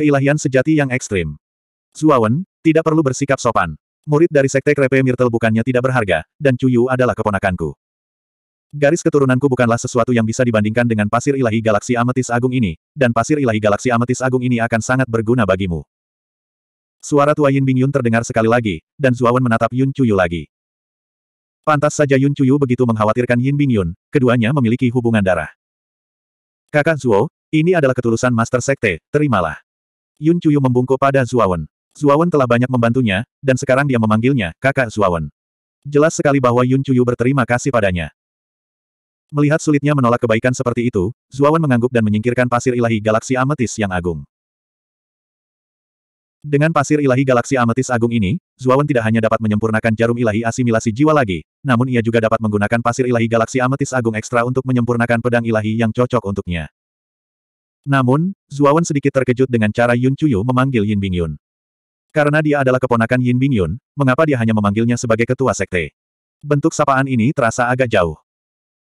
keilahian sejati yang ekstrim. Zuawan, tidak perlu bersikap sopan. Murid dari Sekte Krepe Myrtle bukannya tidak berharga, dan Cuyu adalah keponakanku. Garis keturunanku bukanlah sesuatu yang bisa dibandingkan dengan pasir ilahi galaksi ametis agung ini, dan pasir ilahi galaksi ametis agung ini akan sangat berguna bagimu. Suara tua Yin Bingyun terdengar sekali lagi, dan Zuawan menatap Yun Cuyu lagi. Pantas saja Yun Cuyu begitu mengkhawatirkan Yin Bingyun, keduanya memiliki hubungan darah. Kakak Zuo, ini adalah ketulusan Master Sekte, terimalah. Yun Chuyu membungkuk pada Zuawan. Zuawan telah banyak membantunya, dan sekarang dia memanggilnya, kakak Zuawan. Jelas sekali bahwa Yun Chuyu berterima kasih padanya. Melihat sulitnya menolak kebaikan seperti itu, Zuawan mengangguk dan menyingkirkan pasir ilahi galaksi ametis yang agung. Dengan pasir ilahi galaksi ametis agung ini, Zuawan tidak hanya dapat menyempurnakan jarum ilahi asimilasi jiwa lagi, namun ia juga dapat menggunakan pasir ilahi galaksi ametis agung ekstra untuk menyempurnakan pedang ilahi yang cocok untuknya. Namun, Zuawan sedikit terkejut dengan cara Yun Chuyu memanggil Yin Bingyun. Karena dia adalah keponakan Yin Bingyun, mengapa dia hanya memanggilnya sebagai ketua sekte? Bentuk sapaan ini terasa agak jauh.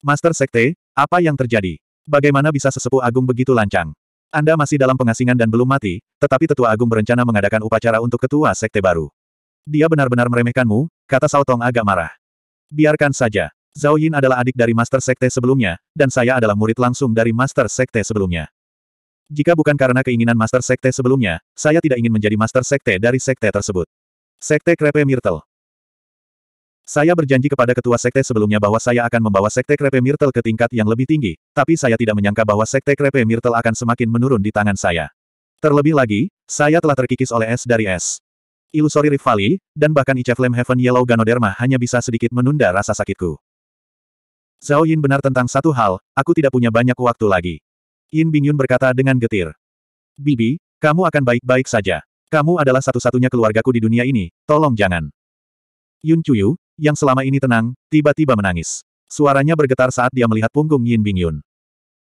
Master Sekte, apa yang terjadi? Bagaimana bisa sesepuh agung begitu lancang? Anda masih dalam pengasingan dan belum mati, tetapi tetua agung berencana mengadakan upacara untuk ketua sekte baru. Dia benar-benar meremehkanmu, kata Tong agak marah. Biarkan saja. Zhao Yin adalah adik dari Master Sekte sebelumnya, dan saya adalah murid langsung dari Master Sekte sebelumnya. Jika bukan karena keinginan Master Sekte sebelumnya, saya tidak ingin menjadi Master Sekte dari Sekte tersebut. Sekte Krepe Myrtle Saya berjanji kepada Ketua Sekte sebelumnya bahwa saya akan membawa Sekte Krepe Myrtle ke tingkat yang lebih tinggi, tapi saya tidak menyangka bahwa Sekte Krepe Myrtle akan semakin menurun di tangan saya. Terlebih lagi, saya telah terkikis oleh es dari es. Ilusori Rift dan bahkan Icha Heaven Yellow Ganoderma hanya bisa sedikit menunda rasa sakitku. Zhao Yin benar tentang satu hal, aku tidak punya banyak waktu lagi. Yin Bingyun berkata dengan getir. Bibi, kamu akan baik-baik saja. Kamu adalah satu-satunya keluargaku di dunia ini, tolong jangan. Yun Chuyu, yang selama ini tenang, tiba-tiba menangis. Suaranya bergetar saat dia melihat punggung Yin Bingyun.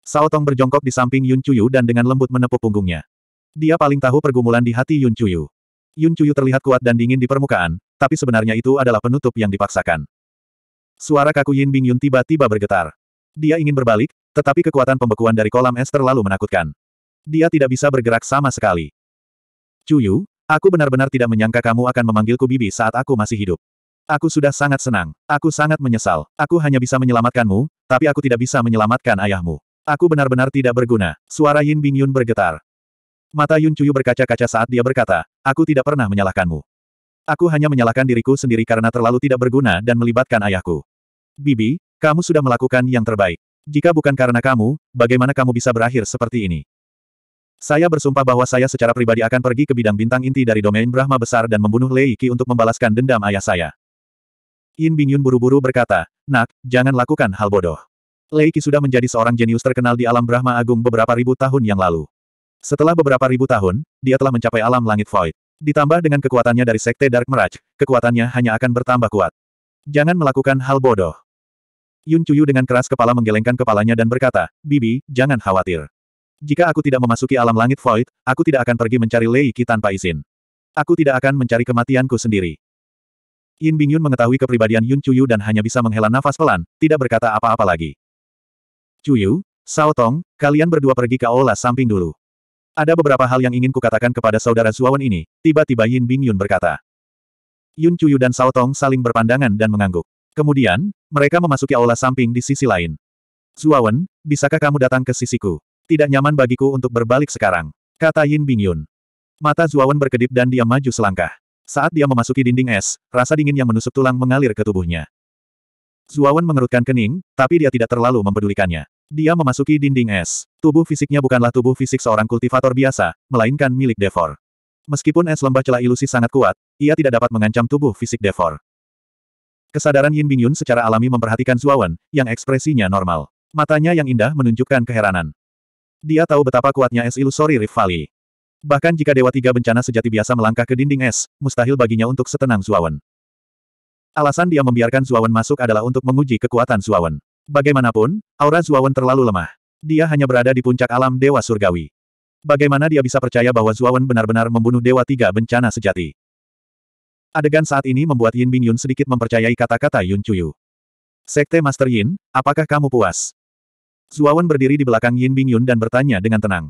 Sao Tong berjongkok di samping Yun Chuyu dan dengan lembut menepuk punggungnya. Dia paling tahu pergumulan di hati Yun Chuyu. Yun Chuyu terlihat kuat dan dingin di permukaan, tapi sebenarnya itu adalah penutup yang dipaksakan. Suara kaku Yin Bingyun tiba-tiba bergetar. Dia ingin berbalik, tetapi kekuatan pembekuan dari kolam es terlalu menakutkan. Dia tidak bisa bergerak sama sekali. Cuyu, aku benar-benar tidak menyangka kamu akan memanggilku Bibi saat aku masih hidup. Aku sudah sangat senang. Aku sangat menyesal. Aku hanya bisa menyelamatkanmu, tapi aku tidak bisa menyelamatkan ayahmu. Aku benar-benar tidak berguna. Suara Yin Bing Yun bergetar. Mata Yun Cuyu berkaca-kaca saat dia berkata, aku tidak pernah menyalahkanmu. Aku hanya menyalahkan diriku sendiri karena terlalu tidak berguna dan melibatkan ayahku. Bibi, kamu sudah melakukan yang terbaik. Jika bukan karena kamu, bagaimana kamu bisa berakhir seperti ini? Saya bersumpah bahwa saya secara pribadi akan pergi ke bidang bintang inti dari domain Brahma besar dan membunuh Lei Qi untuk membalaskan dendam ayah saya. Yin Bingyun buru-buru berkata, Nak, jangan lakukan hal bodoh. Lei Qi sudah menjadi seorang jenius terkenal di alam Brahma Agung beberapa ribu tahun yang lalu. Setelah beberapa ribu tahun, dia telah mencapai alam langit void. Ditambah dengan kekuatannya dari Sekte Dark Mirage, kekuatannya hanya akan bertambah kuat. Jangan melakukan hal bodoh. Yun Chuyu dengan keras kepala menggelengkan kepalanya dan berkata, Bibi, jangan khawatir. Jika aku tidak memasuki alam langit void, aku tidak akan pergi mencari Lei Qi tanpa izin. Aku tidak akan mencari kematianku sendiri. Yin Bingyun mengetahui kepribadian Yun Chuyu dan hanya bisa menghela nafas pelan, tidak berkata apa-apa lagi. Chuyu, Sao Tong, kalian berdua pergi ke aula samping dulu. Ada beberapa hal yang ingin kukatakan kepada saudara Zuawan ini, tiba-tiba Yin Bingyun berkata. Yun Chuyu dan Sao Tong saling berpandangan dan mengangguk. Kemudian, mereka memasuki aula samping di sisi lain. Zuawan, bisakah kamu datang ke sisiku? Tidak nyaman bagiku untuk berbalik sekarang, kata Yin Bingyun. Mata Zuawan berkedip dan dia maju selangkah. Saat dia memasuki dinding es, rasa dingin yang menusuk tulang mengalir ke tubuhnya. Zuawan mengerutkan kening, tapi dia tidak terlalu mempedulikannya. Dia memasuki dinding es. Tubuh fisiknya bukanlah tubuh fisik seorang kultivator biasa, melainkan milik Devor. Meskipun es lembah celah ilusi sangat kuat, ia tidak dapat mengancam tubuh fisik Devor. Kesadaran Yin Bingyun secara alami memperhatikan Zuawan, yang ekspresinya normal. Matanya yang indah menunjukkan keheranan. Dia tahu betapa kuatnya es ilusori Rift Valley. Bahkan jika Dewa Tiga Bencana Sejati biasa melangkah ke dinding es, mustahil baginya untuk setenang Zuawan. Alasan dia membiarkan Zuawan masuk adalah untuk menguji kekuatan Zuawan. Bagaimanapun, aura Zuawan terlalu lemah. Dia hanya berada di puncak alam Dewa Surgawi. Bagaimana dia bisa percaya bahwa Zuawan benar-benar membunuh Dewa Tiga Bencana Sejati? Adegan saat ini membuat Yin Bingyun sedikit mempercayai kata-kata Yun Chuyu. Sekte Master Yin, apakah kamu puas? Zuawan berdiri di belakang Yin Bingyun dan bertanya dengan tenang.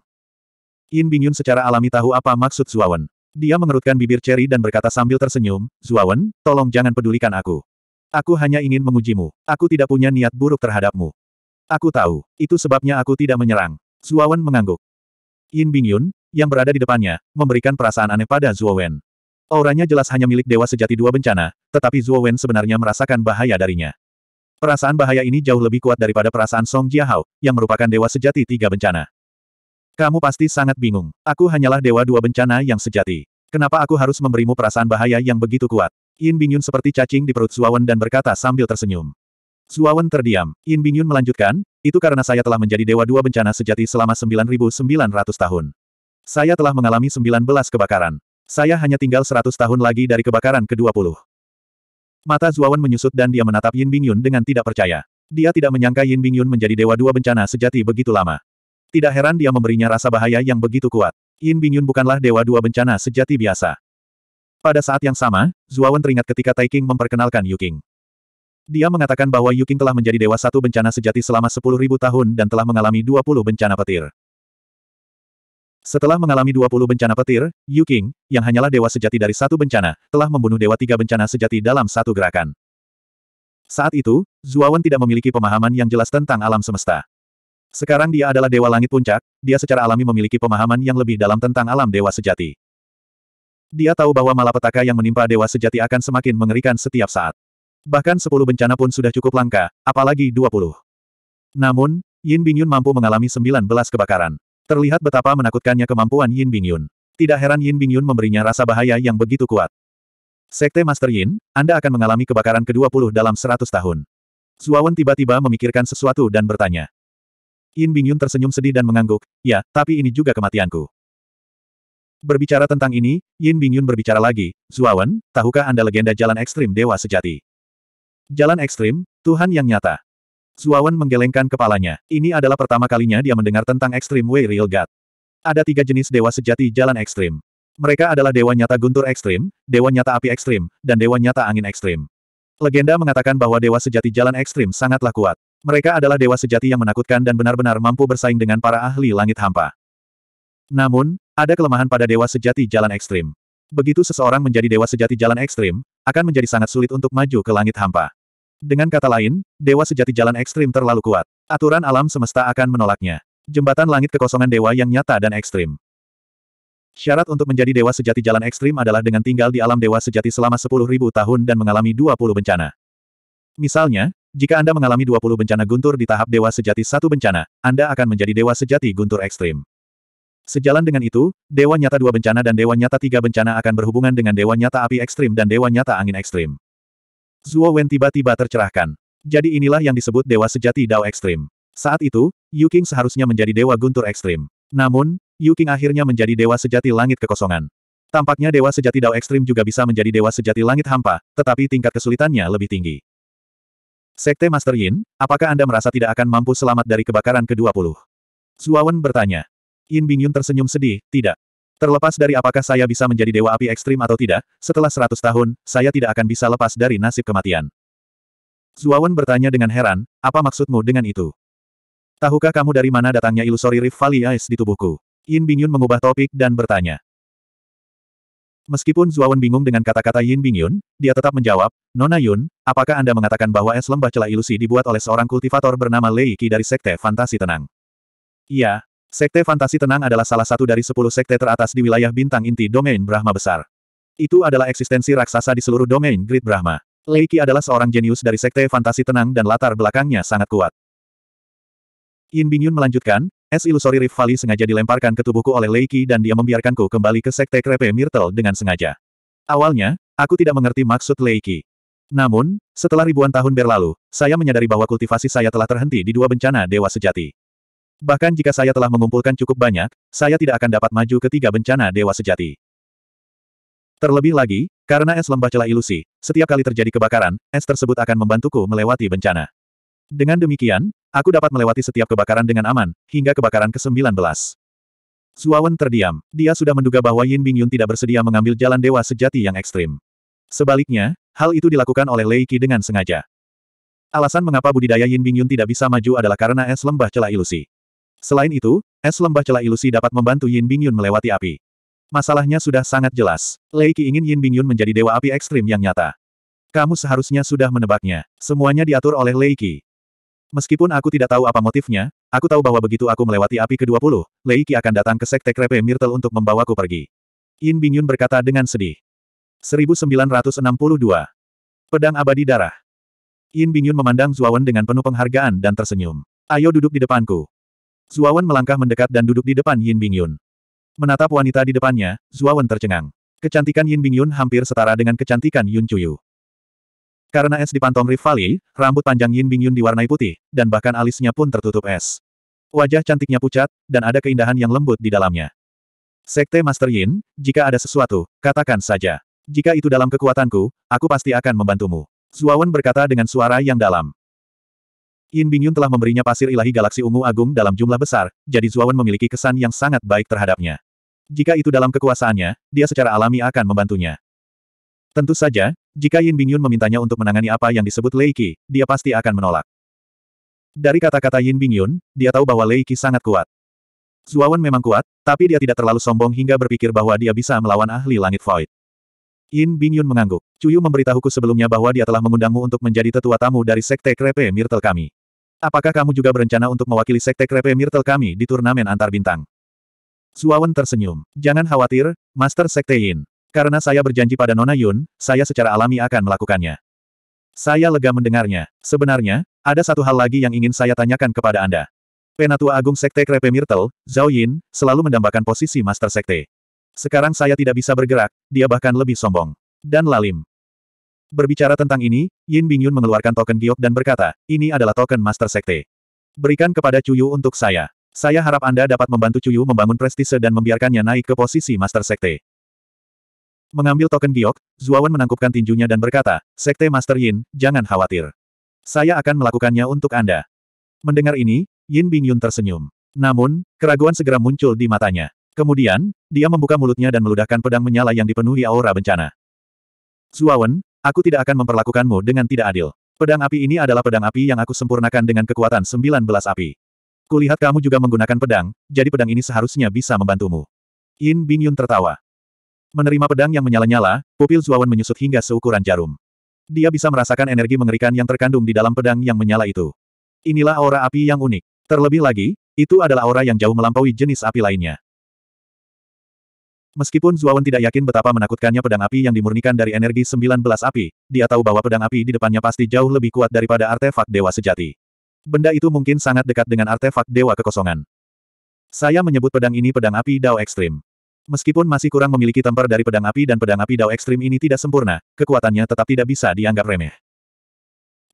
Yin Bingyun secara alami tahu apa maksud Zuawan. Dia mengerutkan bibir ceri dan berkata sambil tersenyum, Zuawan, tolong jangan pedulikan aku. Aku hanya ingin mengujimu. Aku tidak punya niat buruk terhadapmu. Aku tahu, itu sebabnya aku tidak menyerang. Zuawan mengangguk. Yin Bingyun, yang berada di depannya, memberikan perasaan aneh pada Zuawan. Auranya jelas hanya milik dewa sejati dua bencana, tetapi Zhuo Wen sebenarnya merasakan bahaya darinya. Perasaan bahaya ini jauh lebih kuat daripada perasaan Song Jiahao, yang merupakan dewa sejati tiga bencana. Kamu pasti sangat bingung. Aku hanyalah dewa dua bencana yang sejati. Kenapa aku harus memberimu perasaan bahaya yang begitu kuat? Yin Bingyun seperti cacing di perut Wen dan berkata sambil tersenyum. Wen terdiam. Yin Bingyun melanjutkan, itu karena saya telah menjadi dewa dua bencana sejati selama 9900 tahun. Saya telah mengalami 19 kebakaran. Saya hanya tinggal seratus tahun lagi dari kebakaran ke-20. Mata Zuawan menyusut dan dia menatap Yin Bingyun dengan tidak percaya. Dia tidak menyangka Yin Bingyun menjadi dewa dua bencana sejati begitu lama. Tidak heran dia memberinya rasa bahaya yang begitu kuat. Yin Bingyun bukanlah dewa dua bencana sejati biasa. Pada saat yang sama, Zuawan teringat ketika Taiking memperkenalkan Yuking. Dia mengatakan bahwa Yuking telah menjadi dewa satu bencana sejati selama sepuluh ribu tahun dan telah mengalami dua puluh bencana petir. Setelah mengalami 20 bencana petir, Yu Qing, yang hanyalah dewa sejati dari satu bencana, telah membunuh dewa tiga bencana sejati dalam satu gerakan. Saat itu, Zuawan tidak memiliki pemahaman yang jelas tentang alam semesta. Sekarang dia adalah dewa langit puncak, dia secara alami memiliki pemahaman yang lebih dalam tentang alam dewa sejati. Dia tahu bahwa malapetaka yang menimpa dewa sejati akan semakin mengerikan setiap saat. Bahkan sepuluh bencana pun sudah cukup langka, apalagi dua puluh. Namun, Yin Bingyun mampu mengalami sembilan belas kebakaran. Terlihat betapa menakutkannya kemampuan Yin Bingyun. Tidak heran Yin Bingyun memberinya rasa bahaya yang begitu kuat. Sekte Master Yin, Anda akan mengalami kebakaran ke-20 dalam 100 tahun. Zuawan tiba-tiba memikirkan sesuatu dan bertanya. Yin Bingyun tersenyum sedih dan mengangguk, ya, tapi ini juga kematianku. Berbicara tentang ini, Yin Bingyun berbicara lagi, Zuawan, tahukah Anda legenda jalan ekstrim dewa sejati? Jalan ekstrim, Tuhan yang nyata. Zuawan menggelengkan kepalanya. Ini adalah pertama kalinya dia mendengar tentang Extreme Way Real God. Ada tiga jenis dewa sejati jalan ekstrim. Mereka adalah dewa nyata guntur ekstrim, dewa nyata api ekstrim, dan dewa nyata angin ekstrim. Legenda mengatakan bahwa dewa sejati jalan ekstrim sangatlah kuat. Mereka adalah dewa sejati yang menakutkan dan benar-benar mampu bersaing dengan para ahli langit hampa. Namun, ada kelemahan pada dewa sejati jalan ekstrim. Begitu seseorang menjadi dewa sejati jalan ekstrim, akan menjadi sangat sulit untuk maju ke langit hampa. Dengan kata lain, dewa sejati jalan ekstrim terlalu kuat. Aturan alam semesta akan menolaknya. Jembatan langit kekosongan dewa yang nyata dan ekstrim. Syarat untuk menjadi dewa sejati jalan ekstrim adalah dengan tinggal di alam dewa sejati selama 10.000 tahun dan mengalami 20 bencana. Misalnya, jika Anda mengalami 20 bencana guntur di tahap dewa sejati satu bencana, Anda akan menjadi dewa sejati guntur ekstrim. Sejalan dengan itu, dewa nyata dua bencana dan dewa nyata tiga bencana akan berhubungan dengan dewa nyata api ekstrim dan dewa nyata angin ekstrim. Zuo Wen tiba-tiba tercerahkan. Jadi inilah yang disebut dewa sejati Dao Ekstrim. Saat itu, Yu King seharusnya menjadi dewa guntur ekstrim. Namun, Yu King akhirnya menjadi dewa sejati langit kekosongan. Tampaknya dewa sejati Dao Ekstrim juga bisa menjadi dewa sejati langit hampa, tetapi tingkat kesulitannya lebih tinggi. Sekte Master Yin, apakah Anda merasa tidak akan mampu selamat dari kebakaran ke-20? Wen bertanya. Yin Bingyun tersenyum sedih, tidak. Terlepas dari apakah saya bisa menjadi dewa api ekstrim atau tidak, setelah seratus tahun, saya tidak akan bisa lepas dari nasib kematian. Zuawan bertanya dengan heran, apa maksudmu dengan itu? Tahukah kamu dari mana datangnya ilusori Rift Valley Ice di tubuhku? Yin Bingyun mengubah topik dan bertanya. Meskipun Zuawan bingung dengan kata-kata Yin Bingyun, dia tetap menjawab, Nona Yun, apakah Anda mengatakan bahwa es lembah celah ilusi dibuat oleh seorang kultivator bernama Lei Qi dari Sekte Fantasi Tenang? Iya, Sekte Fantasi Tenang adalah salah satu dari sepuluh sekte teratas di wilayah bintang inti domain Brahma besar. Itu adalah eksistensi raksasa di seluruh domain Great Brahma. Leiki adalah seorang jenius dari Sekte Fantasi Tenang dan latar belakangnya sangat kuat. Yin Bingyun melanjutkan, es ilusori Rift Valley sengaja dilemparkan ke tubuhku oleh Leiki dan dia membiarkanku kembali ke Sekte Krepe Myrtle dengan sengaja. Awalnya, aku tidak mengerti maksud Leiki. Namun, setelah ribuan tahun berlalu, saya menyadari bahwa kultivasi saya telah terhenti di dua bencana dewa sejati. Bahkan jika saya telah mengumpulkan cukup banyak, saya tidak akan dapat maju ke tiga bencana dewa sejati. Terlebih lagi, karena es lembah celah ilusi, setiap kali terjadi kebakaran, es tersebut akan membantuku melewati bencana. Dengan demikian, aku dapat melewati setiap kebakaran dengan aman, hingga kebakaran ke-19. Zuawan terdiam. Dia sudah menduga bahwa Yin Bingyun tidak bersedia mengambil jalan dewa sejati yang ekstrim. Sebaliknya, hal itu dilakukan oleh Lei Qi dengan sengaja. Alasan mengapa budidaya Yin Bingyun tidak bisa maju adalah karena es lembah celah ilusi. Selain itu, es lembah celah ilusi dapat membantu Yin Bingyun melewati api. Masalahnya sudah sangat jelas. Lei Qi ingin Yin Bingyun menjadi dewa api ekstrim yang nyata. Kamu seharusnya sudah menebaknya. Semuanya diatur oleh Lei Qi. Meskipun aku tidak tahu apa motifnya, aku tahu bahwa begitu aku melewati api ke-20, Lei Qi akan datang ke Sekte Krepe Myrtle untuk membawaku pergi. Yin Bingyun berkata dengan sedih. 1962. Pedang Abadi Darah. Yin Bingyun memandang Zuawan dengan penuh penghargaan dan tersenyum. Ayo duduk di depanku. Zuawan melangkah mendekat dan duduk di depan Yin Bingyun. Menatap wanita di depannya, Zuawan tercengang. Kecantikan Yin Bingyun hampir setara dengan kecantikan Yun Chuyu. Karena es di pantom Rift Valley, rambut panjang Yin Bingyun diwarnai putih, dan bahkan alisnya pun tertutup es. Wajah cantiknya pucat, dan ada keindahan yang lembut di dalamnya. Sekte Master Yin, jika ada sesuatu, katakan saja. Jika itu dalam kekuatanku, aku pasti akan membantumu. Zuawan berkata dengan suara yang dalam. Yin Bingyun telah memberinya pasir ilahi galaksi ungu agung dalam jumlah besar, jadi Zuawan memiliki kesan yang sangat baik terhadapnya. Jika itu dalam kekuasaannya, dia secara alami akan membantunya. Tentu saja, jika Yin Bingyun memintanya untuk menangani apa yang disebut Lei Qi, dia pasti akan menolak. Dari kata-kata Yin Bingyun, dia tahu bahwa Lei Qi sangat kuat. Zuawan memang kuat, tapi dia tidak terlalu sombong hingga berpikir bahwa dia bisa melawan ahli langit void. Yin Bingyun mengangguk. Cuyu memberitahuku sebelumnya bahwa dia telah mengundangmu untuk menjadi tetua tamu dari Sekte Krepe Myrtle kami. Apakah kamu juga berencana untuk mewakili Sekte Krepe Myrtle kami di turnamen antar bintang? Suawan tersenyum. Jangan khawatir, Master Sekte Yin. Karena saya berjanji pada Nona Yun, saya secara alami akan melakukannya. Saya lega mendengarnya. Sebenarnya, ada satu hal lagi yang ingin saya tanyakan kepada Anda. Penatua Agung Sekte Krepe Myrtle, Zhao Yin, selalu mendambakan posisi Master Sekte. Sekarang saya tidak bisa bergerak, dia bahkan lebih sombong. Dan lalim. Berbicara tentang ini, Yin Bingyun mengeluarkan token giok dan berkata, ini adalah token Master Sekte. Berikan kepada Cuyu untuk saya. Saya harap Anda dapat membantu Cuyu membangun prestise dan membiarkannya naik ke posisi Master Sekte. Mengambil token giok, Zuawan menangkupkan tinjunya dan berkata, Sekte Master Yin, jangan khawatir. Saya akan melakukannya untuk Anda. Mendengar ini, Yin Bingyun tersenyum. Namun, keraguan segera muncul di matanya. Kemudian, dia membuka mulutnya dan meludahkan pedang menyala yang dipenuhi aura bencana. Zuawan, Aku tidak akan memperlakukanmu dengan tidak adil. Pedang api ini adalah pedang api yang aku sempurnakan dengan kekuatan 19 api. Kulihat kamu juga menggunakan pedang, jadi pedang ini seharusnya bisa membantumu. Yin Bingyun tertawa. Menerima pedang yang menyala-nyala, pupil Zuawan menyusut hingga seukuran jarum. Dia bisa merasakan energi mengerikan yang terkandung di dalam pedang yang menyala itu. Inilah aura api yang unik. Terlebih lagi, itu adalah aura yang jauh melampaui jenis api lainnya. Meskipun Zuawan tidak yakin betapa menakutkannya pedang api yang dimurnikan dari energi 19 api, dia tahu bahwa pedang api di depannya pasti jauh lebih kuat daripada artefak dewa sejati. Benda itu mungkin sangat dekat dengan artefak dewa kekosongan. Saya menyebut pedang ini pedang api Dao Ekstrim. Meskipun masih kurang memiliki temper dari pedang api dan pedang api Dao Ekstrim ini tidak sempurna, kekuatannya tetap tidak bisa dianggap remeh.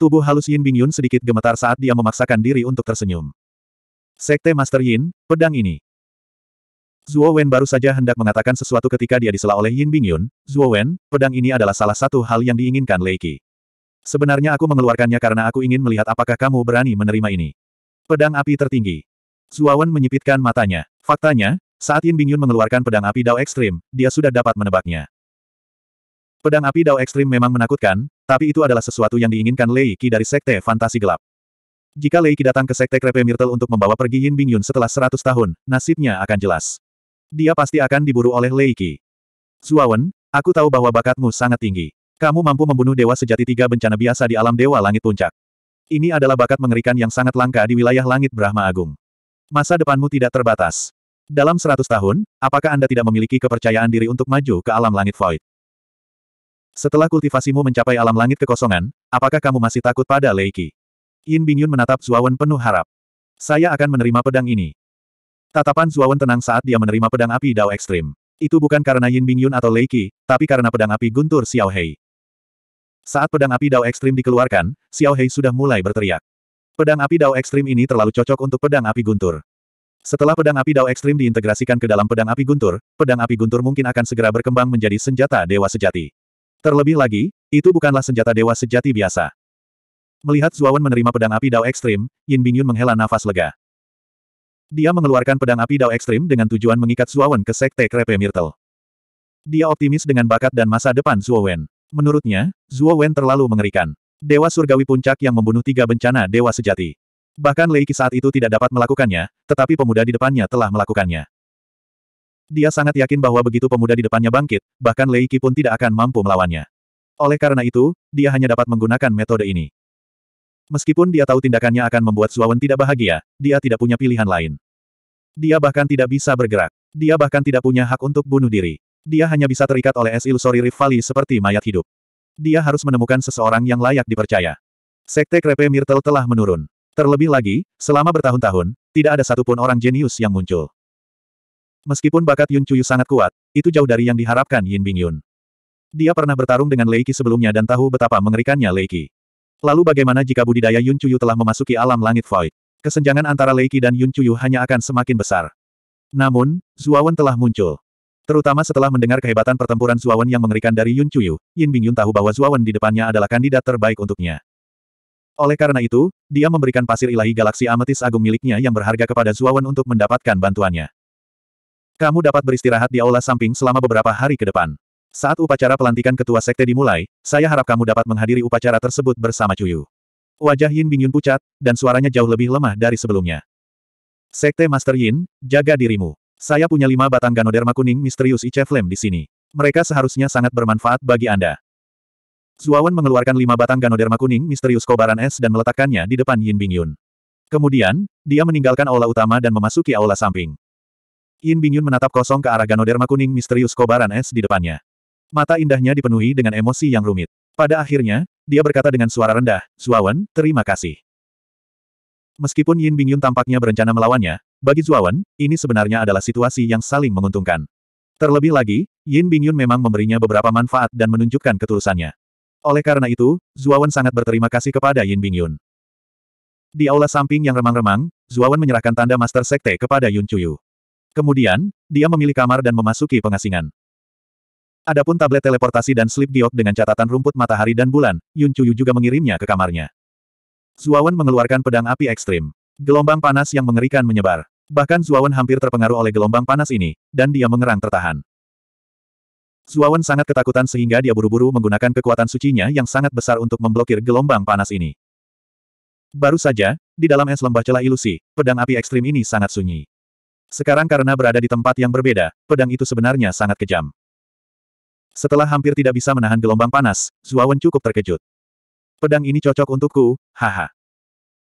Tubuh halus Yin Bingyun sedikit gemetar saat dia memaksakan diri untuk tersenyum. Sekte Master Yin, pedang ini. Zuo Wen baru saja hendak mengatakan sesuatu ketika dia disela oleh Yin Bingyun, Zuo Wen, pedang ini adalah salah satu hal yang diinginkan Lei Qi. Sebenarnya aku mengeluarkannya karena aku ingin melihat apakah kamu berani menerima ini. Pedang api tertinggi. Zuo Wen menyipitkan matanya. Faktanya, saat Yin Bingyun mengeluarkan pedang api Dao Ekstrim, dia sudah dapat menebaknya. Pedang api Dao Ekstrim memang menakutkan, tapi itu adalah sesuatu yang diinginkan Lei Qi dari Sekte Fantasi Gelap. Jika Lei Qi datang ke Sekte Krepe Myrtle untuk membawa pergi Yin Bingyun setelah 100 tahun, nasibnya akan jelas. Dia pasti akan diburu oleh Leiki. Qi. Zuawan, aku tahu bahwa bakatmu sangat tinggi. Kamu mampu membunuh dewa sejati tiga bencana biasa di alam dewa langit puncak. Ini adalah bakat mengerikan yang sangat langka di wilayah langit Brahma Agung. Masa depanmu tidak terbatas. Dalam seratus tahun, apakah Anda tidak memiliki kepercayaan diri untuk maju ke alam langit void? Setelah kultivasimu mencapai alam langit kekosongan, apakah kamu masih takut pada Leiki? Qi? Yin Bingyun menatap Zuawan penuh harap. Saya akan menerima pedang ini. Tatapan Zuawan tenang saat dia menerima pedang api Dao Ekstrim. Itu bukan karena Yin Bingyun atau Lei Qi, tapi karena pedang api guntur Xiao Hei. Saat pedang api Dao Ekstrim dikeluarkan, Xiao Hei sudah mulai berteriak. Pedang api Dao Ekstrim ini terlalu cocok untuk pedang api guntur. Setelah pedang api Dao Ekstrim diintegrasikan ke dalam pedang api guntur, pedang api guntur mungkin akan segera berkembang menjadi senjata dewa sejati. Terlebih lagi, itu bukanlah senjata dewa sejati biasa. Melihat Zuawan menerima pedang api Dao Ekstrim, Yin Bingyun menghela nafas lega. Dia mengeluarkan pedang api Dao Ekstrim dengan tujuan mengikat Zuowen ke Sekte Krepe Myrtle. Dia optimis dengan bakat dan masa depan Zuowen. Menurutnya, Zuowen terlalu mengerikan. Dewa Surgawi Puncak yang membunuh tiga bencana Dewa Sejati. Bahkan Leiki saat itu tidak dapat melakukannya, tetapi pemuda di depannya telah melakukannya. Dia sangat yakin bahwa begitu pemuda di depannya bangkit, bahkan Leiki pun tidak akan mampu melawannya. Oleh karena itu, dia hanya dapat menggunakan metode ini. Meskipun dia tahu tindakannya akan membuat Zuawan tidak bahagia, dia tidak punya pilihan lain. Dia bahkan tidak bisa bergerak. Dia bahkan tidak punya hak untuk bunuh diri. Dia hanya bisa terikat oleh es ilusori rivali seperti mayat hidup. Dia harus menemukan seseorang yang layak dipercaya. Sekte Krepe Myrtle telah menurun. Terlebih lagi, selama bertahun-tahun, tidak ada satupun orang jenius yang muncul. Meskipun bakat Yun Chuyu sangat kuat, itu jauh dari yang diharapkan Yin Bing Yun. Dia pernah bertarung dengan Leiki sebelumnya dan tahu betapa mengerikannya Leiki. Lalu bagaimana jika budidaya Yun Chuyu telah memasuki alam langit void? kesenjangan antara Leiki dan Yun Chuyu hanya akan semakin besar. Namun, Zuawan telah muncul. Terutama setelah mendengar kehebatan pertempuran Zuawan yang mengerikan dari Yun Chuyu, Yin Yun tahu bahwa Zuawan di depannya adalah kandidat terbaik untuknya. Oleh karena itu, dia memberikan pasir ilahi galaksi ametis agung miliknya yang berharga kepada Zuawan untuk mendapatkan bantuannya. Kamu dapat beristirahat di aula samping selama beberapa hari ke depan. Saat upacara pelantikan ketua sekte dimulai, saya harap kamu dapat menghadiri upacara tersebut bersama Chuyu. Wajah Yin Bingyun pucat, dan suaranya jauh lebih lemah dari sebelumnya. Sekte Master Yin, jaga dirimu. Saya punya lima batang ganoderma kuning misterius Ice di sini. Mereka seharusnya sangat bermanfaat bagi Anda. Zuawan mengeluarkan lima batang ganoderma kuning misterius kobaran es dan meletakkannya di depan Yin Bingyun. Kemudian, dia meninggalkan aula utama dan memasuki aula samping. Yin Bingyun menatap kosong ke arah ganoderma kuning misterius kobaran es di depannya. Mata indahnya dipenuhi dengan emosi yang rumit. Pada akhirnya, dia berkata dengan suara rendah, Zuawan, terima kasih. Meskipun Yin Bingyun tampaknya berencana melawannya, bagi Zuawan, ini sebenarnya adalah situasi yang saling menguntungkan. Terlebih lagi, Yin Bingyun memang memberinya beberapa manfaat dan menunjukkan ketulusannya. Oleh karena itu, Zuawan sangat berterima kasih kepada Yin Bingyun. Di aula samping yang remang-remang, Zuawan menyerahkan tanda Master Sekte kepada Yun Chuyu. Kemudian, dia memilih kamar dan memasuki pengasingan. Adapun tablet teleportasi dan slip giok dengan catatan rumput matahari dan bulan, Yun Chuyu juga mengirimnya ke kamarnya. Zuawan mengeluarkan pedang api ekstrim. Gelombang panas yang mengerikan menyebar. Bahkan Zuawan hampir terpengaruh oleh gelombang panas ini, dan dia mengerang tertahan. Zuawan sangat ketakutan sehingga dia buru-buru menggunakan kekuatan sucinya yang sangat besar untuk memblokir gelombang panas ini. Baru saja, di dalam es lembah celah ilusi, pedang api ekstrim ini sangat sunyi. Sekarang karena berada di tempat yang berbeda, pedang itu sebenarnya sangat kejam. Setelah hampir tidak bisa menahan gelombang panas, Zuawan cukup terkejut. Pedang ini cocok untukku, haha.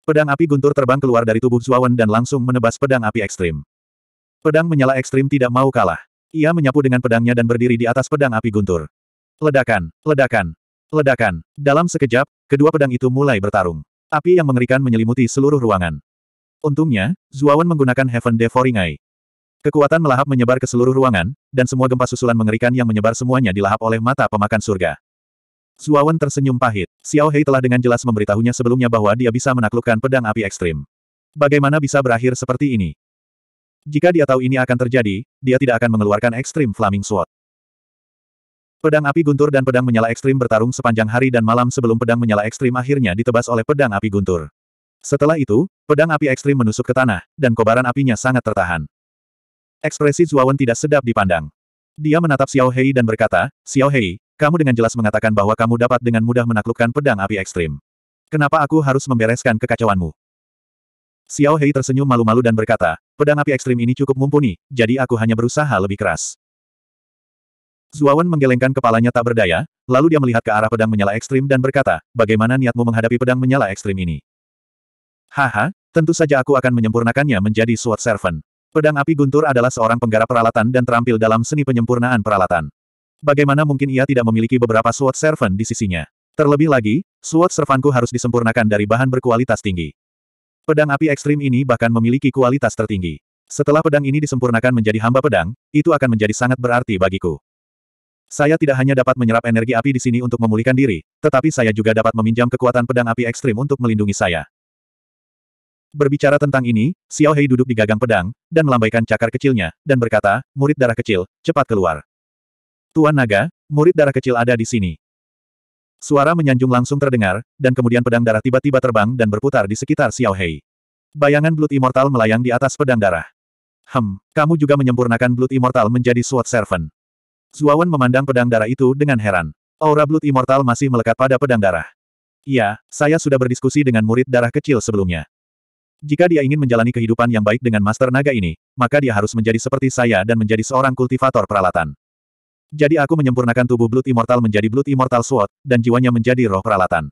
Pedang api guntur terbang keluar dari tubuh Zuawan dan langsung menebas pedang api ekstrim. Pedang menyala ekstrim tidak mau kalah. Ia menyapu dengan pedangnya dan berdiri di atas pedang api guntur. Ledakan, ledakan, ledakan. Dalam sekejap, kedua pedang itu mulai bertarung. Api yang mengerikan menyelimuti seluruh ruangan. Untungnya, Zuawan menggunakan Heaven Devouring Eye. Kekuatan melahap menyebar ke seluruh ruangan, dan semua gempa susulan mengerikan yang menyebar semuanya dilahap oleh mata pemakan surga. Zuawan tersenyum pahit. Xiao Hei telah dengan jelas memberitahunya sebelumnya bahwa dia bisa menaklukkan pedang api ekstrim. Bagaimana bisa berakhir seperti ini? Jika dia tahu ini akan terjadi, dia tidak akan mengeluarkan ekstrim Flaming Sword. Pedang api guntur dan pedang menyala ekstrim bertarung sepanjang hari dan malam sebelum pedang menyala ekstrim akhirnya ditebas oleh pedang api guntur. Setelah itu, pedang api ekstrim menusuk ke tanah, dan kobaran apinya sangat tertahan. Ekspresi Zuawan tidak sedap dipandang. Dia menatap Xiao Hei dan berkata, Xiao Hei, kamu dengan jelas mengatakan bahwa kamu dapat dengan mudah menaklukkan pedang api ekstrim. Kenapa aku harus membereskan kekacauanmu? Xiao Hei tersenyum malu-malu dan berkata, pedang api ekstrim ini cukup mumpuni, jadi aku hanya berusaha lebih keras. Zuawan menggelengkan kepalanya tak berdaya, lalu dia melihat ke arah pedang menyala ekstrim dan berkata, bagaimana niatmu menghadapi pedang menyala ekstrim ini? Haha, tentu saja aku akan menyempurnakannya menjadi sword servant. Pedang api guntur adalah seorang penggarap peralatan dan terampil dalam seni penyempurnaan peralatan. Bagaimana mungkin ia tidak memiliki beberapa sword servant di sisinya? Terlebih lagi, sword servantku harus disempurnakan dari bahan berkualitas tinggi. Pedang api ekstrim ini bahkan memiliki kualitas tertinggi. Setelah pedang ini disempurnakan menjadi hamba pedang, itu akan menjadi sangat berarti bagiku. Saya tidak hanya dapat menyerap energi api di sini untuk memulihkan diri, tetapi saya juga dapat meminjam kekuatan pedang api ekstrim untuk melindungi saya. Berbicara tentang ini, Xiao Hei duduk di gagang pedang, dan melambaikan cakar kecilnya, dan berkata, murid darah kecil, cepat keluar. Tuan Naga, murid darah kecil ada di sini. Suara menyanjung langsung terdengar, dan kemudian pedang darah tiba-tiba terbang dan berputar di sekitar Xiao Hei. Bayangan Blood Immortal melayang di atas pedang darah. Hem, kamu juga menyempurnakan Blood Immortal menjadi Sword Servant. Zuawan memandang pedang darah itu dengan heran. Aura Blood Immortal masih melekat pada pedang darah. Iya, saya sudah berdiskusi dengan murid darah kecil sebelumnya. Jika dia ingin menjalani kehidupan yang baik dengan Master Naga ini, maka dia harus menjadi seperti saya dan menjadi seorang kultivator peralatan. Jadi aku menyempurnakan tubuh Blood Immortal menjadi Blood Immortal Sword, dan jiwanya menjadi roh peralatan.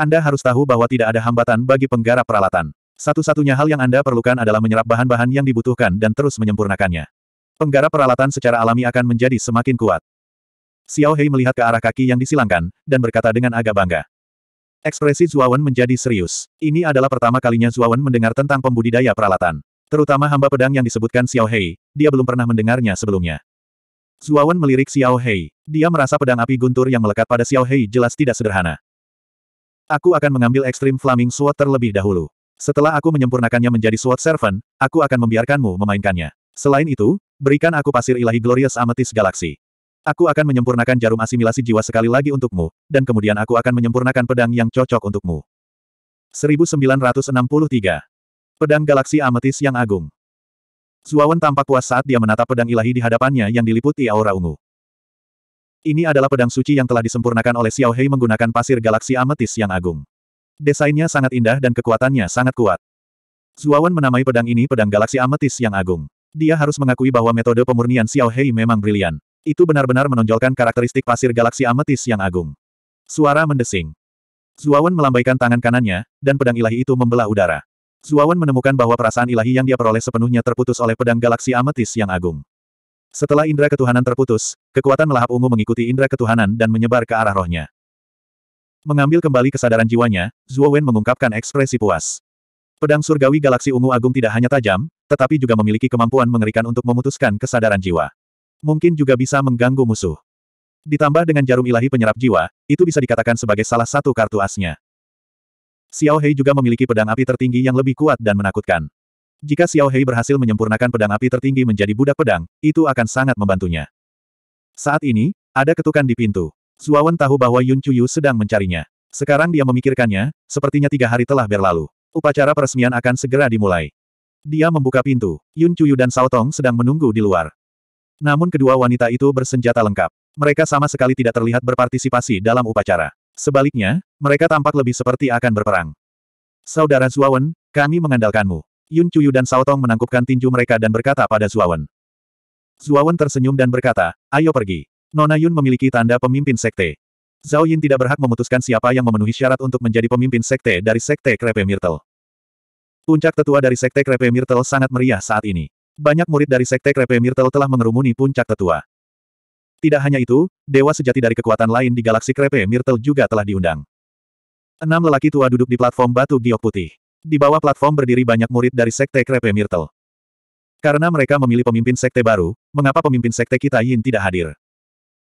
Anda harus tahu bahwa tidak ada hambatan bagi penggarap peralatan. Satu-satunya hal yang Anda perlukan adalah menyerap bahan-bahan yang dibutuhkan dan terus menyempurnakannya. Penggarap peralatan secara alami akan menjadi semakin kuat. Xiao Hei melihat ke arah kaki yang disilangkan, dan berkata dengan agak bangga. Ekspresi Zuawan menjadi serius. Ini adalah pertama kalinya Zuawan mendengar tentang pembudidaya peralatan. Terutama hamba pedang yang disebutkan Xiao Hei, dia belum pernah mendengarnya sebelumnya. Zuawan melirik Xiao Hei. Dia merasa pedang api guntur yang melekat pada Xiao Hei jelas tidak sederhana. Aku akan mengambil Extreme Flaming Sword terlebih dahulu. Setelah aku menyempurnakannya menjadi Sword Servant, aku akan membiarkanmu memainkannya. Selain itu, berikan aku pasir ilahi Glorious Amethyst Galaxy. Aku akan menyempurnakan jarum asimilasi jiwa sekali lagi untukmu, dan kemudian aku akan menyempurnakan pedang yang cocok untukmu. 1963. Pedang Galaksi Ametis yang Agung. Zuawan tampak puas saat dia menatap pedang ilahi di hadapannya yang diliputi aura ungu. Ini adalah pedang suci yang telah disempurnakan oleh Xiao Hei menggunakan pasir galaksi ametis yang agung. Desainnya sangat indah dan kekuatannya sangat kuat. Zuawan menamai pedang ini pedang galaksi ametis yang agung. Dia harus mengakui bahwa metode pemurnian Xiao Hei memang brilian. Itu benar-benar menonjolkan karakteristik pasir galaksi ametis yang agung. Suara mendesing. Zuawan melambaikan tangan kanannya, dan pedang ilahi itu membelah udara. Zuawan menemukan bahwa perasaan ilahi yang dia peroleh sepenuhnya terputus oleh pedang galaksi ametis yang agung. Setelah indera ketuhanan terputus, kekuatan melahap ungu mengikuti indera ketuhanan dan menyebar ke arah rohnya. Mengambil kembali kesadaran jiwanya, Zuawan mengungkapkan ekspresi puas. Pedang surgawi galaksi ungu agung tidak hanya tajam, tetapi juga memiliki kemampuan mengerikan untuk memutuskan kesadaran jiwa mungkin juga bisa mengganggu musuh. Ditambah dengan jarum ilahi penyerap jiwa, itu bisa dikatakan sebagai salah satu kartu asnya. Xiao Hei juga memiliki pedang api tertinggi yang lebih kuat dan menakutkan. Jika Xiao Hei berhasil menyempurnakan pedang api tertinggi menjadi budak pedang, itu akan sangat membantunya. Saat ini, ada ketukan di pintu. Zuawan tahu bahwa Yun Chuyu sedang mencarinya. Sekarang dia memikirkannya, sepertinya tiga hari telah berlalu. Upacara peresmian akan segera dimulai. Dia membuka pintu. Yun Chuyu dan Sao Tong sedang menunggu di luar. Namun kedua wanita itu bersenjata lengkap. Mereka sama sekali tidak terlihat berpartisipasi dalam upacara. Sebaliknya, mereka tampak lebih seperti akan berperang. Saudara Zuawan, kami mengandalkanmu. Yun Chuyu dan Tong menangkupkan tinju mereka dan berkata pada Zuawan. Zuawan tersenyum dan berkata, ayo pergi. Nona Yun memiliki tanda pemimpin sekte. Zhao Yin tidak berhak memutuskan siapa yang memenuhi syarat untuk menjadi pemimpin sekte dari sekte Krepe Myrtle. Puncak tetua dari sekte Krepe Myrtle sangat meriah saat ini. Banyak murid dari Sekte Krepe Mirtel telah mengerumuni puncak tetua. Tidak hanya itu, dewa sejati dari kekuatan lain di galaksi Krepe Mirtel juga telah diundang. Enam lelaki tua duduk di platform batu giok putih. Di bawah platform berdiri banyak murid dari Sekte Krepe Mirtel. Karena mereka memilih pemimpin sekte baru, mengapa pemimpin sekte kita Yin tidak hadir?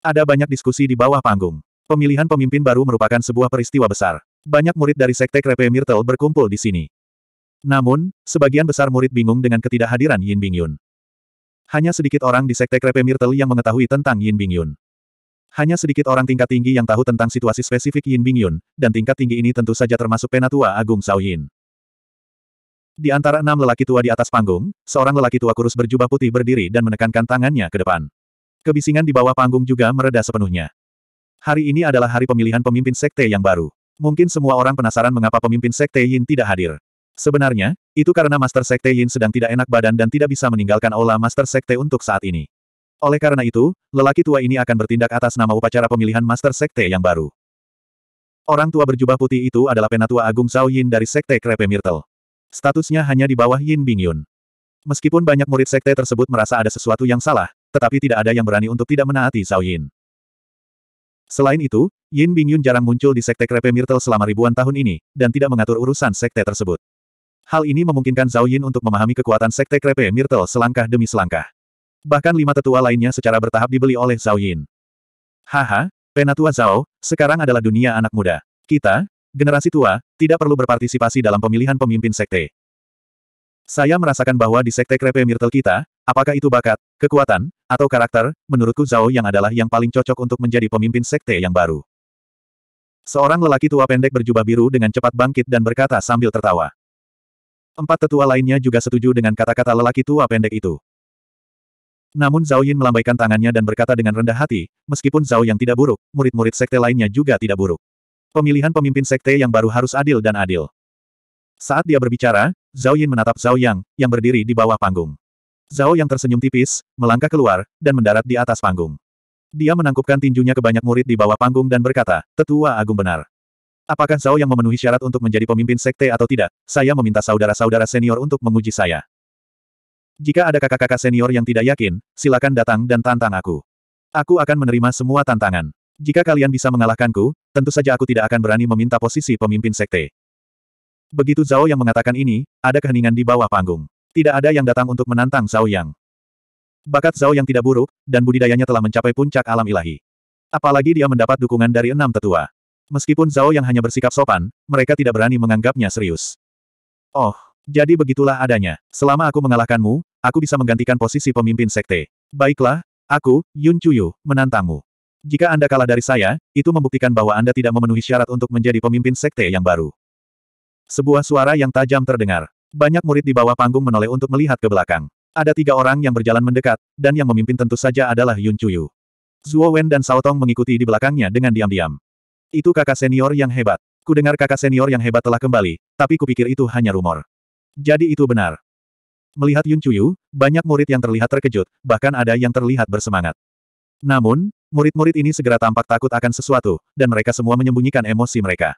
Ada banyak diskusi di bawah panggung. Pemilihan pemimpin baru merupakan sebuah peristiwa besar. Banyak murid dari sekte Krepe Mirtel berkumpul di sini. Namun, sebagian besar murid bingung dengan ketidakhadiran Yin Bingyun. Hanya sedikit orang di Sekte Krepe Myrtle yang mengetahui tentang Yin Bingyun. Hanya sedikit orang tingkat tinggi yang tahu tentang situasi spesifik Yin Bingyun, dan tingkat tinggi ini tentu saja termasuk Penatua Agung Sao Yin. Di antara enam lelaki tua di atas panggung, seorang lelaki tua kurus berjubah putih berdiri dan menekankan tangannya ke depan. Kebisingan di bawah panggung juga mereda sepenuhnya. Hari ini adalah hari pemilihan pemimpin sekte yang baru. Mungkin semua orang penasaran mengapa pemimpin sekte Yin tidak hadir. Sebenarnya, itu karena Master Sekte Yin sedang tidak enak badan dan tidak bisa meninggalkan olah Master Sekte untuk saat ini. Oleh karena itu, lelaki tua ini akan bertindak atas nama upacara pemilihan Master Sekte yang baru. Orang tua berjubah putih itu adalah penatua agung Zhao Yin dari Sekte Krepe Myrtle. Statusnya hanya di bawah Yin Bingyun. Meskipun banyak murid sekte tersebut merasa ada sesuatu yang salah, tetapi tidak ada yang berani untuk tidak menaati Zhao Yin. Selain itu, Yin Bingyun jarang muncul di Sekte Krepe Myrtle selama ribuan tahun ini, dan tidak mengatur urusan sekte tersebut. Hal ini memungkinkan Zhao Yin untuk memahami kekuatan Sekte Krepe Mirtel selangkah demi selangkah. Bahkan lima tetua lainnya secara bertahap dibeli oleh Zhao Yin. Haha, Penatua Zhao, sekarang adalah dunia anak muda. Kita, generasi tua, tidak perlu berpartisipasi dalam pemilihan pemimpin Sekte. Saya merasakan bahwa di Sekte Krepe Mirtel kita, apakah itu bakat, kekuatan, atau karakter, menurutku Zhao yang adalah yang paling cocok untuk menjadi pemimpin Sekte yang baru. Seorang lelaki tua pendek berjubah biru dengan cepat bangkit dan berkata sambil tertawa. Empat tetua lainnya juga setuju dengan kata-kata lelaki tua pendek itu. Namun Zhao Yin melambaikan tangannya dan berkata dengan rendah hati, meskipun Zhao yang tidak buruk, murid-murid sekte lainnya juga tidak buruk. Pemilihan pemimpin sekte yang baru harus adil dan adil. Saat dia berbicara, Zhao Yin menatap Zhao Yang, yang berdiri di bawah panggung. Zhao Yang tersenyum tipis, melangkah keluar, dan mendarat di atas panggung. Dia menangkupkan tinjunya ke banyak murid di bawah panggung dan berkata, Tetua Agung benar. Apakah Zhao yang memenuhi syarat untuk menjadi pemimpin sekte atau tidak, saya meminta saudara-saudara senior untuk menguji saya. Jika ada kakak-kakak senior yang tidak yakin, silakan datang dan tantang aku. Aku akan menerima semua tantangan. Jika kalian bisa mengalahkanku, tentu saja aku tidak akan berani meminta posisi pemimpin sekte. Begitu Zhao yang mengatakan ini, ada keheningan di bawah panggung. Tidak ada yang datang untuk menantang Zhao Yang. Bakat Zhao yang tidak buruk, dan budidayanya telah mencapai puncak alam ilahi. Apalagi dia mendapat dukungan dari enam tetua. Meskipun Zhao yang hanya bersikap sopan, mereka tidak berani menganggapnya serius. Oh, jadi begitulah adanya. Selama aku mengalahkanmu, aku bisa menggantikan posisi pemimpin sekte. Baiklah, aku, Yun Chuyu, menantangmu. Jika Anda kalah dari saya, itu membuktikan bahwa Anda tidak memenuhi syarat untuk menjadi pemimpin sekte yang baru. Sebuah suara yang tajam terdengar. Banyak murid di bawah panggung menoleh untuk melihat ke belakang. Ada tiga orang yang berjalan mendekat, dan yang memimpin tentu saja adalah Yun Chuyu. Zuo Wen dan Sao Tong mengikuti di belakangnya dengan diam-diam. Itu kakak senior yang hebat. Kudengar kakak senior yang hebat telah kembali, tapi kupikir itu hanya rumor. Jadi itu benar. Melihat Yun Chuyu, banyak murid yang terlihat terkejut, bahkan ada yang terlihat bersemangat. Namun, murid-murid ini segera tampak takut akan sesuatu, dan mereka semua menyembunyikan emosi mereka.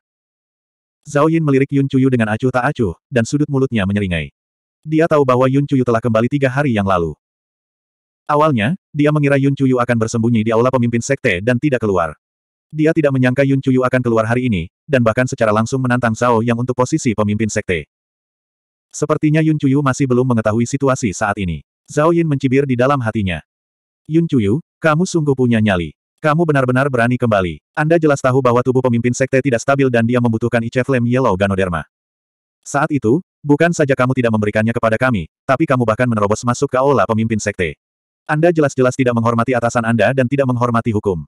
Zhao Yin melirik Yun Chuyu dengan acuh tak acuh, dan sudut mulutnya menyeringai. Dia tahu bahwa Yun Chuyu telah kembali tiga hari yang lalu. Awalnya, dia mengira Yun Chuyu akan bersembunyi di aula pemimpin sekte dan tidak keluar. Dia tidak menyangka Yun Chuyu akan keluar hari ini, dan bahkan secara langsung menantang Zhao Yang untuk posisi pemimpin sekte. Sepertinya Yun Chuyu masih belum mengetahui situasi saat ini. Zhao Yin mencibir di dalam hatinya. Yun Chuyu, kamu sungguh punya nyali. Kamu benar-benar berani kembali. Anda jelas tahu bahwa tubuh pemimpin sekte tidak stabil dan dia membutuhkan Ice Flame Yellow Ganoderma. Saat itu, bukan saja kamu tidak memberikannya kepada kami, tapi kamu bahkan menerobos masuk ke aula pemimpin sekte. Anda jelas-jelas tidak menghormati atasan Anda dan tidak menghormati hukum.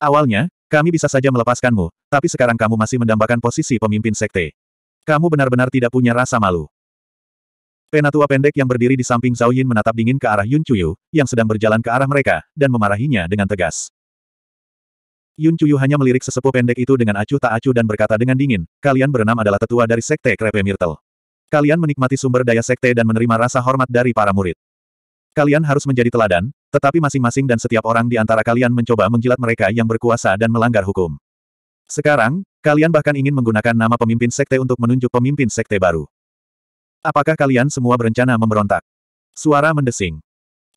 Awalnya, kami bisa saja melepaskanmu, tapi sekarang kamu masih mendambakan posisi pemimpin sekte. Kamu benar-benar tidak punya rasa malu. Penatua pendek yang berdiri di samping Zhao Yin menatap dingin ke arah Yun Chuyu, yang sedang berjalan ke arah mereka, dan memarahinya dengan tegas. Yun Chuyu hanya melirik sesepuh pendek itu dengan acuh tak acuh dan berkata dengan dingin, kalian berenam adalah tetua dari sekte Krepe Myrtle. Kalian menikmati sumber daya sekte dan menerima rasa hormat dari para murid. Kalian harus menjadi teladan, tetapi masing-masing dan setiap orang di antara kalian mencoba menjilat mereka yang berkuasa dan melanggar hukum. Sekarang, kalian bahkan ingin menggunakan nama pemimpin sekte untuk menunjuk pemimpin sekte baru. Apakah kalian semua berencana memberontak? Suara mendesing.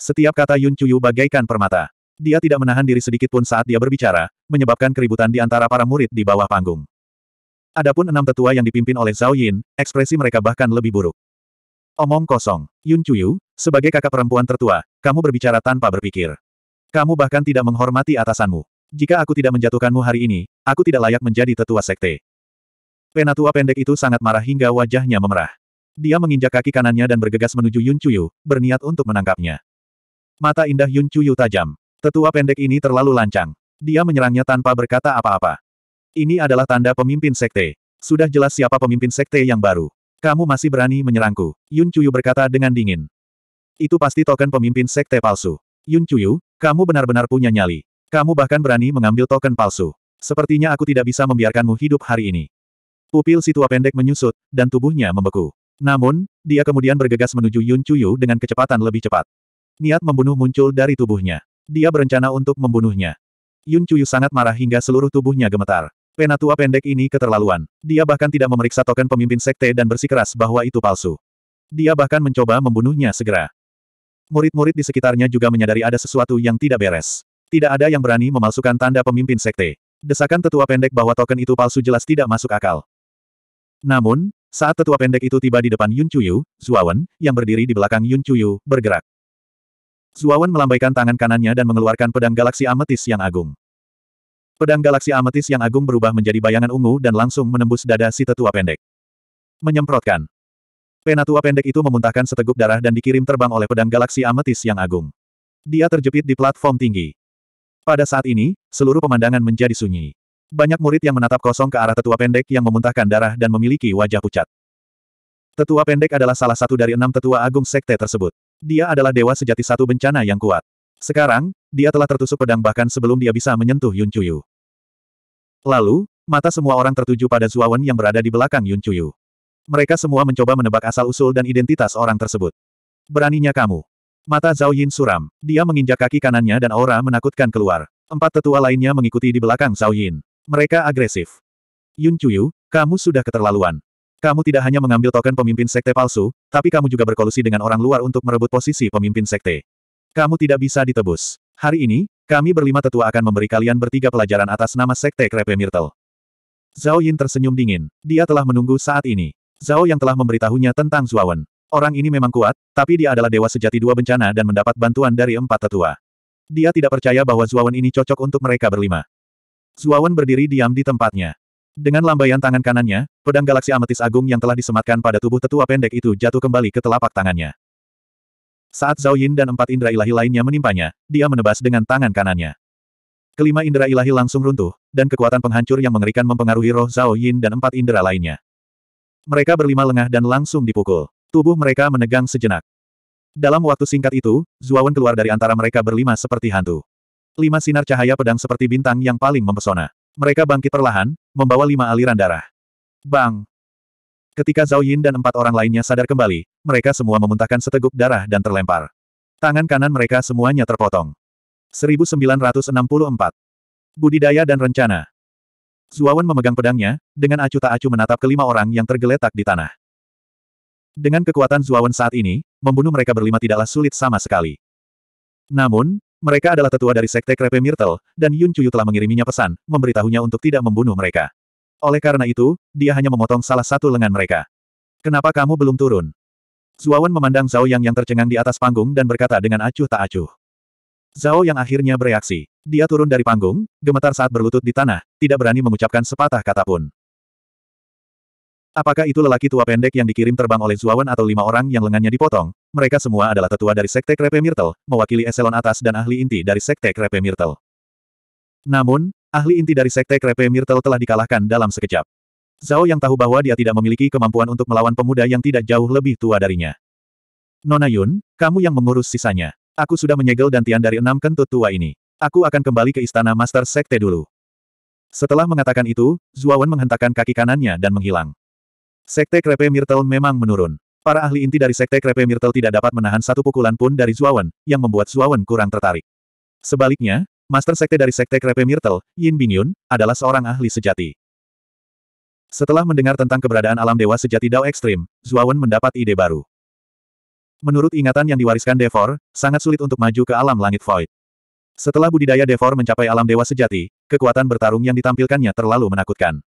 Setiap kata Yun Chuyu bagaikan permata. Dia tidak menahan diri sedikit pun saat dia berbicara, menyebabkan keributan di antara para murid di bawah panggung. Adapun enam tetua yang dipimpin oleh Zhao Yin, ekspresi mereka bahkan lebih buruk. Omong kosong. Yun Chuyu, sebagai kakak perempuan tertua, kamu berbicara tanpa berpikir. Kamu bahkan tidak menghormati atasanmu. Jika aku tidak menjatuhkanmu hari ini, aku tidak layak menjadi tetua sekte. Penatua pendek itu sangat marah hingga wajahnya memerah. Dia menginjak kaki kanannya dan bergegas menuju Yun Chuyu, berniat untuk menangkapnya. Mata indah Yun Chuyu tajam. Tetua pendek ini terlalu lancang. Dia menyerangnya tanpa berkata apa-apa. Ini adalah tanda pemimpin sekte. Sudah jelas siapa pemimpin sekte yang baru. Kamu masih berani menyerangku, Yun Chuyu berkata dengan dingin. Itu pasti token pemimpin sekte palsu. Yun Chuyu, kamu benar-benar punya nyali. Kamu bahkan berani mengambil token palsu. Sepertinya aku tidak bisa membiarkanmu hidup hari ini. Pupil si tua pendek menyusut, dan tubuhnya membeku. Namun, dia kemudian bergegas menuju Yun Chuyu dengan kecepatan lebih cepat. Niat membunuh muncul dari tubuhnya. Dia berencana untuk membunuhnya. Yun Chuyu sangat marah hingga seluruh tubuhnya gemetar. Penatua pendek ini keterlaluan. Dia bahkan tidak memeriksa token pemimpin sekte dan bersikeras bahwa itu palsu. Dia bahkan mencoba membunuhnya segera. Murid-murid di sekitarnya juga menyadari ada sesuatu yang tidak beres. Tidak ada yang berani memalsukan tanda pemimpin sekte. Desakan tetua pendek bahwa token itu palsu jelas tidak masuk akal. Namun, saat tetua pendek itu tiba di depan Yun Chuyu, Zuawan, yang berdiri di belakang Yun Chuyu, bergerak. Zuawan melambaikan tangan kanannya dan mengeluarkan pedang galaksi ametis yang agung. Pedang galaksi ametis yang agung berubah menjadi bayangan ungu dan langsung menembus dada si tetua pendek. Menyemprotkan. Penatua pendek itu memuntahkan seteguk darah dan dikirim terbang oleh pedang galaksi ametis yang agung. Dia terjepit di platform tinggi. Pada saat ini, seluruh pemandangan menjadi sunyi. Banyak murid yang menatap kosong ke arah tetua pendek yang memuntahkan darah dan memiliki wajah pucat. Tetua pendek adalah salah satu dari enam tetua agung sekte tersebut. Dia adalah dewa sejati satu bencana yang kuat. Sekarang, dia telah tertusuk pedang bahkan sebelum dia bisa menyentuh Yun Chuyu. Lalu, mata semua orang tertuju pada Zuawan yang berada di belakang Yun Chuyu. Mereka semua mencoba menebak asal-usul dan identitas orang tersebut. Beraninya kamu. Mata Zhao Yin suram. Dia menginjak kaki kanannya dan aura menakutkan keluar. Empat tetua lainnya mengikuti di belakang Zhao Yin. Mereka agresif. Yun Chuyu, kamu sudah keterlaluan. Kamu tidak hanya mengambil token pemimpin sekte palsu, tapi kamu juga berkolusi dengan orang luar untuk merebut posisi pemimpin sekte. Kamu tidak bisa ditebus. Hari ini, kami berlima tetua akan memberi kalian bertiga pelajaran atas nama Sekte Krepe Myrtle. Zhao Yin tersenyum dingin. Dia telah menunggu saat ini. Zhao yang telah memberitahunya tentang Zuawan. Orang ini memang kuat, tapi dia adalah dewa sejati dua bencana dan mendapat bantuan dari empat tetua. Dia tidak percaya bahwa Zuawan ini cocok untuk mereka berlima. Zuawan berdiri diam di tempatnya. Dengan lambaian tangan kanannya, pedang galaksi ametis agung yang telah disematkan pada tubuh tetua pendek itu jatuh kembali ke telapak tangannya. Saat Zhao Yin dan empat indera ilahi lainnya menimpanya, dia menebas dengan tangan kanannya. Kelima indera ilahi langsung runtuh, dan kekuatan penghancur yang mengerikan mempengaruhi roh Zhao Yin dan empat indera lainnya. Mereka berlima lengah dan langsung dipukul. Tubuh mereka menegang sejenak. Dalam waktu singkat itu, Zuawan keluar dari antara mereka berlima seperti hantu. Lima sinar cahaya pedang seperti bintang yang paling mempesona. Mereka bangkit perlahan, membawa lima aliran darah. Bang! Ketika Zhao Yin dan empat orang lainnya sadar kembali, mereka semua memuntahkan seteguk darah dan terlempar. Tangan kanan mereka semuanya terpotong. 1964. Budidaya dan Rencana Zuawan memegang pedangnya, dengan acu tak acuh menatap kelima orang yang tergeletak di tanah. Dengan kekuatan Zuawan saat ini, membunuh mereka berlima tidaklah sulit sama sekali. Namun, mereka adalah tetua dari Sekte Krepe Myrtle, dan Yun Chuyu telah mengiriminya pesan, memberitahunya untuk tidak membunuh mereka. Oleh karena itu, dia hanya memotong salah satu lengan mereka. Kenapa kamu belum turun? Zuawan memandang Zhao Yang yang tercengang di atas panggung dan berkata dengan acuh tak acuh. Zhao Yang akhirnya bereaksi. Dia turun dari panggung, gemetar saat berlutut di tanah, tidak berani mengucapkan sepatah kata pun. Apakah itu lelaki tua pendek yang dikirim terbang oleh Zuawan atau lima orang yang lengannya dipotong? Mereka semua adalah tetua dari Sekte Krepe Myrtle, mewakili eselon atas dan ahli inti dari Sekte Krepe Myrtle. Namun, Ahli inti dari Sekte Krepe Mirtel telah dikalahkan dalam sekejap. Zhao yang tahu bahwa dia tidak memiliki kemampuan untuk melawan pemuda yang tidak jauh lebih tua darinya. Nona Yun, kamu yang mengurus sisanya. Aku sudah menyegel dantian dari enam kentut tua ini. Aku akan kembali ke istana Master Sekte dulu. Setelah mengatakan itu, Zuawan menghentakkan kaki kanannya dan menghilang. Sekte Krepe Mirtel memang menurun. Para ahli inti dari Sekte Krepe Mirtel tidak dapat menahan satu pukulan pun dari Zuawan, yang membuat Zuawan kurang tertarik. Sebaliknya, Master Sekte dari Sekte Krepe Myrtle, Yin Binyun, adalah seorang ahli sejati. Setelah mendengar tentang keberadaan alam dewa sejati Dao Ekstrim, Zuawan mendapat ide baru. Menurut ingatan yang diwariskan Devor, sangat sulit untuk maju ke alam langit Void. Setelah budidaya Devor mencapai alam dewa sejati, kekuatan bertarung yang ditampilkannya terlalu menakutkan.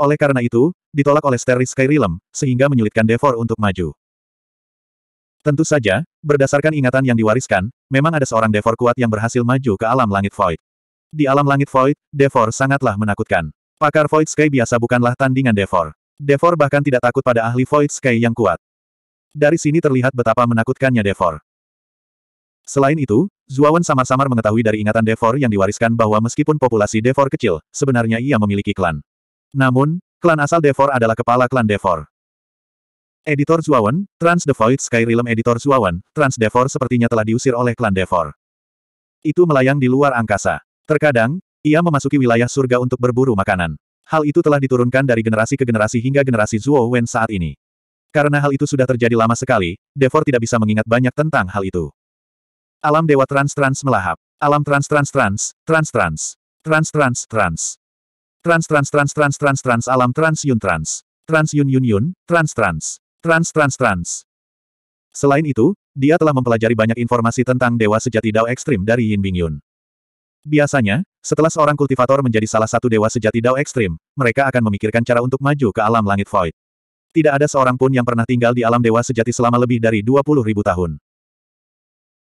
Oleh karena itu, ditolak oleh Steris Skyrim, sehingga menyulitkan Devor untuk maju. Tentu saja, berdasarkan ingatan yang diwariskan, memang ada seorang Devor kuat yang berhasil maju ke alam langit Void. Di alam langit Void, Devor sangatlah menakutkan. Pakar Void Sky biasa bukanlah tandingan Devor. Devor bahkan tidak takut pada ahli Void Sky yang kuat. Dari sini terlihat betapa menakutkannya Devor. Selain itu, Zuawan samar-samar mengetahui dari ingatan Devor yang diwariskan bahwa meskipun populasi Devor kecil, sebenarnya ia memiliki klan. Namun, klan asal Devor adalah kepala klan Devor. Editor Zuawan, Trans The Void Realm Editor Zuawan, Trans Devor sepertinya telah diusir oleh klan Devor. Itu melayang di luar angkasa. Terkadang, ia memasuki wilayah surga untuk berburu makanan. Hal itu telah diturunkan dari generasi ke generasi hingga generasi Zuo Wen saat ini. Karena hal itu sudah terjadi lama sekali, Devor tidak bisa mengingat banyak tentang hal itu. Alam Dewa Trans-Trans melahap. Alam Trans-Trans-Trans, Trans-Trans, Trans-Trans-Trans. Trans-Trans-Trans-Trans-Trans-Trans Alam Trans-Yun-Trans. Trans Yun Yun Yun, Trans Trans. Trans trans trans. Selain itu, dia telah mempelajari banyak informasi tentang dewa sejati Dao Ekstrim dari Yin Bingyun. Biasanya, setelah seorang kultivator menjadi salah satu dewa sejati Dao Ekstrim, mereka akan memikirkan cara untuk maju ke alam langit void. Tidak ada seorang pun yang pernah tinggal di alam dewa sejati selama lebih dari 20 ribu tahun.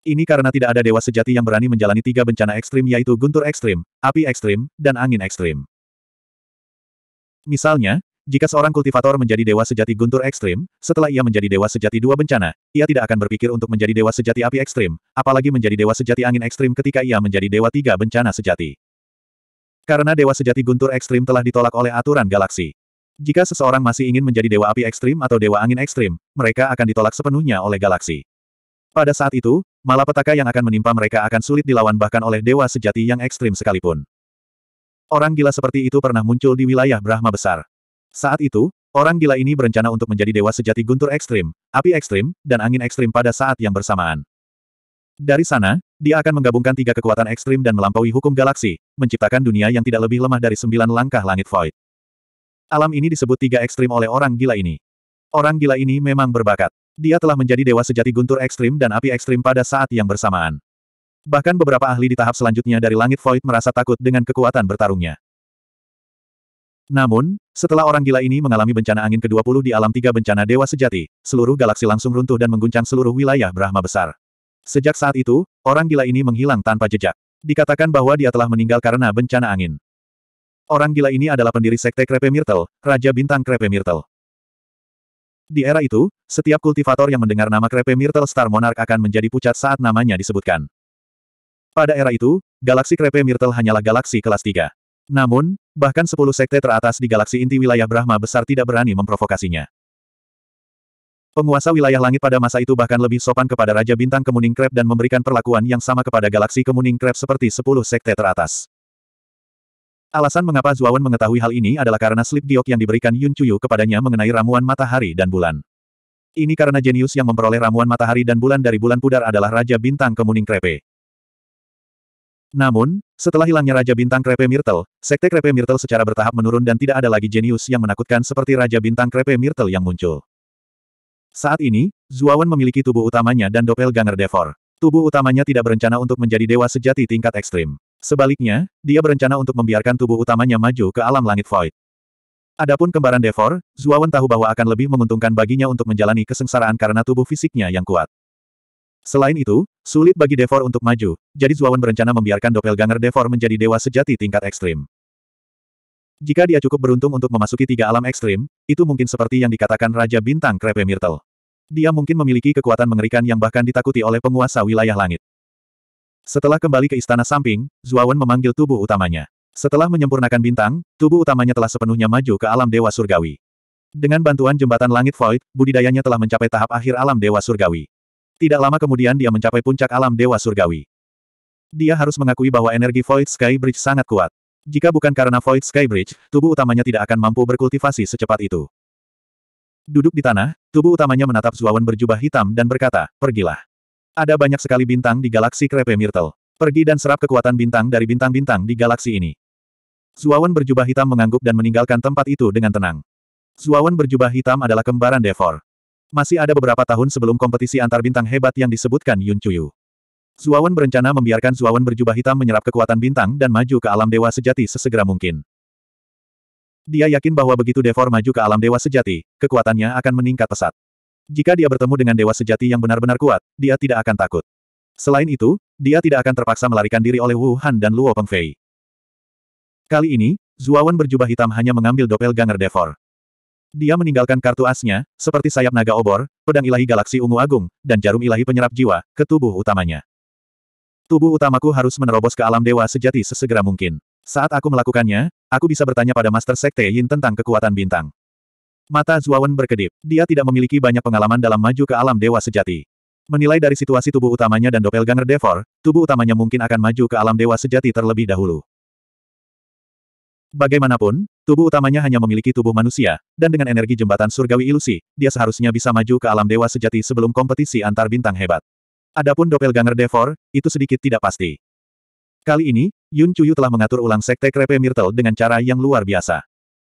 Ini karena tidak ada dewa sejati yang berani menjalani tiga bencana ekstrim yaitu guntur ekstrim, api ekstrim, dan angin ekstrim. Misalnya, jika seorang kultivator menjadi dewa sejati guntur ekstrim, setelah ia menjadi dewa sejati dua bencana, ia tidak akan berpikir untuk menjadi dewa sejati api ekstrim, apalagi menjadi dewa sejati angin ekstrim ketika ia menjadi dewa tiga bencana sejati. Karena dewa sejati guntur ekstrim telah ditolak oleh aturan galaksi. Jika seseorang masih ingin menjadi dewa api ekstrim atau dewa angin ekstrim, mereka akan ditolak sepenuhnya oleh galaksi. Pada saat itu, malapetaka yang akan menimpa mereka akan sulit dilawan bahkan oleh dewa sejati yang ekstrim sekalipun. Orang gila seperti itu pernah muncul di wilayah Brahma besar. Saat itu, orang gila ini berencana untuk menjadi dewa sejati guntur ekstrim, api ekstrim, dan angin ekstrim pada saat yang bersamaan. Dari sana, dia akan menggabungkan tiga kekuatan ekstrim dan melampaui hukum galaksi, menciptakan dunia yang tidak lebih lemah dari sembilan langkah langit void. Alam ini disebut tiga ekstrim oleh orang gila ini. Orang gila ini memang berbakat. Dia telah menjadi dewa sejati guntur ekstrim dan api ekstrim pada saat yang bersamaan. Bahkan beberapa ahli di tahap selanjutnya dari langit void merasa takut dengan kekuatan bertarungnya. Namun, setelah orang gila ini mengalami bencana angin ke-20 di alam tiga bencana dewa sejati, seluruh galaksi langsung runtuh dan mengguncang seluruh wilayah Brahma besar. Sejak saat itu, orang gila ini menghilang tanpa jejak. Dikatakan bahwa dia telah meninggal karena bencana angin. Orang gila ini adalah pendiri sekte Krepe Myrtle, Raja Bintang Krepe Myrtle. Di era itu, setiap kultivator yang mendengar nama Krepe Myrtle Star Monarch akan menjadi pucat saat namanya disebutkan. Pada era itu, galaksi Krepe Myrtle hanyalah galaksi kelas 3. Namun, bahkan sepuluh sekte teratas di galaksi inti wilayah Brahma besar tidak berani memprovokasinya. Penguasa wilayah langit pada masa itu bahkan lebih sopan kepada Raja Bintang Kemuning Krep dan memberikan perlakuan yang sama kepada galaksi Kemuning Krep seperti sepuluh sekte teratas. Alasan mengapa Zuawan mengetahui hal ini adalah karena slip giok yang diberikan Yun Chuyu kepadanya mengenai ramuan matahari dan bulan. Ini karena jenius yang memperoleh ramuan matahari dan bulan dari bulan pudar adalah Raja Bintang Kemuning Krepe. Namun, setelah hilangnya Raja Bintang Krepe Myrtle, Sekte Krepe Myrtle secara bertahap menurun dan tidak ada lagi jenius yang menakutkan seperti Raja Bintang Krepe Myrtle yang muncul. Saat ini, Zuawan memiliki tubuh utamanya dan Ganger Devor. Tubuh utamanya tidak berencana untuk menjadi dewa sejati tingkat ekstrim. Sebaliknya, dia berencana untuk membiarkan tubuh utamanya maju ke alam langit void. Adapun kembaran Devor, Zuawan tahu bahwa akan lebih menguntungkan baginya untuk menjalani kesengsaraan karena tubuh fisiknya yang kuat. Selain itu, sulit bagi Devor untuk maju, jadi Zuawan berencana membiarkan doppelganger Devor menjadi dewa sejati tingkat ekstrim. Jika dia cukup beruntung untuk memasuki tiga alam ekstrim, itu mungkin seperti yang dikatakan Raja Bintang Krepe Myrtle. Dia mungkin memiliki kekuatan mengerikan yang bahkan ditakuti oleh penguasa wilayah langit. Setelah kembali ke istana samping, Zuawan memanggil tubuh utamanya. Setelah menyempurnakan bintang, tubuh utamanya telah sepenuhnya maju ke alam dewa surgawi. Dengan bantuan jembatan langit void, budidayanya telah mencapai tahap akhir alam dewa surgawi. Tidak lama kemudian dia mencapai puncak alam Dewa Surgawi. Dia harus mengakui bahwa energi Void Sky Bridge sangat kuat. Jika bukan karena Void Sky Bridge, tubuh utamanya tidak akan mampu berkultivasi secepat itu. Duduk di tanah, tubuh utamanya menatap Zuawan berjubah hitam dan berkata, pergilah. Ada banyak sekali bintang di galaksi Krepe Myrtle. Pergi dan serap kekuatan bintang dari bintang-bintang di galaksi ini. Zuawan berjubah hitam mengangguk dan meninggalkan tempat itu dengan tenang. Zuawan berjubah hitam adalah kembaran Devor masih ada beberapa tahun sebelum kompetisi antar bintang hebat yang disebutkan Yun Chuyu. Zuawan berencana membiarkan Zuawan berjubah hitam menyerap kekuatan bintang dan maju ke alam dewa sejati sesegera mungkin. Dia yakin bahwa begitu Devor maju ke alam dewa sejati, kekuatannya akan meningkat pesat. Jika dia bertemu dengan dewa sejati yang benar-benar kuat, dia tidak akan takut. Selain itu, dia tidak akan terpaksa melarikan diri oleh Wu Han dan Luo Pengfei. Kali ini, Zuawan berjubah hitam hanya mengambil doppelganger Devor. Dia meninggalkan kartu asnya, seperti sayap naga obor, pedang ilahi galaksi ungu agung, dan jarum ilahi penyerap jiwa, ke tubuh utamanya. Tubuh utamaku harus menerobos ke alam dewa sejati sesegera mungkin. Saat aku melakukannya, aku bisa bertanya pada Master Sekte Yin tentang kekuatan bintang. Mata Zuawan berkedip. Dia tidak memiliki banyak pengalaman dalam maju ke alam dewa sejati. Menilai dari situasi tubuh utamanya dan doppelganger Devor, tubuh utamanya mungkin akan maju ke alam dewa sejati terlebih dahulu. Bagaimanapun, Tubuh utamanya hanya memiliki tubuh manusia, dan dengan energi jembatan surgawi ilusi, dia seharusnya bisa maju ke alam dewa sejati sebelum kompetisi antar bintang hebat. Adapun doppelganger Devor, itu sedikit tidak pasti. Kali ini, Yun Chuyu telah mengatur ulang sekte Krepe Myrtle dengan cara yang luar biasa.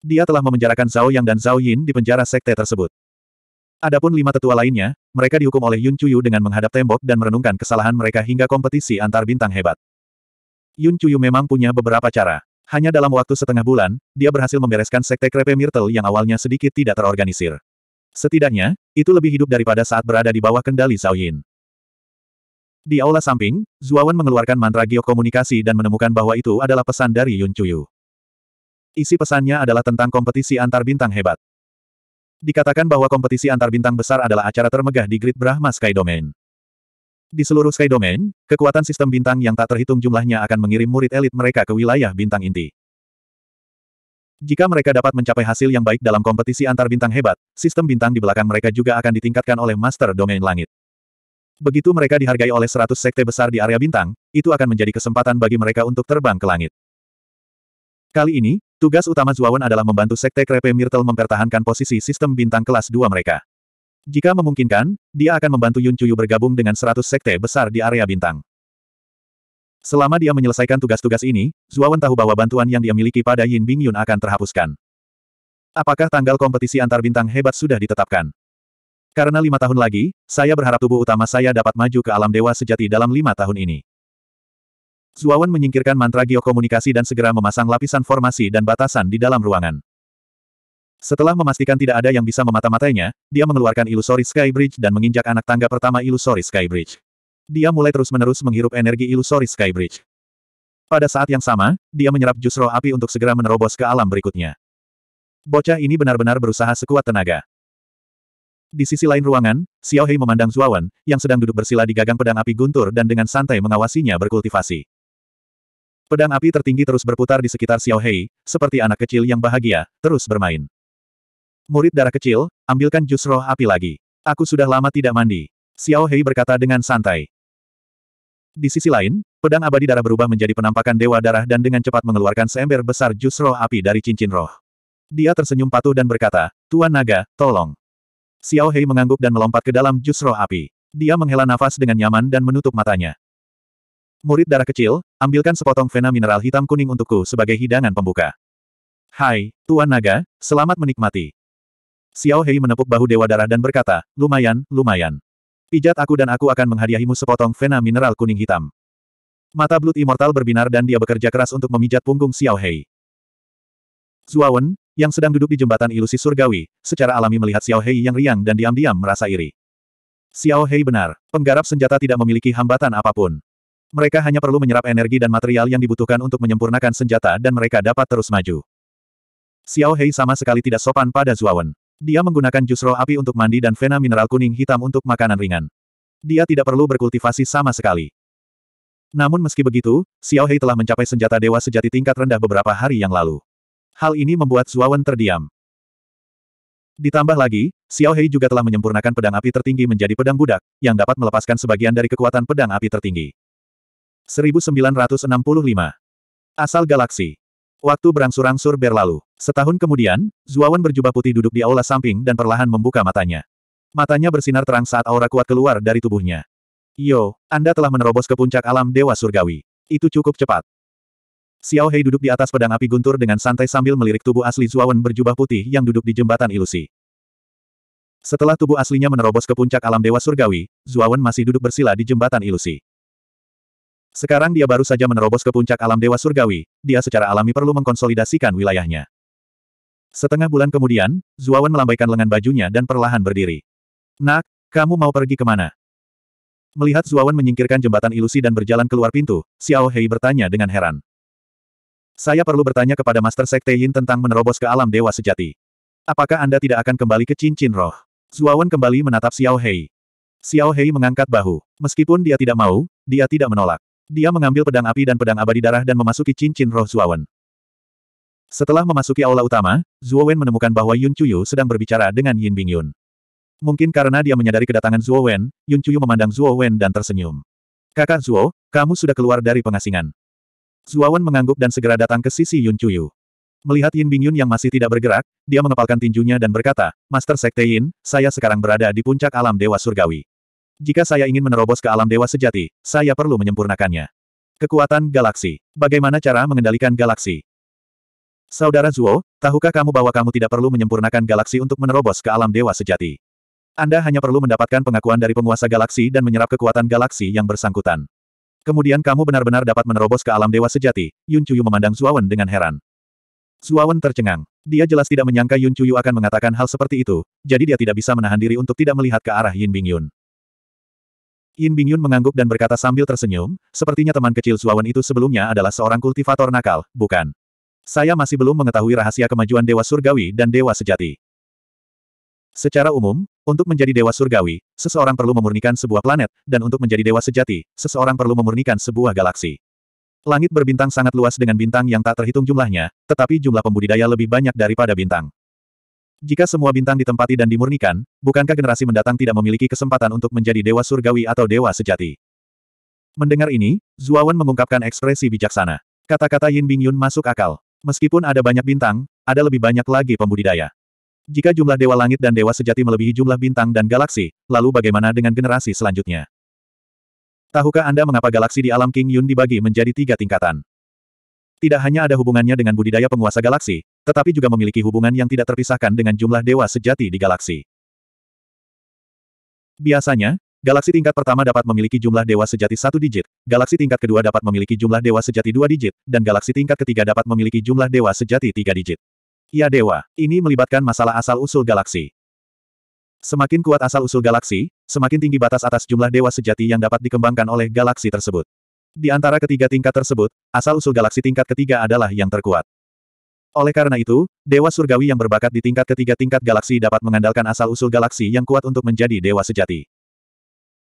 Dia telah memenjarakan Zhao Yang dan Zhao Yin di penjara sekte tersebut. Adapun lima tetua lainnya, mereka dihukum oleh Yun Chuyu dengan menghadap tembok dan merenungkan kesalahan mereka hingga kompetisi antar bintang hebat. Yun Chuyu memang punya beberapa cara. Hanya dalam waktu setengah bulan, dia berhasil membereskan sekte krepe Myrtle yang awalnya sedikit tidak terorganisir. Setidaknya, itu lebih hidup daripada saat berada di bawah kendali Zhao Yin. Di aula samping, Zuawan mengeluarkan mantra geokomunikasi dan menemukan bahwa itu adalah pesan dari Yun Chuyu. Isi pesannya adalah tentang kompetisi antar bintang hebat. Dikatakan bahwa kompetisi antar bintang besar adalah acara termegah di Grid Brahma Sky Domain. Di seluruh Sky Domain, kekuatan sistem bintang yang tak terhitung jumlahnya akan mengirim murid elit mereka ke wilayah bintang inti. Jika mereka dapat mencapai hasil yang baik dalam kompetisi antar bintang hebat, sistem bintang di belakang mereka juga akan ditingkatkan oleh Master Domain Langit. Begitu mereka dihargai oleh 100 sekte besar di area bintang, itu akan menjadi kesempatan bagi mereka untuk terbang ke langit. Kali ini, tugas utama Zuawan adalah membantu sekte Krepe Myrtle mempertahankan posisi sistem bintang kelas 2 mereka. Jika memungkinkan, dia akan membantu Yun Chuyu bergabung dengan seratus sekte besar di area bintang. Selama dia menyelesaikan tugas-tugas ini, Zuawan tahu bahwa bantuan yang dia miliki pada Yin Bing Yun akan terhapuskan. Apakah tanggal kompetisi antar bintang hebat sudah ditetapkan? Karena lima tahun lagi, saya berharap tubuh utama saya dapat maju ke alam dewa sejati dalam lima tahun ini. Zuawan menyingkirkan mantra geokomunikasi dan segera memasang lapisan formasi dan batasan di dalam ruangan. Setelah memastikan tidak ada yang bisa memata-matainya, dia mengeluarkan Illusory Sky Bridge dan menginjak anak tangga pertama Illusory Sky Bridge. Dia mulai terus-menerus menghirup energi Illusory Sky Bridge. Pada saat yang sama, dia menyerap jus roh api untuk segera menerobos ke alam berikutnya. Bocah ini benar-benar berusaha sekuat tenaga. Di sisi lain ruangan, Xiao Hei memandang Zuawan, yang sedang duduk bersila di gagang pedang api guntur dan dengan santai mengawasinya berkultivasi. Pedang api tertinggi terus berputar di sekitar Xiao Hei, seperti anak kecil yang bahagia, terus bermain. Murid darah kecil, ambilkan jus roh api lagi. Aku sudah lama tidak mandi. Xiao Hei berkata dengan santai. Di sisi lain, pedang abadi darah berubah menjadi penampakan dewa darah dan dengan cepat mengeluarkan seember besar jus roh api dari cincin roh. Dia tersenyum patuh dan berkata, Tuan Naga, tolong. Xiao Hei mengangguk dan melompat ke dalam jus roh api. Dia menghela nafas dengan nyaman dan menutup matanya. Murid darah kecil, ambilkan sepotong vena mineral hitam kuning untukku sebagai hidangan pembuka. Hai, Tuan Naga, selamat menikmati. Xiao Hei menepuk bahu Dewa Darah dan berkata, lumayan, lumayan. Pijat aku dan aku akan menghadiahimu sepotong vena mineral kuning hitam. Mata Blood Immortal berbinar dan dia bekerja keras untuk memijat punggung Xiao Hei. Wen yang sedang duduk di jembatan ilusi surgawi, secara alami melihat Xiao Hei yang riang dan diam-diam merasa iri. Xiao Hei benar, penggarap senjata tidak memiliki hambatan apapun. Mereka hanya perlu menyerap energi dan material yang dibutuhkan untuk menyempurnakan senjata dan mereka dapat terus maju. Xiao Hei sama sekali tidak sopan pada Wen. Dia menggunakan jus roh api untuk mandi dan vena mineral kuning hitam untuk makanan ringan. Dia tidak perlu berkultivasi sama sekali. Namun meski begitu, Xiao Hei telah mencapai senjata dewa sejati tingkat rendah beberapa hari yang lalu. Hal ini membuat Zuawan terdiam. Ditambah lagi, Xiao Hei juga telah menyempurnakan pedang api tertinggi menjadi pedang budak, yang dapat melepaskan sebagian dari kekuatan pedang api tertinggi. 1965. Asal galaksi. Waktu berangsur-angsur berlalu. Setahun kemudian, Zuawan berjubah putih duduk di aula samping dan perlahan membuka matanya. Matanya bersinar terang saat aura kuat keluar dari tubuhnya. Yo, Anda telah menerobos ke puncak alam Dewa Surgawi. Itu cukup cepat. Xiao Hei duduk di atas pedang api guntur dengan santai sambil melirik tubuh asli Zuawan berjubah putih yang duduk di jembatan ilusi. Setelah tubuh aslinya menerobos ke puncak alam Dewa Surgawi, Zuawan masih duduk bersila di jembatan ilusi. Sekarang dia baru saja menerobos ke puncak alam dewa surgawi, dia secara alami perlu mengkonsolidasikan wilayahnya. Setengah bulan kemudian, Zuawan melambaikan lengan bajunya dan perlahan berdiri. Nak, kamu mau pergi kemana? Melihat Zuawan menyingkirkan jembatan ilusi dan berjalan keluar pintu, Xiao Hei bertanya dengan heran. Saya perlu bertanya kepada Master Sekte Yin tentang menerobos ke alam dewa sejati. Apakah Anda tidak akan kembali ke cincin roh? Zuawan kembali menatap Xiao Hei. Xiao Hei mengangkat bahu. Meskipun dia tidak mau, dia tidak menolak. Dia mengambil pedang api dan pedang abadi darah dan memasuki cincin roh Zuowen. Setelah memasuki aula utama, Zuowen menemukan bahwa Yun Chuyu sedang berbicara dengan Yin Bingyun. Mungkin karena dia menyadari kedatangan Zuowen, Yun Chuyu memandang Zuowen dan tersenyum. Kakak Zuo, kamu sudah keluar dari pengasingan. Zuowen mengangguk dan segera datang ke sisi Yun Chuyu. Melihat Yin Bingyun yang masih tidak bergerak, dia mengepalkan tinjunya dan berkata, Master Sekte Yin, saya sekarang berada di puncak alam Dewa Surgawi. Jika saya ingin menerobos ke alam dewa sejati, saya perlu menyempurnakannya. Kekuatan galaksi. Bagaimana cara mengendalikan galaksi? Saudara Zuo, tahukah kamu bahwa kamu tidak perlu menyempurnakan galaksi untuk menerobos ke alam dewa sejati? Anda hanya perlu mendapatkan pengakuan dari penguasa galaksi dan menyerap kekuatan galaksi yang bersangkutan. Kemudian kamu benar-benar dapat menerobos ke alam dewa sejati, Yun Chuyu memandang Zuawan dengan heran. Zuawan tercengang. Dia jelas tidak menyangka Yun Chuyu akan mengatakan hal seperti itu, jadi dia tidak bisa menahan diri untuk tidak melihat ke arah Yin Bingyun. Yin Bingyun mengangguk dan berkata sambil tersenyum, sepertinya teman kecil Suawan itu sebelumnya adalah seorang kultivator nakal, bukan? Saya masih belum mengetahui rahasia kemajuan Dewa Surgawi dan Dewa Sejati. Secara umum, untuk menjadi Dewa Surgawi, seseorang perlu memurnikan sebuah planet, dan untuk menjadi Dewa Sejati, seseorang perlu memurnikan sebuah galaksi. Langit berbintang sangat luas dengan bintang yang tak terhitung jumlahnya, tetapi jumlah pembudidaya lebih banyak daripada bintang. Jika semua bintang ditempati dan dimurnikan, bukankah generasi mendatang tidak memiliki kesempatan untuk menjadi dewa surgawi atau dewa sejati? Mendengar ini, Zuawan mengungkapkan ekspresi bijaksana. Kata-kata Yin Bingyun masuk akal. Meskipun ada banyak bintang, ada lebih banyak lagi pembudidaya. Jika jumlah dewa langit dan dewa sejati melebihi jumlah bintang dan galaksi, lalu bagaimana dengan generasi selanjutnya? Tahukah Anda mengapa galaksi di alam King Yun dibagi menjadi tiga tingkatan? Tidak hanya ada hubungannya dengan budidaya penguasa galaksi, tetapi juga memiliki hubungan yang tidak terpisahkan dengan jumlah dewa sejati di galaksi. Biasanya, galaksi tingkat pertama dapat memiliki jumlah dewa sejati satu digit, galaksi tingkat kedua dapat memiliki jumlah dewa sejati dua digit, dan galaksi tingkat ketiga dapat memiliki jumlah dewa sejati tiga digit. Ya dewa, ini melibatkan masalah asal-usul galaksi. Semakin kuat asal-usul galaksi, semakin tinggi batas atas jumlah dewa sejati yang dapat dikembangkan oleh galaksi tersebut. Di antara ketiga tingkat tersebut, asal-usul galaksi tingkat ketiga adalah yang terkuat. Oleh karena itu, Dewa Surgawi yang berbakat di tingkat ketiga tingkat galaksi dapat mengandalkan asal-usul galaksi yang kuat untuk menjadi Dewa Sejati.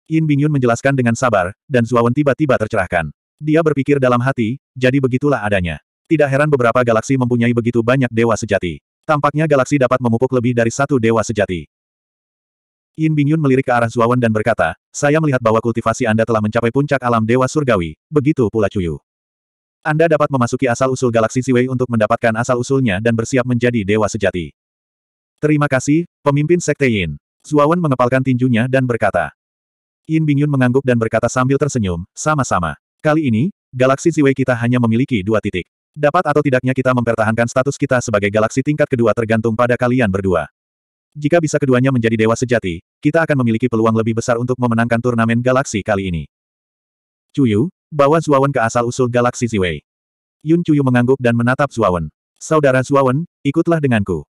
Yin Bingyun menjelaskan dengan sabar, dan Zuawan tiba-tiba tercerahkan. Dia berpikir dalam hati, jadi begitulah adanya. Tidak heran beberapa galaksi mempunyai begitu banyak dewa sejati. Tampaknya galaksi dapat memupuk lebih dari satu dewa sejati. Yin Bingyun melirik ke arah Zuawan dan berkata, saya melihat bahwa kultivasi Anda telah mencapai puncak alam dewa surgawi, begitu pula Cuyu. Anda dapat memasuki asal-usul galaksi Ziwei untuk mendapatkan asal-usulnya dan bersiap menjadi dewa sejati. Terima kasih, pemimpin Sekte Yin. Zuawan mengepalkan tinjunya dan berkata. Yin Bingyun mengangguk dan berkata sambil tersenyum, sama-sama. Kali ini, galaksi Ziwei kita hanya memiliki dua titik. Dapat atau tidaknya kita mempertahankan status kita sebagai galaksi tingkat kedua tergantung pada kalian berdua. Jika bisa keduanya menjadi dewa sejati, kita akan memiliki peluang lebih besar untuk memenangkan turnamen galaksi kali ini. Cuyu, bawa Zuawan ke asal-usul galaksi Ziwei. Yun Cuyu mengangguk dan menatap Zuawan. Saudara Zuawan, ikutlah denganku.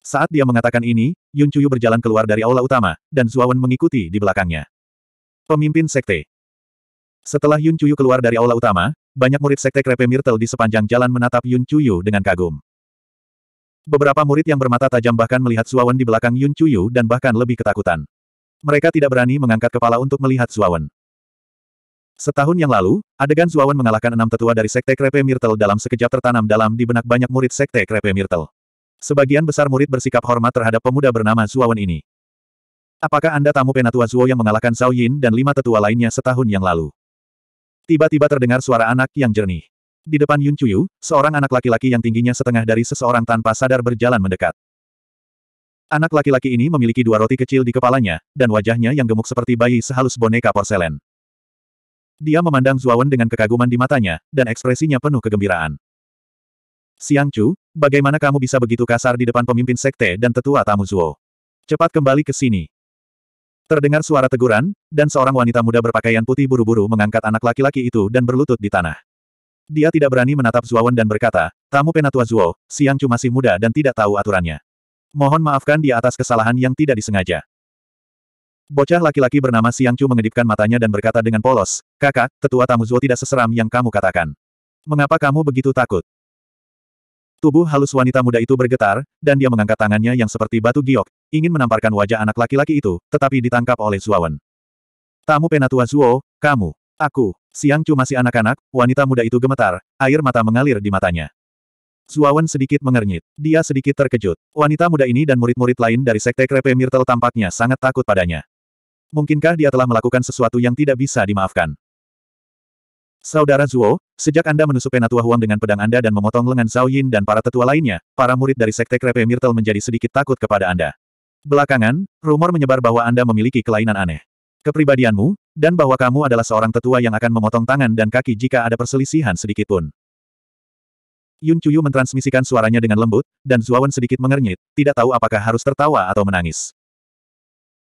Saat dia mengatakan ini, Yun Cuyu berjalan keluar dari aula utama, dan Zuawan mengikuti di belakangnya. Pemimpin Sekte Setelah Yun Cuyu keluar dari aula utama, banyak murid Sekte Krepe Mirtel di sepanjang jalan menatap Yun Cuyu dengan kagum. Beberapa murid yang bermata tajam bahkan melihat Suawen di belakang Yun Chuyu dan bahkan lebih ketakutan. Mereka tidak berani mengangkat kepala untuk melihat Suawen. Setahun yang lalu, adegan Suawen mengalahkan enam tetua dari Sekte Krepe Myrtle dalam sekejap tertanam dalam di benak banyak murid Sekte Krepe Myrtle. Sebagian besar murid bersikap hormat terhadap pemuda bernama Suawen ini. Apakah Anda tamu Penatua Zuo yang mengalahkan Zhao Yin dan lima tetua lainnya setahun yang lalu? Tiba-tiba terdengar suara anak yang jernih. Di depan Yun Chuyu, seorang anak laki-laki yang tingginya setengah dari seseorang tanpa sadar berjalan mendekat. Anak laki-laki ini memiliki dua roti kecil di kepalanya, dan wajahnya yang gemuk seperti bayi sehalus boneka porselen. Dia memandang Zuawan dengan kekaguman di matanya, dan ekspresinya penuh kegembiraan. Siang Chu, bagaimana kamu bisa begitu kasar di depan pemimpin sekte dan tetua tamu Zuo? Cepat kembali ke sini. Terdengar suara teguran, dan seorang wanita muda berpakaian putih buru-buru mengangkat anak laki-laki itu dan berlutut di tanah. Dia tidak berani menatap Zuawan dan berkata, tamu penatua Zuo, Siang Chu masih muda dan tidak tahu aturannya. Mohon maafkan dia atas kesalahan yang tidak disengaja. Bocah laki-laki bernama Siang Chu mengedipkan matanya dan berkata dengan polos, kakak, tetua tamu Zuo tidak seseram yang kamu katakan. Mengapa kamu begitu takut? Tubuh halus wanita muda itu bergetar, dan dia mengangkat tangannya yang seperti batu giok, ingin menamparkan wajah anak laki-laki itu, tetapi ditangkap oleh Zuawan. Tamu penatua Zuo, kamu, aku, Siang Chu masih anak-anak, wanita muda itu gemetar, air mata mengalir di matanya. Zuawan sedikit mengernyit. Dia sedikit terkejut. Wanita muda ini dan murid-murid lain dari Sekte Krepe Mirtel tampaknya sangat takut padanya. Mungkinkah dia telah melakukan sesuatu yang tidak bisa dimaafkan? Saudara Zuo, sejak Anda menusuk Penatua Huang dengan pedang Anda dan memotong lengan Zhao Yin dan para tetua lainnya, para murid dari Sekte Krepe Mirtel menjadi sedikit takut kepada Anda. Belakangan, rumor menyebar bahwa Anda memiliki kelainan aneh kepribadianmu, dan bahwa kamu adalah seorang tetua yang akan memotong tangan dan kaki jika ada perselisihan sedikitpun. Yun Chuyu mentransmisikan suaranya dengan lembut, dan Zuawan sedikit mengernyit, tidak tahu apakah harus tertawa atau menangis.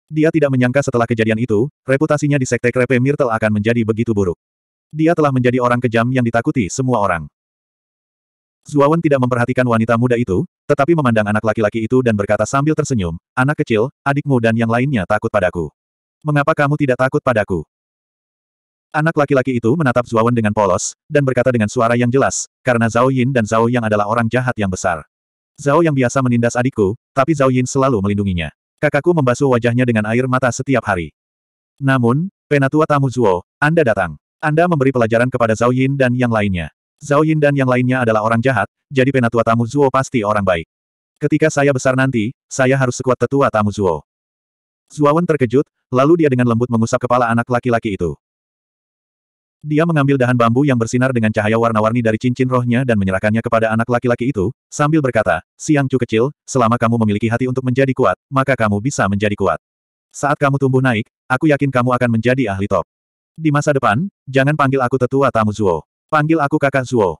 Dia tidak menyangka setelah kejadian itu, reputasinya di Sekte Krepe Myrtle akan menjadi begitu buruk. Dia telah menjadi orang kejam yang ditakuti semua orang. Zuawan tidak memperhatikan wanita muda itu, tetapi memandang anak laki-laki itu dan berkata sambil tersenyum, anak kecil, adikmu dan yang lainnya takut padaku mengapa kamu tidak takut padaku? Anak laki-laki itu menatap Zuawan dengan polos, dan berkata dengan suara yang jelas, karena Zhao Yin dan Zhao Yang adalah orang jahat yang besar. Zhao Yang biasa menindas adikku, tapi Zhao Yin selalu melindunginya. Kakakku membasuh wajahnya dengan air mata setiap hari. Namun, penatua tamu Zuo, Anda datang. Anda memberi pelajaran kepada Zhao Yin dan yang lainnya. Zhao Yin dan yang lainnya adalah orang jahat, jadi penatua tamu Zuo pasti orang baik. Ketika saya besar nanti, saya harus sekuat tetua tamu Zuo. Zuawan terkejut, lalu dia dengan lembut mengusap kepala anak laki-laki itu. Dia mengambil dahan bambu yang bersinar dengan cahaya warna-warni dari cincin rohnya dan menyerahkannya kepada anak laki-laki itu, sambil berkata, Siang Chu kecil, selama kamu memiliki hati untuk menjadi kuat, maka kamu bisa menjadi kuat. Saat kamu tumbuh naik, aku yakin kamu akan menjadi ahli top. Di masa depan, jangan panggil aku tetua tamu Zuo. Panggil aku kakak Zuo.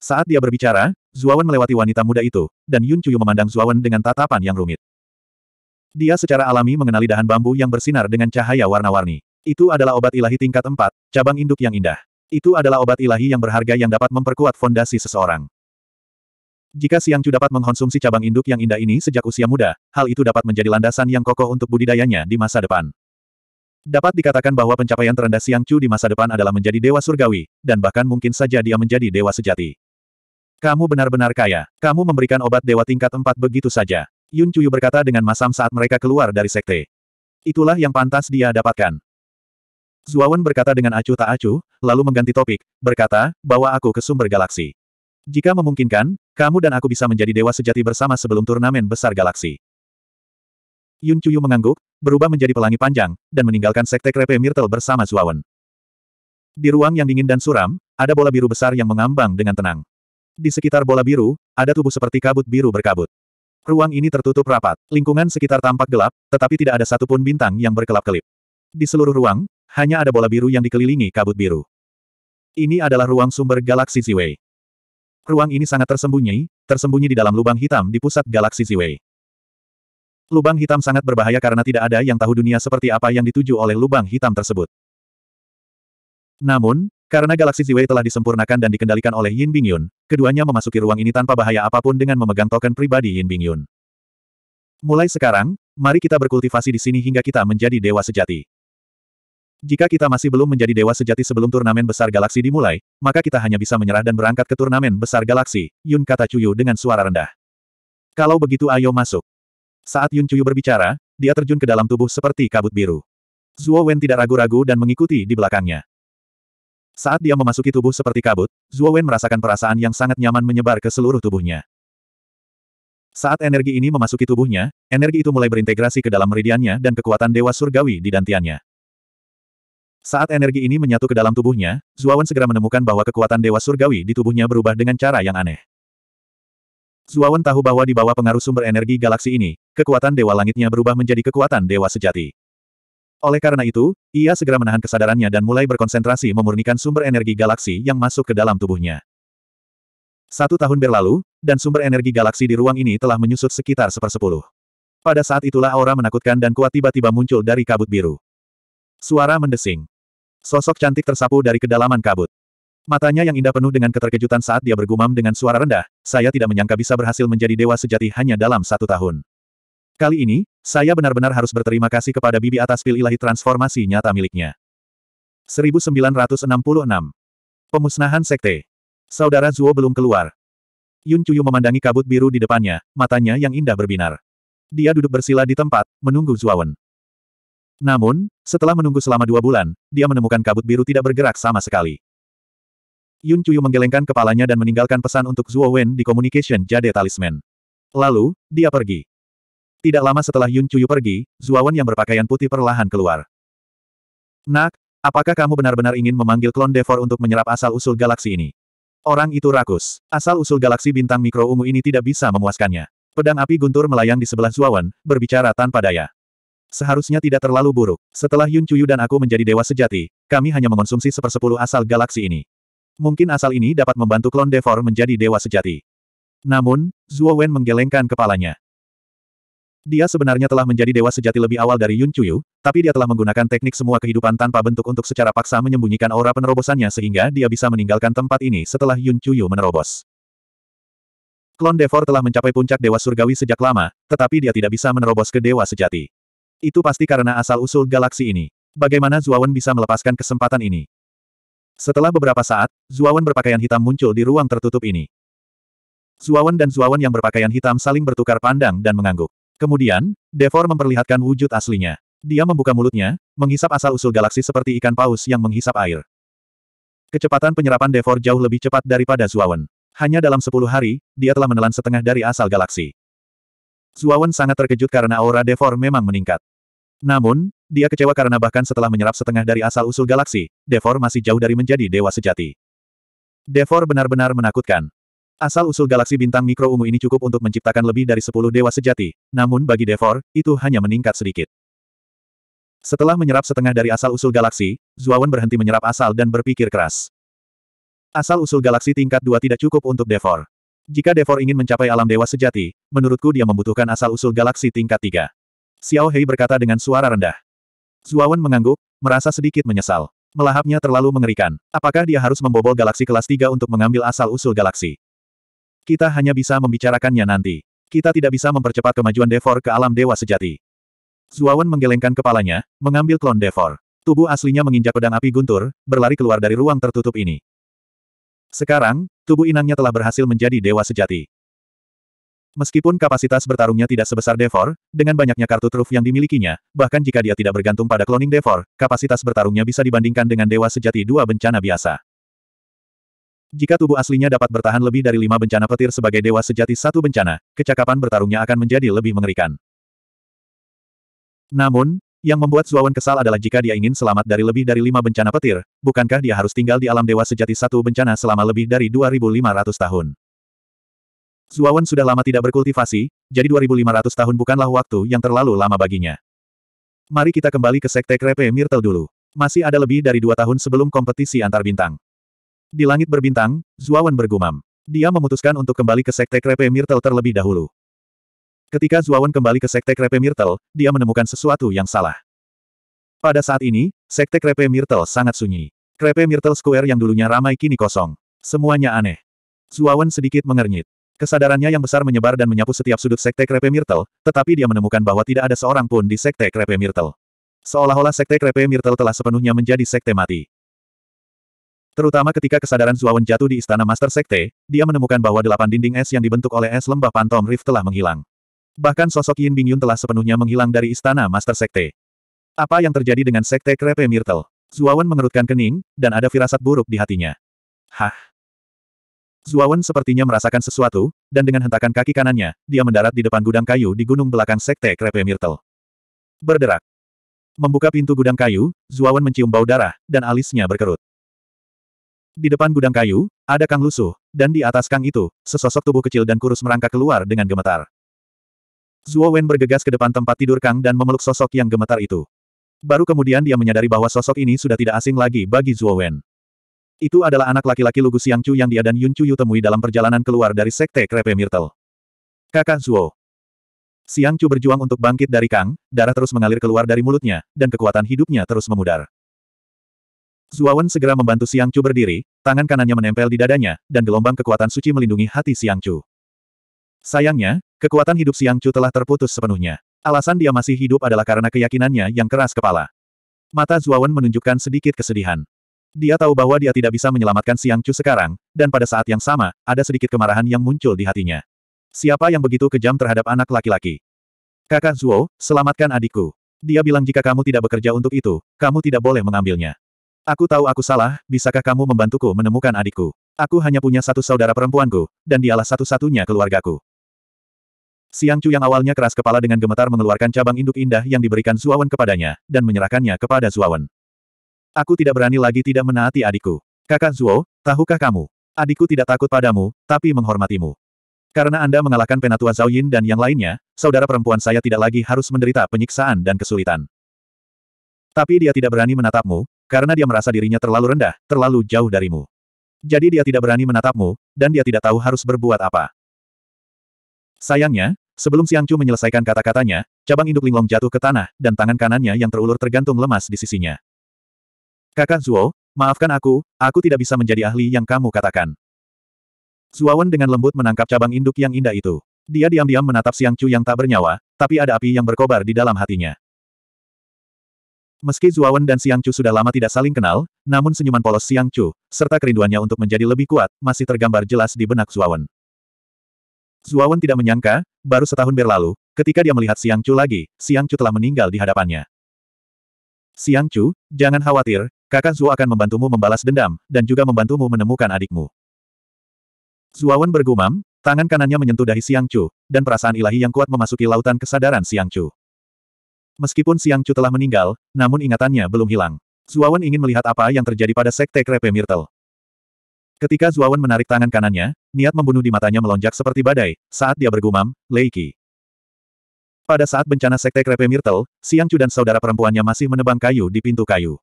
Saat dia berbicara, Zuawan melewati wanita muda itu, dan Yun Chuyu memandang Zuawan dengan tatapan yang rumit. Dia secara alami mengenali dahan bambu yang bersinar dengan cahaya warna-warni. Itu adalah obat ilahi tingkat 4, cabang induk yang indah. Itu adalah obat ilahi yang berharga yang dapat memperkuat fondasi seseorang. Jika Siang Chu dapat mengkonsumsi cabang induk yang indah ini sejak usia muda, hal itu dapat menjadi landasan yang kokoh untuk budidayanya di masa depan. Dapat dikatakan bahwa pencapaian terendah Siang Chu di masa depan adalah menjadi dewa surgawi, dan bahkan mungkin saja dia menjadi dewa sejati. Kamu benar-benar kaya. Kamu memberikan obat dewa tingkat 4 begitu saja. Yun Cuyu berkata dengan masam saat mereka keluar dari sekte. Itulah yang pantas dia dapatkan. Zuawan berkata dengan acuh tak acuh, lalu mengganti topik, berkata, bawa aku ke sumber galaksi. Jika memungkinkan, kamu dan aku bisa menjadi dewa sejati bersama sebelum turnamen besar galaksi. Yun Cuyu mengangguk, berubah menjadi pelangi panjang, dan meninggalkan sekte krepe Myrtle bersama Zuawan. Di ruang yang dingin dan suram, ada bola biru besar yang mengambang dengan tenang. Di sekitar bola biru, ada tubuh seperti kabut biru berkabut. Ruang ini tertutup rapat, lingkungan sekitar tampak gelap, tetapi tidak ada satupun bintang yang berkelap-kelip. Di seluruh ruang, hanya ada bola biru yang dikelilingi kabut biru. Ini adalah ruang sumber galaksi Ziwei. Ruang ini sangat tersembunyi, tersembunyi di dalam lubang hitam di pusat galaksi Ziwei. Lubang hitam sangat berbahaya karena tidak ada yang tahu dunia seperti apa yang dituju oleh lubang hitam tersebut. Namun, karena galaksi Ziwei telah disempurnakan dan dikendalikan oleh Yin Bingyun, keduanya memasuki ruang ini tanpa bahaya apapun dengan memegang token pribadi Yin Bingyun. Mulai sekarang, mari kita berkultivasi di sini hingga kita menjadi dewa sejati. Jika kita masih belum menjadi dewa sejati sebelum turnamen besar galaksi dimulai, maka kita hanya bisa menyerah dan berangkat ke turnamen besar galaksi, Yun kata Cuyu dengan suara rendah. Kalau begitu ayo masuk. Saat Yun Cuyu berbicara, dia terjun ke dalam tubuh seperti kabut biru. Zuo Wen tidak ragu-ragu dan mengikuti di belakangnya. Saat dia memasuki tubuh seperti kabut, Zuo Wen merasakan perasaan yang sangat nyaman menyebar ke seluruh tubuhnya. Saat energi ini memasuki tubuhnya, energi itu mulai berintegrasi ke dalam meridiannya dan kekuatan Dewa Surgawi di dantiannya. Saat energi ini menyatu ke dalam tubuhnya, Wen segera menemukan bahwa kekuatan Dewa Surgawi di tubuhnya berubah dengan cara yang aneh. Wen tahu bahwa di bawah pengaruh sumber energi galaksi ini, kekuatan Dewa Langitnya berubah menjadi kekuatan Dewa Sejati. Oleh karena itu, ia segera menahan kesadarannya dan mulai berkonsentrasi memurnikan sumber energi galaksi yang masuk ke dalam tubuhnya. Satu tahun berlalu, dan sumber energi galaksi di ruang ini telah menyusut sekitar sepersepuluh. Pada saat itulah aura menakutkan dan kuat tiba-tiba muncul dari kabut biru. Suara mendesing. Sosok cantik tersapu dari kedalaman kabut. Matanya yang indah penuh dengan keterkejutan saat dia bergumam dengan suara rendah, saya tidak menyangka bisa berhasil menjadi dewa sejati hanya dalam satu tahun. Kali ini, saya benar-benar harus berterima kasih kepada Bibi atas pil ilahi transformasi nyata miliknya. 1966. Pemusnahan Sekte. Saudara Zuo belum keluar. Yun Chuyu memandangi kabut biru di depannya, matanya yang indah berbinar. Dia duduk bersila di tempat, menunggu Zuawan. Namun, setelah menunggu selama dua bulan, dia menemukan kabut biru tidak bergerak sama sekali. Yun Chuyu menggelengkan kepalanya dan meninggalkan pesan untuk Zuo Wen di Communication Jade Talisman. Lalu, dia pergi. Tidak lama setelah Yun Chuyu pergi, Zuawan yang berpakaian putih perlahan keluar. Nak, apakah kamu benar-benar ingin memanggil klon Devor untuk menyerap asal-usul galaksi ini? Orang itu rakus. Asal-usul galaksi bintang mikro ungu ini tidak bisa memuaskannya. Pedang api guntur melayang di sebelah Zuawan, berbicara tanpa daya. Seharusnya tidak terlalu buruk. Setelah Yun Chuyu dan aku menjadi dewa sejati, kami hanya mengonsumsi sepersepuluh asal galaksi ini. Mungkin asal ini dapat membantu klon Devor menjadi dewa sejati. Namun, Zuo Wen menggelengkan kepalanya. Dia sebenarnya telah menjadi dewa sejati lebih awal dari Yun Chuyu, tapi dia telah menggunakan teknik semua kehidupan tanpa bentuk untuk secara paksa menyembunyikan aura penerobosannya sehingga dia bisa meninggalkan tempat ini setelah Yun Chuyu menerobos. Klon Devor telah mencapai puncak dewa surgawi sejak lama, tetapi dia tidak bisa menerobos ke dewa sejati. Itu pasti karena asal-usul galaksi ini. Bagaimana Zuawan bisa melepaskan kesempatan ini? Setelah beberapa saat, Zuawan berpakaian hitam muncul di ruang tertutup ini. Zuawan dan Zuawan yang berpakaian hitam saling bertukar pandang dan mengangguk. Kemudian, Devor memperlihatkan wujud aslinya. Dia membuka mulutnya, menghisap asal-usul galaksi seperti ikan paus yang menghisap air. Kecepatan penyerapan Devor jauh lebih cepat daripada Zuawan. Hanya dalam sepuluh hari, dia telah menelan setengah dari asal galaksi. Zuawan sangat terkejut karena aura Devor memang meningkat. Namun, dia kecewa karena bahkan setelah menyerap setengah dari asal-usul galaksi, Devor masih jauh dari menjadi dewa sejati. Devor benar-benar menakutkan. Asal-usul galaksi bintang mikro ungu ini cukup untuk menciptakan lebih dari 10 dewa sejati, namun bagi Devor, itu hanya meningkat sedikit. Setelah menyerap setengah dari asal-usul galaksi, Zuawan berhenti menyerap asal dan berpikir keras. Asal-usul galaksi tingkat 2 tidak cukup untuk Devor. Jika Devor ingin mencapai alam dewa sejati, menurutku dia membutuhkan asal-usul galaksi tingkat 3. Xiao Hei berkata dengan suara rendah. Zuawan mengangguk, merasa sedikit menyesal. Melahapnya terlalu mengerikan. Apakah dia harus membobol galaksi kelas 3 untuk mengambil asal-usul galaksi? Kita hanya bisa membicarakannya nanti. Kita tidak bisa mempercepat kemajuan Devor ke alam dewa sejati. Zuawan menggelengkan kepalanya, mengambil klon Devor. Tubuh aslinya menginjak pedang api guntur, berlari keluar dari ruang tertutup ini. Sekarang, tubuh inangnya telah berhasil menjadi dewa sejati. Meskipun kapasitas bertarungnya tidak sebesar Devor, dengan banyaknya kartu truf yang dimilikinya, bahkan jika dia tidak bergantung pada kloning Devor, kapasitas bertarungnya bisa dibandingkan dengan dewa sejati dua bencana biasa. Jika tubuh aslinya dapat bertahan lebih dari lima bencana petir sebagai dewa sejati satu bencana, kecakapan bertarungnya akan menjadi lebih mengerikan. Namun, yang membuat Zuawan kesal adalah jika dia ingin selamat dari lebih dari lima bencana petir, bukankah dia harus tinggal di alam dewa sejati satu bencana selama lebih dari 2.500 tahun? Zuawan sudah lama tidak berkultivasi, jadi 2.500 tahun bukanlah waktu yang terlalu lama baginya. Mari kita kembali ke Sekte Krepe Myrtle dulu. Masih ada lebih dari dua tahun sebelum kompetisi antar bintang. Di langit berbintang, Zuawan bergumam. Dia memutuskan untuk kembali ke Sekte Krepe Mirtel terlebih dahulu. Ketika Zuawan kembali ke Sekte Krepe Mirtel, dia menemukan sesuatu yang salah. Pada saat ini, Sekte Krepe Mirtel sangat sunyi. Krepe Mirtel Square yang dulunya ramai kini kosong. Semuanya aneh. Zuawan sedikit mengernyit. Kesadarannya yang besar menyebar dan menyapu setiap sudut Sekte Krepe Mirtel, tetapi dia menemukan bahwa tidak ada seorang pun di Sekte Krepe Mirtel. Seolah-olah Sekte Krepe Mirtel telah sepenuhnya menjadi Sekte mati. Terutama ketika kesadaran Zuawan jatuh di istana Master Sekte, dia menemukan bahwa delapan dinding es yang dibentuk oleh es lembah Phantom Rift telah menghilang. Bahkan sosok Yin Bingyun telah sepenuhnya menghilang dari istana Master Sekte. Apa yang terjadi dengan Sekte Krepe Myrtle? Zuawan mengerutkan kening, dan ada firasat buruk di hatinya. Hah? Zuawan sepertinya merasakan sesuatu, dan dengan hentakan kaki kanannya, dia mendarat di depan gudang kayu di gunung belakang Sekte Krepe Myrtle. Berderak. Membuka pintu gudang kayu, Zuawan mencium bau darah, dan alisnya berkerut. Di depan gudang kayu, ada Kang Lusuh, dan di atas Kang itu, sesosok tubuh kecil dan kurus merangkak keluar dengan gemetar. Zuo Wen bergegas ke depan tempat tidur Kang dan memeluk sosok yang gemetar itu. Baru kemudian dia menyadari bahwa sosok ini sudah tidak asing lagi bagi Zuo Wen. Itu adalah anak laki-laki Lugu Siang cu yang dia dan Yun Chuyu temui dalam perjalanan keluar dari sekte Krepe Myrtle. Kakak Zuo. Siang Chu berjuang untuk bangkit dari Kang, darah terus mengalir keluar dari mulutnya, dan kekuatan hidupnya terus memudar. Zuo Wen segera membantu Siang Chu berdiri, Tangan kanannya menempel di dadanya, dan gelombang kekuatan suci melindungi hati Siang Chu. Sayangnya, kekuatan hidup Siang Chu telah terputus sepenuhnya. Alasan dia masih hidup adalah karena keyakinannya yang keras kepala. Mata Zuawan menunjukkan sedikit kesedihan. Dia tahu bahwa dia tidak bisa menyelamatkan Siang Chu sekarang, dan pada saat yang sama, ada sedikit kemarahan yang muncul di hatinya. Siapa yang begitu kejam terhadap anak laki-laki? Kakak Zuo, selamatkan adikku. Dia bilang jika kamu tidak bekerja untuk itu, kamu tidak boleh mengambilnya. Aku tahu aku salah, bisakah kamu membantuku menemukan adikku? Aku hanya punya satu saudara perempuanku, dan dialah satu-satunya keluargaku. Siang Chu yang awalnya keras kepala dengan gemetar mengeluarkan cabang induk indah yang diberikan Zuawan kepadanya, dan menyerahkannya kepada Zuawan. Aku tidak berani lagi tidak menaati adikku. Kakak Zuo, tahukah kamu? Adikku tidak takut padamu, tapi menghormatimu. Karena Anda mengalahkan Penatua Zhao Yin dan yang lainnya, saudara perempuan saya tidak lagi harus menderita penyiksaan dan kesulitan. Tapi dia tidak berani menatapmu, karena dia merasa dirinya terlalu rendah, terlalu jauh darimu. Jadi dia tidak berani menatapmu, dan dia tidak tahu harus berbuat apa. Sayangnya, sebelum Siang Chu menyelesaikan kata-katanya, cabang induk linglong jatuh ke tanah, dan tangan kanannya yang terulur tergantung lemas di sisinya. Kakak Zuo, maafkan aku, aku tidak bisa menjadi ahli yang kamu katakan. Zuawan dengan lembut menangkap cabang induk yang indah itu. Dia diam-diam menatap Siang Chu yang tak bernyawa, tapi ada api yang berkobar di dalam hatinya. Meski Zuawan dan Siang Chu sudah lama tidak saling kenal, namun senyuman polos Siang Chu, serta kerinduannya untuk menjadi lebih kuat, masih tergambar jelas di benak Zuawan. Zuawan tidak menyangka, baru setahun berlalu, ketika dia melihat Siang Chu lagi, Siang Chu telah meninggal di hadapannya. Siang Chu, jangan khawatir, kakak Zuo akan membantumu membalas dendam, dan juga membantumu menemukan adikmu. Zuawan bergumam, tangan kanannya menyentuh dahi Siang Chu, dan perasaan ilahi yang kuat memasuki lautan kesadaran Siang Chu. Meskipun Siang Chu telah meninggal, namun ingatannya belum hilang. Zuawan ingin melihat apa yang terjadi pada Sekte Krepe Myrtle. Ketika Zuawan menarik tangan kanannya, niat membunuh di matanya melonjak seperti badai, saat dia bergumam, Leiki. Pada saat bencana Sekte Krepe Myrtle, Siang Chu dan saudara perempuannya masih menebang kayu di pintu kayu.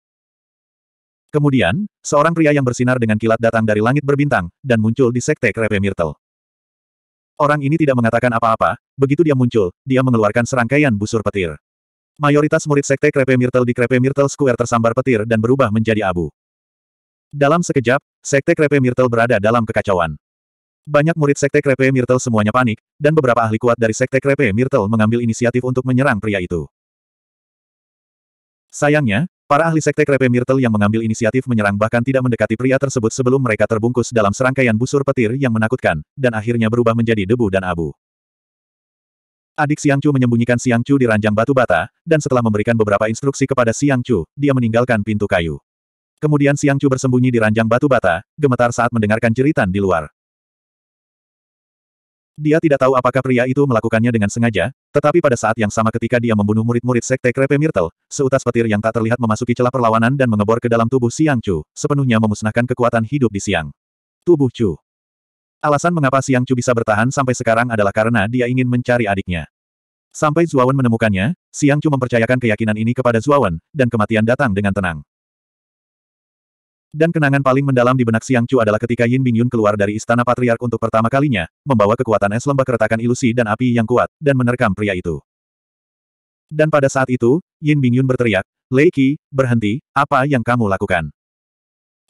Kemudian, seorang pria yang bersinar dengan kilat datang dari langit berbintang, dan muncul di Sekte Krepe Myrtle. Orang ini tidak mengatakan apa-apa, begitu dia muncul, dia mengeluarkan serangkaian busur petir. Mayoritas murid sekte Krepe Mirtel di Krepe Mirtel Square tersambar petir dan berubah menjadi abu. Dalam sekejap, sekte Krepe Mirtel berada dalam kekacauan. Banyak murid sekte Krepe Mirtel semuanya panik, dan beberapa ahli kuat dari sekte Krepe Mirtel mengambil inisiatif untuk menyerang pria itu. Sayangnya, para ahli sekte Krepe Mirtel yang mengambil inisiatif menyerang bahkan tidak mendekati pria tersebut sebelum mereka terbungkus dalam serangkaian busur petir yang menakutkan, dan akhirnya berubah menjadi debu dan abu. Adik Siang Chu menyembunyikan Siang Chu di ranjang batu bata, dan setelah memberikan beberapa instruksi kepada Siang Chu, dia meninggalkan pintu kayu. Kemudian Siang Chu bersembunyi di ranjang batu bata, gemetar saat mendengarkan jeritan di luar. Dia tidak tahu apakah pria itu melakukannya dengan sengaja, tetapi pada saat yang sama ketika dia membunuh murid-murid sekte Krepe Myrtle, seutas petir yang tak terlihat memasuki celah perlawanan dan mengebor ke dalam tubuh Siang Chu, sepenuhnya memusnahkan kekuatan hidup di Siang. Tubuh Chu. Alasan mengapa Siang Chu bisa bertahan sampai sekarang adalah karena dia ingin mencari adiknya. Sampai Zuawan menemukannya, Siang Chu mempercayakan keyakinan ini kepada Zuawan, dan kematian datang dengan tenang. Dan kenangan paling mendalam di benak Siang Chu adalah ketika Yin Bingyun keluar dari istana patriark untuk pertama kalinya, membawa kekuatan es lembah keretakan ilusi dan api yang kuat, dan menerkam pria itu. Dan pada saat itu, Yin Bingyun berteriak, Lei Qi, berhenti, apa yang kamu lakukan?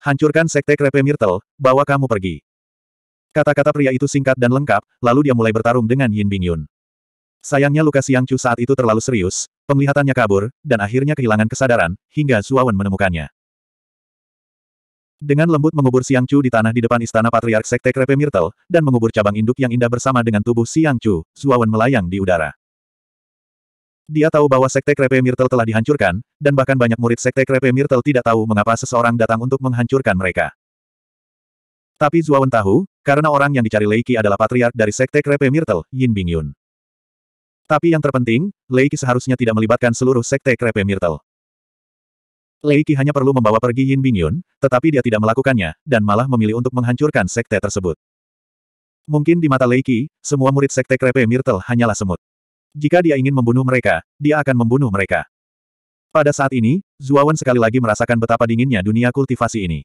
Hancurkan sekte krepe Myrtle, bawa kamu pergi. Kata-kata pria itu singkat dan lengkap, lalu dia mulai bertarung dengan Yin Bingyun. Sayangnya luka Siang Chu saat itu terlalu serius, penglihatannya kabur, dan akhirnya kehilangan kesadaran, hingga Suawan menemukannya. Dengan lembut mengubur Siang Chu di tanah di depan istana Patriark Sekte Krepe Mirtel dan mengubur cabang induk yang indah bersama dengan tubuh Siang Chu, Suawan melayang di udara. Dia tahu bahwa Sekte Krepe Mirtel telah dihancurkan, dan bahkan banyak murid Sekte Krepe Mirtel tidak tahu mengapa seseorang datang untuk menghancurkan mereka. Tapi Zuawan tahu, karena orang yang dicari Lei adalah patriark dari Sekte Krepe Myrtle, Yin Bingyun. Tapi yang terpenting, Lei seharusnya tidak melibatkan seluruh Sekte Krepe Myrtle. Lei hanya perlu membawa pergi Yin Bingyun, tetapi dia tidak melakukannya, dan malah memilih untuk menghancurkan Sekte tersebut. Mungkin di mata Lei semua murid Sekte Krepe Myrtle hanyalah semut. Jika dia ingin membunuh mereka, dia akan membunuh mereka. Pada saat ini, Zuawan sekali lagi merasakan betapa dinginnya dunia kultivasi ini.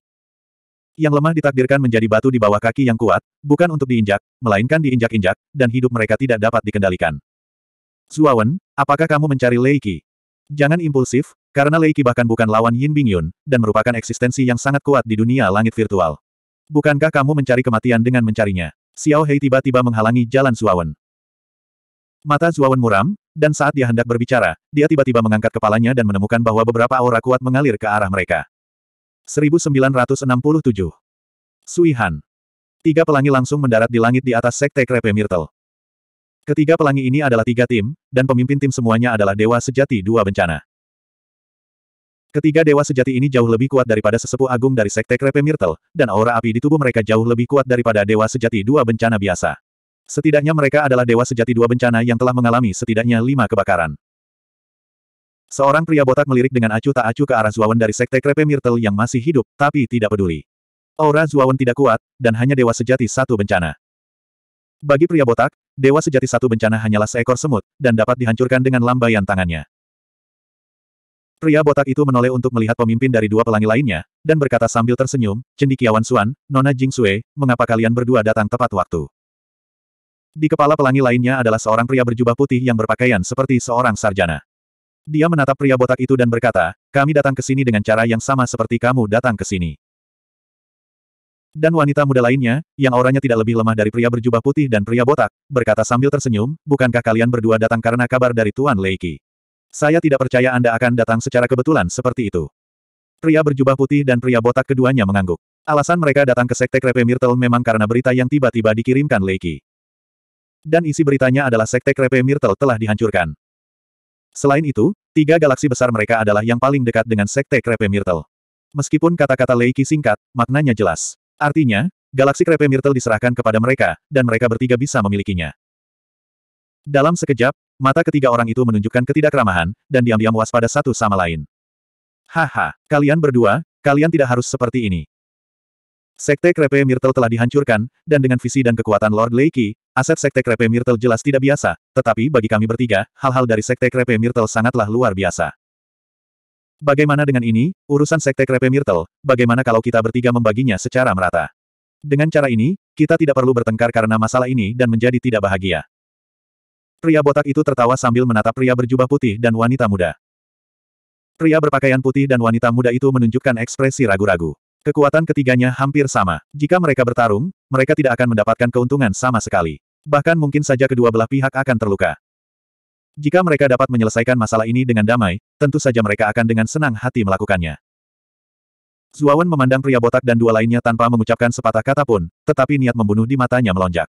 Yang lemah ditakdirkan menjadi batu di bawah kaki yang kuat, bukan untuk diinjak, melainkan diinjak-injak, dan hidup mereka tidak dapat dikendalikan. Zuawan, apakah kamu mencari Leiki? Jangan impulsif, karena Leiki bahkan bukan lawan Yin Bingyun, dan merupakan eksistensi yang sangat kuat di dunia langit virtual. Bukankah kamu mencari kematian dengan mencarinya? Xiao Hei tiba-tiba menghalangi jalan Zuawan. Mata Zuawan muram, dan saat dia hendak berbicara, dia tiba-tiba mengangkat kepalanya dan menemukan bahwa beberapa aura kuat mengalir ke arah mereka. 1967. Suihan. Tiga pelangi langsung mendarat di langit di atas sekte Krepe Myrtle. Ketiga pelangi ini adalah tiga tim, dan pemimpin tim semuanya adalah dewa sejati dua bencana. Ketiga dewa sejati ini jauh lebih kuat daripada sesepuh agung dari sekte Krepe Myrtle, dan aura api di tubuh mereka jauh lebih kuat daripada dewa sejati dua bencana biasa. Setidaknya mereka adalah dewa sejati dua bencana yang telah mengalami setidaknya lima kebakaran. Seorang pria botak melirik dengan acuh tak acuh ke arah Zuawan dari sekte Krepe Myrtle yang masih hidup, tapi tidak peduli. Aura Zuawan tidak kuat, dan hanya dewa sejati satu bencana. Bagi pria botak, dewa sejati satu bencana hanyalah seekor semut, dan dapat dihancurkan dengan lambaian tangannya. Pria botak itu menoleh untuk melihat pemimpin dari dua pelangi lainnya, dan berkata sambil tersenyum, Cendikiawan Suan, Nona Jing Sue, mengapa kalian berdua datang tepat waktu? Di kepala pelangi lainnya adalah seorang pria berjubah putih yang berpakaian seperti seorang sarjana. Dia menatap pria botak itu dan berkata, kami datang ke sini dengan cara yang sama seperti kamu datang ke sini. Dan wanita muda lainnya, yang auranya tidak lebih lemah dari pria berjubah putih dan pria botak, berkata sambil tersenyum, bukankah kalian berdua datang karena kabar dari Tuan Leiki? Saya tidak percaya Anda akan datang secara kebetulan seperti itu. Pria berjubah putih dan pria botak keduanya mengangguk. Alasan mereka datang ke Sekte Krepe Myrtle memang karena berita yang tiba-tiba dikirimkan Leiki. Dan isi beritanya adalah Sekte Krepe Myrtle telah dihancurkan. Selain itu, tiga galaksi besar mereka adalah yang paling dekat dengan Sekte Krepe Myrtle. Meskipun kata-kata Leiki singkat, maknanya jelas. Artinya, galaksi Krepe Myrtle diserahkan kepada mereka, dan mereka bertiga bisa memilikinya. Dalam sekejap, mata ketiga orang itu menunjukkan ketidakramahan, dan diam-diam waspada satu sama lain. Haha, kalian berdua, kalian tidak harus seperti ini. Sekte Krepe Myrtle telah dihancurkan, dan dengan visi dan kekuatan Lord Leiki, Aset Sekte Krepe Myrtle jelas tidak biasa, tetapi bagi kami bertiga, hal-hal dari Sekte Krepe Myrtle sangatlah luar biasa. Bagaimana dengan ini, urusan Sekte Krepe Myrtle, bagaimana kalau kita bertiga membaginya secara merata? Dengan cara ini, kita tidak perlu bertengkar karena masalah ini dan menjadi tidak bahagia. Pria botak itu tertawa sambil menatap pria berjubah putih dan wanita muda. Pria berpakaian putih dan wanita muda itu menunjukkan ekspresi ragu-ragu. Kekuatan ketiganya hampir sama. Jika mereka bertarung, mereka tidak akan mendapatkan keuntungan sama sekali. Bahkan mungkin saja kedua belah pihak akan terluka. Jika mereka dapat menyelesaikan masalah ini dengan damai, tentu saja mereka akan dengan senang hati melakukannya. Zuawan memandang pria botak dan dua lainnya tanpa mengucapkan sepatah kata pun, tetapi niat membunuh di matanya melonjak.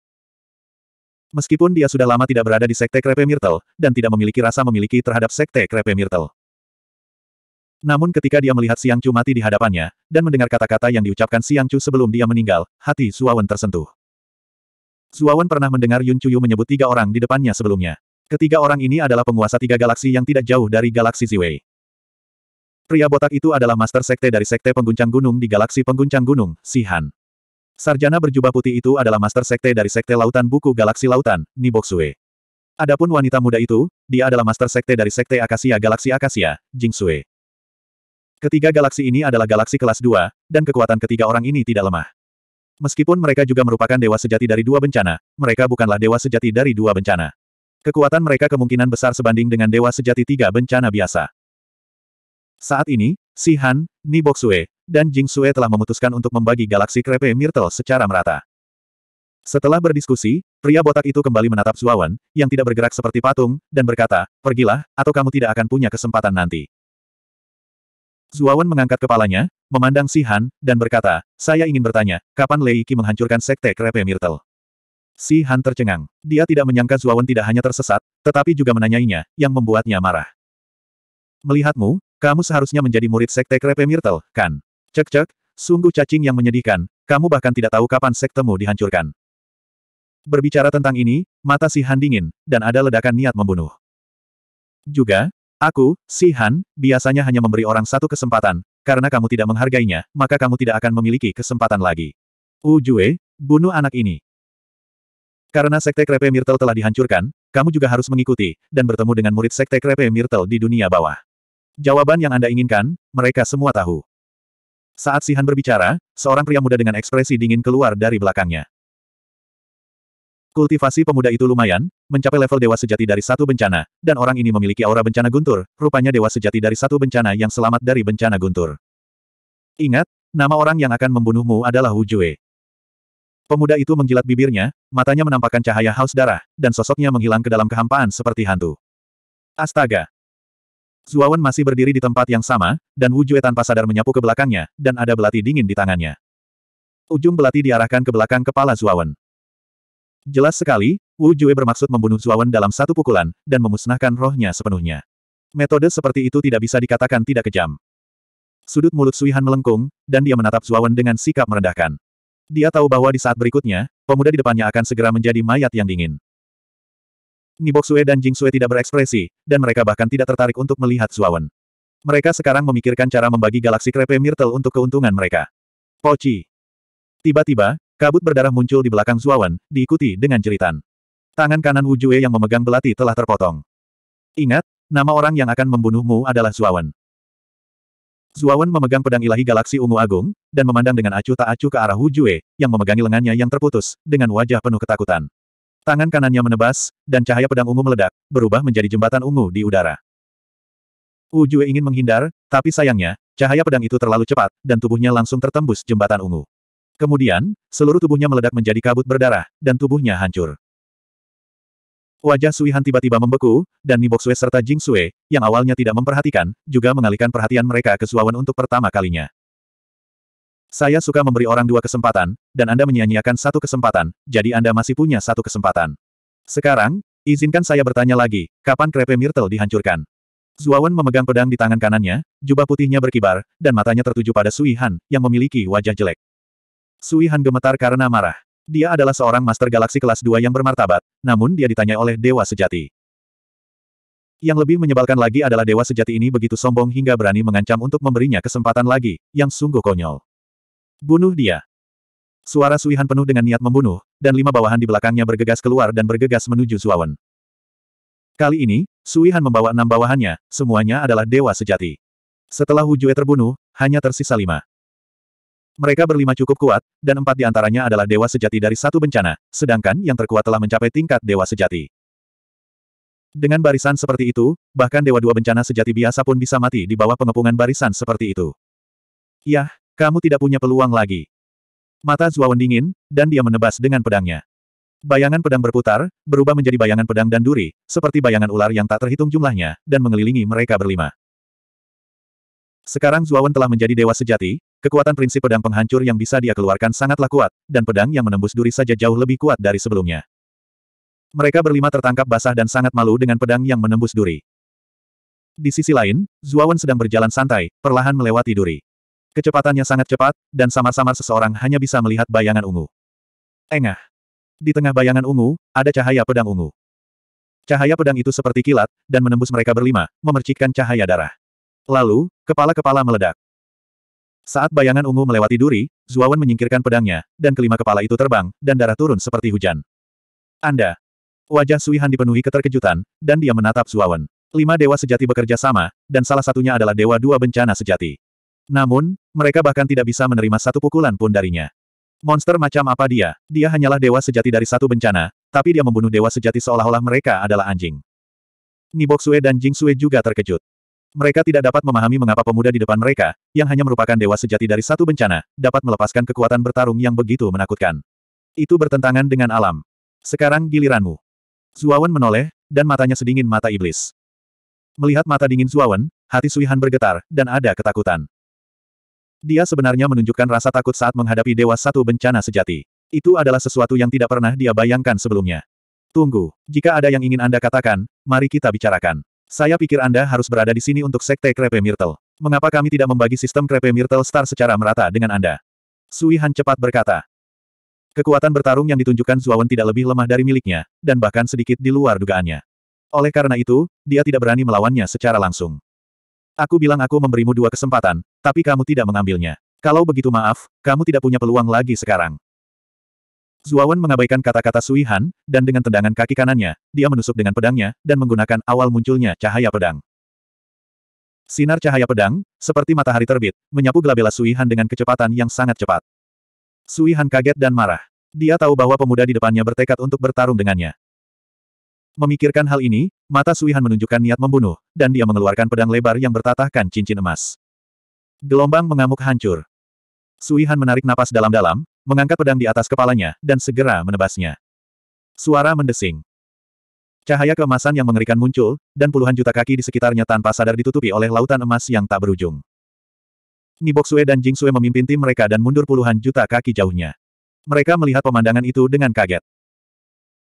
Meskipun dia sudah lama tidak berada di Sekte Krepe Myrtle, dan tidak memiliki rasa memiliki terhadap Sekte Krepe Myrtle. Namun ketika dia melihat Siang Chu mati di hadapannya, dan mendengar kata-kata yang diucapkan Siang Chu sebelum dia meninggal, hati Suawan tersentuh. Suawan pernah mendengar Yun Chuyu menyebut tiga orang di depannya sebelumnya. Ketiga orang ini adalah penguasa tiga galaksi yang tidak jauh dari galaksi Ziwei. Pria botak itu adalah master sekte dari sekte pengguncang gunung di galaksi pengguncang gunung, Si Han. Sarjana berjubah putih itu adalah master sekte dari sekte lautan buku galaksi lautan, Niboksue. Adapun wanita muda itu, dia adalah master sekte dari sekte Akasia galaksi Akasia, Jingsue. Ketiga galaksi ini adalah galaksi kelas 2, dan kekuatan ketiga orang ini tidak lemah. Meskipun mereka juga merupakan dewa sejati dari dua bencana, mereka bukanlah dewa sejati dari dua bencana. Kekuatan mereka kemungkinan besar sebanding dengan dewa sejati tiga bencana biasa. Saat ini, Si Han, Boxue, dan Jing Sue telah memutuskan untuk membagi galaksi krepe Myrtle secara merata. Setelah berdiskusi, pria botak itu kembali menatap Zuawan, yang tidak bergerak seperti patung, dan berkata, pergilah, atau kamu tidak akan punya kesempatan nanti. Zuawan mengangkat kepalanya, memandang Si Han, dan berkata, saya ingin bertanya, kapan Lei Qi menghancurkan sekte krepe Myrtle? Si Han tercengang. Dia tidak menyangka Zuawan tidak hanya tersesat, tetapi juga menanyainya, yang membuatnya marah. Melihatmu, kamu seharusnya menjadi murid sekte krepe Myrtle, kan? Cek-cek, sungguh cacing yang menyedihkan, kamu bahkan tidak tahu kapan sektemu dihancurkan. Berbicara tentang ini, mata si Han dingin, dan ada ledakan niat membunuh. Juga, Aku, si Han, biasanya hanya memberi orang satu kesempatan, karena kamu tidak menghargainya, maka kamu tidak akan memiliki kesempatan lagi. Wu Jue, bunuh anak ini. Karena Sekte Krepe Mirtel telah dihancurkan, kamu juga harus mengikuti, dan bertemu dengan murid Sekte Krepe Mirtel di dunia bawah. Jawaban yang Anda inginkan, mereka semua tahu. Saat Sihan berbicara, seorang pria muda dengan ekspresi dingin keluar dari belakangnya. Kultivasi pemuda itu lumayan, mencapai level dewa sejati dari satu bencana, dan orang ini memiliki aura bencana guntur, rupanya dewa sejati dari satu bencana yang selamat dari bencana guntur. Ingat, nama orang yang akan membunuhmu adalah Wu Jue. Pemuda itu menjilat bibirnya, matanya menampakkan cahaya haus darah, dan sosoknya menghilang ke dalam kehampaan seperti hantu. Astaga! Zuawan masih berdiri di tempat yang sama, dan Wu Jue tanpa sadar menyapu ke belakangnya, dan ada belati dingin di tangannya. Ujung belati diarahkan ke belakang kepala Zuawan. Jelas sekali, Wu Jue bermaksud membunuh Zuawan dalam satu pukulan, dan memusnahkan rohnya sepenuhnya. Metode seperti itu tidak bisa dikatakan tidak kejam. Sudut mulut Suihan melengkung, dan dia menatap Zuawan dengan sikap merendahkan. Dia tahu bahwa di saat berikutnya, pemuda di depannya akan segera menjadi mayat yang dingin. Nibok Sue dan Jing Sue tidak berekspresi, dan mereka bahkan tidak tertarik untuk melihat Zuawan. Mereka sekarang memikirkan cara membagi galaksi krepe Myrtle untuk keuntungan mereka. Pochi. Tiba-tiba, Kabut berdarah muncul di belakang Zuawan, diikuti dengan jeritan. Tangan kanan Wujue yang memegang belati telah terpotong. Ingat, nama orang yang akan membunuhmu adalah Zuawan. Zuawan memegang pedang ilahi galaksi ungu agung, dan memandang dengan acuh tak acuh ke arah Wu Jue, yang memegangi lengannya yang terputus, dengan wajah penuh ketakutan. Tangan kanannya menebas, dan cahaya pedang ungu meledak, berubah menjadi jembatan ungu di udara. Wu Jue ingin menghindar, tapi sayangnya, cahaya pedang itu terlalu cepat, dan tubuhnya langsung tertembus jembatan ungu. Kemudian, seluruh tubuhnya meledak menjadi kabut berdarah, dan tubuhnya hancur. Wajah Suihan tiba-tiba membeku, dan Nibok Sue serta Jing Sue, yang awalnya tidak memperhatikan, juga mengalihkan perhatian mereka ke Suawan untuk pertama kalinya. Saya suka memberi orang dua kesempatan, dan Anda menyia-nyiakan satu kesempatan, jadi Anda masih punya satu kesempatan. Sekarang, izinkan saya bertanya lagi, kapan krepe Myrtle dihancurkan? Zuawan memegang pedang di tangan kanannya, jubah putihnya berkibar, dan matanya tertuju pada Suihan yang memiliki wajah jelek. Sui Han gemetar karena marah. Dia adalah seorang master galaksi kelas 2 yang bermartabat, namun dia ditanya oleh dewa sejati. Yang lebih menyebalkan lagi adalah dewa sejati ini begitu sombong hingga berani mengancam untuk memberinya kesempatan lagi, yang sungguh konyol. Bunuh dia. Suara Sui Han penuh dengan niat membunuh, dan lima bawahan di belakangnya bergegas keluar dan bergegas menuju Zuawan. Kali ini, Sui Han membawa enam bawahannya, semuanya adalah dewa sejati. Setelah Hu Jue terbunuh, hanya tersisa lima. Mereka berlima cukup kuat, dan empat di antaranya adalah dewa sejati dari satu bencana, sedangkan yang terkuat telah mencapai tingkat dewa sejati. Dengan barisan seperti itu, bahkan dewa dua bencana sejati biasa pun bisa mati di bawah pengepungan barisan seperti itu. Yah, kamu tidak punya peluang lagi. Mata Zuawan dingin, dan dia menebas dengan pedangnya. Bayangan pedang berputar, berubah menjadi bayangan pedang dan duri, seperti bayangan ular yang tak terhitung jumlahnya, dan mengelilingi mereka berlima. Sekarang Zuawan telah menjadi dewa sejati, Kekuatan prinsip pedang penghancur yang bisa dia keluarkan sangatlah kuat, dan pedang yang menembus duri saja jauh lebih kuat dari sebelumnya. Mereka berlima tertangkap basah dan sangat malu dengan pedang yang menembus duri. Di sisi lain, Zuawan sedang berjalan santai, perlahan melewati duri. Kecepatannya sangat cepat, dan samar-samar seseorang hanya bisa melihat bayangan ungu. Engah. Di tengah bayangan ungu, ada cahaya pedang ungu. Cahaya pedang itu seperti kilat, dan menembus mereka berlima, memercikkan cahaya darah. Lalu, kepala-kepala meledak. Saat bayangan ungu melewati duri, Zuawan menyingkirkan pedangnya, dan kelima kepala itu terbang, dan darah turun seperti hujan. Anda. Wajah Suihan dipenuhi keterkejutan, dan dia menatap Zuawan. Lima dewa sejati bekerja sama, dan salah satunya adalah dewa dua bencana sejati. Namun, mereka bahkan tidak bisa menerima satu pukulan pun darinya. Monster macam apa dia? Dia hanyalah dewa sejati dari satu bencana, tapi dia membunuh dewa sejati seolah-olah mereka adalah anjing. Niboksue dan Jing Jingsue juga terkejut. Mereka tidak dapat memahami mengapa pemuda di depan mereka, yang hanya merupakan dewa sejati dari satu bencana, dapat melepaskan kekuatan bertarung yang begitu menakutkan. Itu bertentangan dengan alam. Sekarang giliranmu. Zuawan menoleh, dan matanya sedingin mata iblis. Melihat mata dingin Zuawan, hati Suihan bergetar, dan ada ketakutan. Dia sebenarnya menunjukkan rasa takut saat menghadapi dewa satu bencana sejati. Itu adalah sesuatu yang tidak pernah dia bayangkan sebelumnya. Tunggu, jika ada yang ingin Anda katakan, mari kita bicarakan. Saya pikir Anda harus berada di sini untuk sekte Krepe Myrtle. Mengapa kami tidak membagi sistem Krepe Myrtle Star secara merata dengan Anda? Sui Han cepat berkata. Kekuatan bertarung yang ditunjukkan Zuawan tidak lebih lemah dari miliknya, dan bahkan sedikit di luar dugaannya. Oleh karena itu, dia tidak berani melawannya secara langsung. Aku bilang aku memberimu dua kesempatan, tapi kamu tidak mengambilnya. Kalau begitu maaf, kamu tidak punya peluang lagi sekarang. Zuawan mengabaikan kata-kata Sui Han, dan dengan tendangan kaki kanannya, dia menusuk dengan pedangnya, dan menggunakan awal munculnya cahaya pedang. Sinar cahaya pedang, seperti matahari terbit, menyapu gelabela Sui Han dengan kecepatan yang sangat cepat. Sui Han kaget dan marah. Dia tahu bahwa pemuda di depannya bertekad untuk bertarung dengannya. Memikirkan hal ini, mata Sui Han menunjukkan niat membunuh, dan dia mengeluarkan pedang lebar yang bertatahkan cincin emas. Gelombang mengamuk hancur. Sui Han menarik napas dalam-dalam, mengangkat pedang di atas kepalanya, dan segera menebasnya. Suara mendesing. Cahaya keemasan yang mengerikan muncul, dan puluhan juta kaki di sekitarnya tanpa sadar ditutupi oleh lautan emas yang tak berujung. Nibok Sue dan Jing Sue memimpin tim mereka dan mundur puluhan juta kaki jauhnya. Mereka melihat pemandangan itu dengan kaget.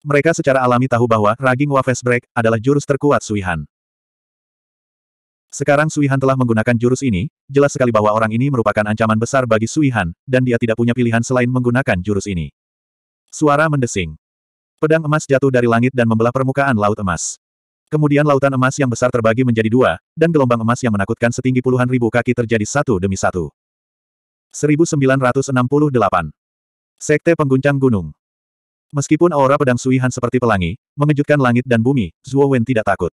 Mereka secara alami tahu bahwa Raging Waves Break adalah jurus terkuat Suihan. Sekarang Suihan telah menggunakan jurus ini, jelas sekali bahwa orang ini merupakan ancaman besar bagi Suihan, dan dia tidak punya pilihan selain menggunakan jurus ini. Suara mendesing. Pedang emas jatuh dari langit dan membelah permukaan Laut Emas. Kemudian lautan emas yang besar terbagi menjadi dua, dan gelombang emas yang menakutkan setinggi puluhan ribu kaki terjadi satu demi satu. 1968. Sekte Pengguncang Gunung Meskipun aura pedang Suihan seperti pelangi, mengejutkan langit dan bumi, Zhuo Wen tidak takut.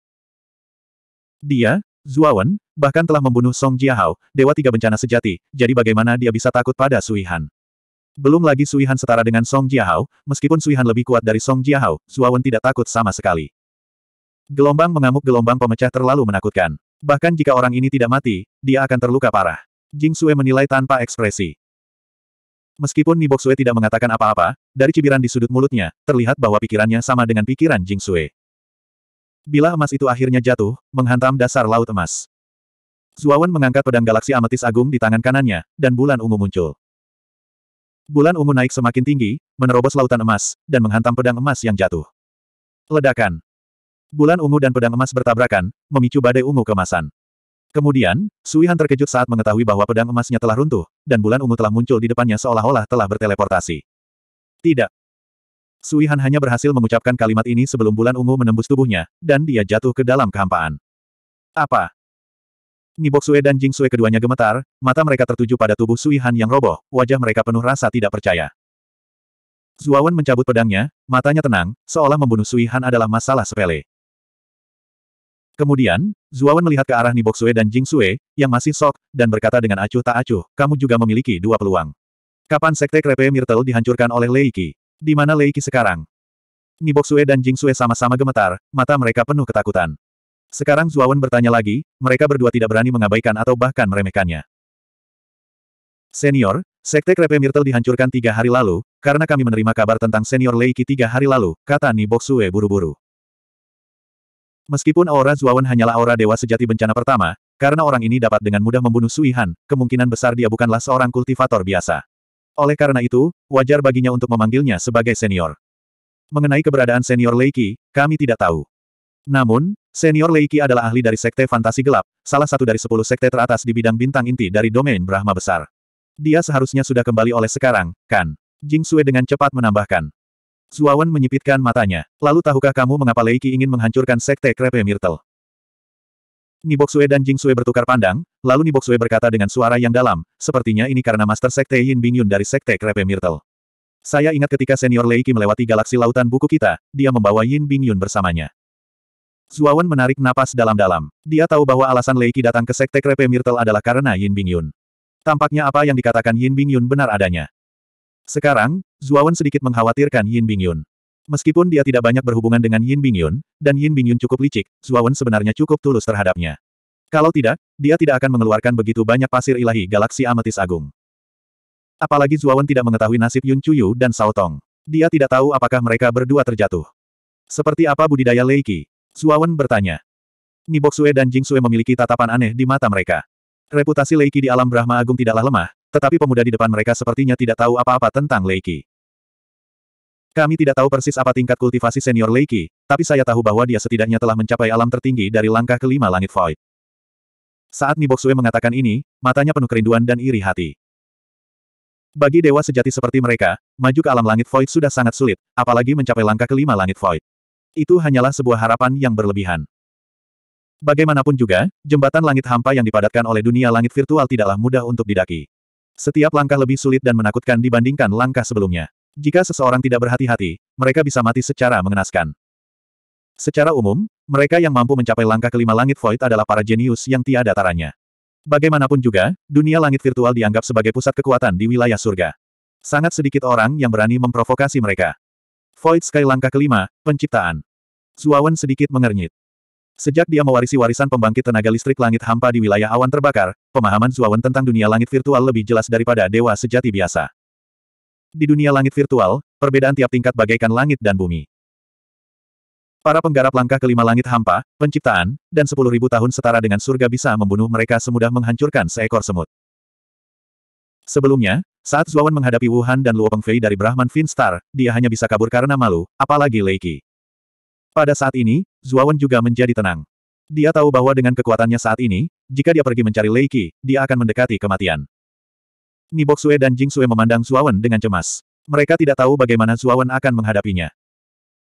Dia, Zuawan, bahkan telah membunuh Song Jiahao, Dewa Tiga Bencana Sejati, jadi bagaimana dia bisa takut pada Suihan? Belum lagi Suihan setara dengan Song Jiahao, meskipun Suihan lebih kuat dari Song Jiahao, Zuawan tidak takut sama sekali. Gelombang mengamuk gelombang pemecah terlalu menakutkan. Bahkan jika orang ini tidak mati, dia akan terluka parah. Jing Sui menilai tanpa ekspresi. Meskipun Nibok Sue tidak mengatakan apa-apa, dari cibiran di sudut mulutnya, terlihat bahwa pikirannya sama dengan pikiran Jing Sui. Bila emas itu akhirnya jatuh, menghantam dasar laut emas. Zuawan mengangkat pedang galaksi ametis agung di tangan kanannya, dan bulan ungu muncul. Bulan ungu naik semakin tinggi, menerobos lautan emas, dan menghantam pedang emas yang jatuh. Ledakan. Bulan ungu dan pedang emas bertabrakan, memicu badai ungu kemasan. Kemudian, Suihan terkejut saat mengetahui bahwa pedang emasnya telah runtuh, dan bulan ungu telah muncul di depannya seolah-olah telah berteleportasi. Tidak, Suihan hanya berhasil mengucapkan kalimat ini sebelum bulan ungu menembus tubuhnya, dan dia jatuh ke dalam kehampaan. Apa? Nibok Sue dan Jing Sue keduanya gemetar, mata mereka tertuju pada tubuh Suihan yang roboh, wajah mereka penuh rasa tidak percaya. Zuawan mencabut pedangnya, matanya tenang, seolah membunuh Suihan adalah masalah sepele. Kemudian, Zuawan melihat ke arah Nibok Sue dan Jing Sue, yang masih sok, dan berkata dengan acuh tak acuh, kamu juga memiliki dua peluang. Kapan Sekte Krepe Myrtle dihancurkan oleh Leiki? Di mana Lei Qi sekarang? Nibok Sue dan Jing Sue sama-sama gemetar, mata mereka penuh ketakutan. Sekarang Zuawan bertanya lagi, mereka berdua tidak berani mengabaikan atau bahkan meremehkannya. Senior, Sekte Krepe Mirtel dihancurkan tiga hari lalu, karena kami menerima kabar tentang senior Lei Qi tiga hari lalu, kata Nibok Sue buru-buru. Meskipun aura Zuawan hanyalah aura dewa sejati bencana pertama, karena orang ini dapat dengan mudah membunuh Sui Han, kemungkinan besar dia bukanlah seorang kultivator biasa. Oleh karena itu, wajar baginya untuk memanggilnya sebagai senior. Mengenai keberadaan senior Leiki, kami tidak tahu. Namun, senior Leiki adalah ahli dari Sekte Fantasi Gelap, salah satu dari sepuluh sekte teratas di bidang bintang inti dari domain Brahma Besar. Dia seharusnya sudah kembali oleh sekarang, kan? Jing Sui dengan cepat menambahkan. Zuawan menyipitkan matanya. Lalu tahukah kamu mengapa Leiki ingin menghancurkan Sekte Krepe Myrtle? Su'e dan Jingsue bertukar pandang, lalu Su'e berkata dengan suara yang dalam, sepertinya ini karena Master Sekte Yin Bingyun dari Sekte Krepe Myrtle. Saya ingat ketika senior Leiki melewati galaksi lautan buku kita, dia membawa Yin Bingyun bersamanya. Zuawan menarik napas dalam-dalam. Dia tahu bahwa alasan Leiki datang ke Sekte Krepe Myrtle adalah karena Yin Bingyun. Tampaknya apa yang dikatakan Yin Bingyun benar adanya. Sekarang, Zuawan sedikit mengkhawatirkan Yin Bingyun. Meskipun dia tidak banyak berhubungan dengan Yin Bingyun, dan Yin Bingyun cukup licik, Zuawan sebenarnya cukup tulus terhadapnya. Kalau tidak, dia tidak akan mengeluarkan begitu banyak pasir ilahi galaksi ametis agung. Apalagi Zuawan tidak mengetahui nasib Yun Chuyu dan Sao Tong. Dia tidak tahu apakah mereka berdua terjatuh. Seperti apa budidaya Leiki? Zuawan bertanya. Nibok Sue dan Jing Sue memiliki tatapan aneh di mata mereka. Reputasi Leiki di alam Brahma Agung tidaklah lemah, tetapi pemuda di depan mereka sepertinya tidak tahu apa-apa tentang Leiki. Kami tidak tahu persis apa tingkat kultivasi senior Leiki, tapi saya tahu bahwa dia setidaknya telah mencapai alam tertinggi dari langkah kelima langit void. Saat Niboksue mengatakan ini, matanya penuh kerinduan dan iri hati. Bagi dewa sejati seperti mereka, maju ke alam langit void sudah sangat sulit, apalagi mencapai langkah kelima langit void. Itu hanyalah sebuah harapan yang berlebihan. Bagaimanapun juga, jembatan langit hampa yang dipadatkan oleh dunia langit virtual tidaklah mudah untuk didaki. Setiap langkah lebih sulit dan menakutkan dibandingkan langkah sebelumnya. Jika seseorang tidak berhati-hati, mereka bisa mati secara mengenaskan. Secara umum, mereka yang mampu mencapai langkah kelima langit void adalah para jenius yang tiada taranya. Bagaimanapun juga, dunia langit virtual dianggap sebagai pusat kekuatan di wilayah surga. Sangat sedikit orang yang berani memprovokasi mereka. Void Sky langkah kelima, penciptaan. Zuawan sedikit mengernyit. Sejak dia mewarisi warisan pembangkit tenaga listrik langit hampa di wilayah awan terbakar, pemahaman Zuawan tentang dunia langit virtual lebih jelas daripada dewa sejati biasa. Di dunia langit virtual, perbedaan tiap tingkat bagaikan langit dan bumi. Para penggarap langkah kelima langit hampa, penciptaan, dan sepuluh ribu tahun setara dengan surga bisa membunuh mereka semudah menghancurkan seekor semut. Sebelumnya, saat Zlawan menghadapi Wuhan dan Luo Pengfei dari Brahman Finstar, dia hanya bisa kabur karena malu, apalagi Lei Qi. Pada saat ini, Zlawan juga menjadi tenang. Dia tahu bahwa dengan kekuatannya saat ini, jika dia pergi mencari Lei Qi, dia akan mendekati kematian. Nibok Sue dan Jing Sue memandang Suawan dengan cemas. Mereka tidak tahu bagaimana Suawan akan menghadapinya.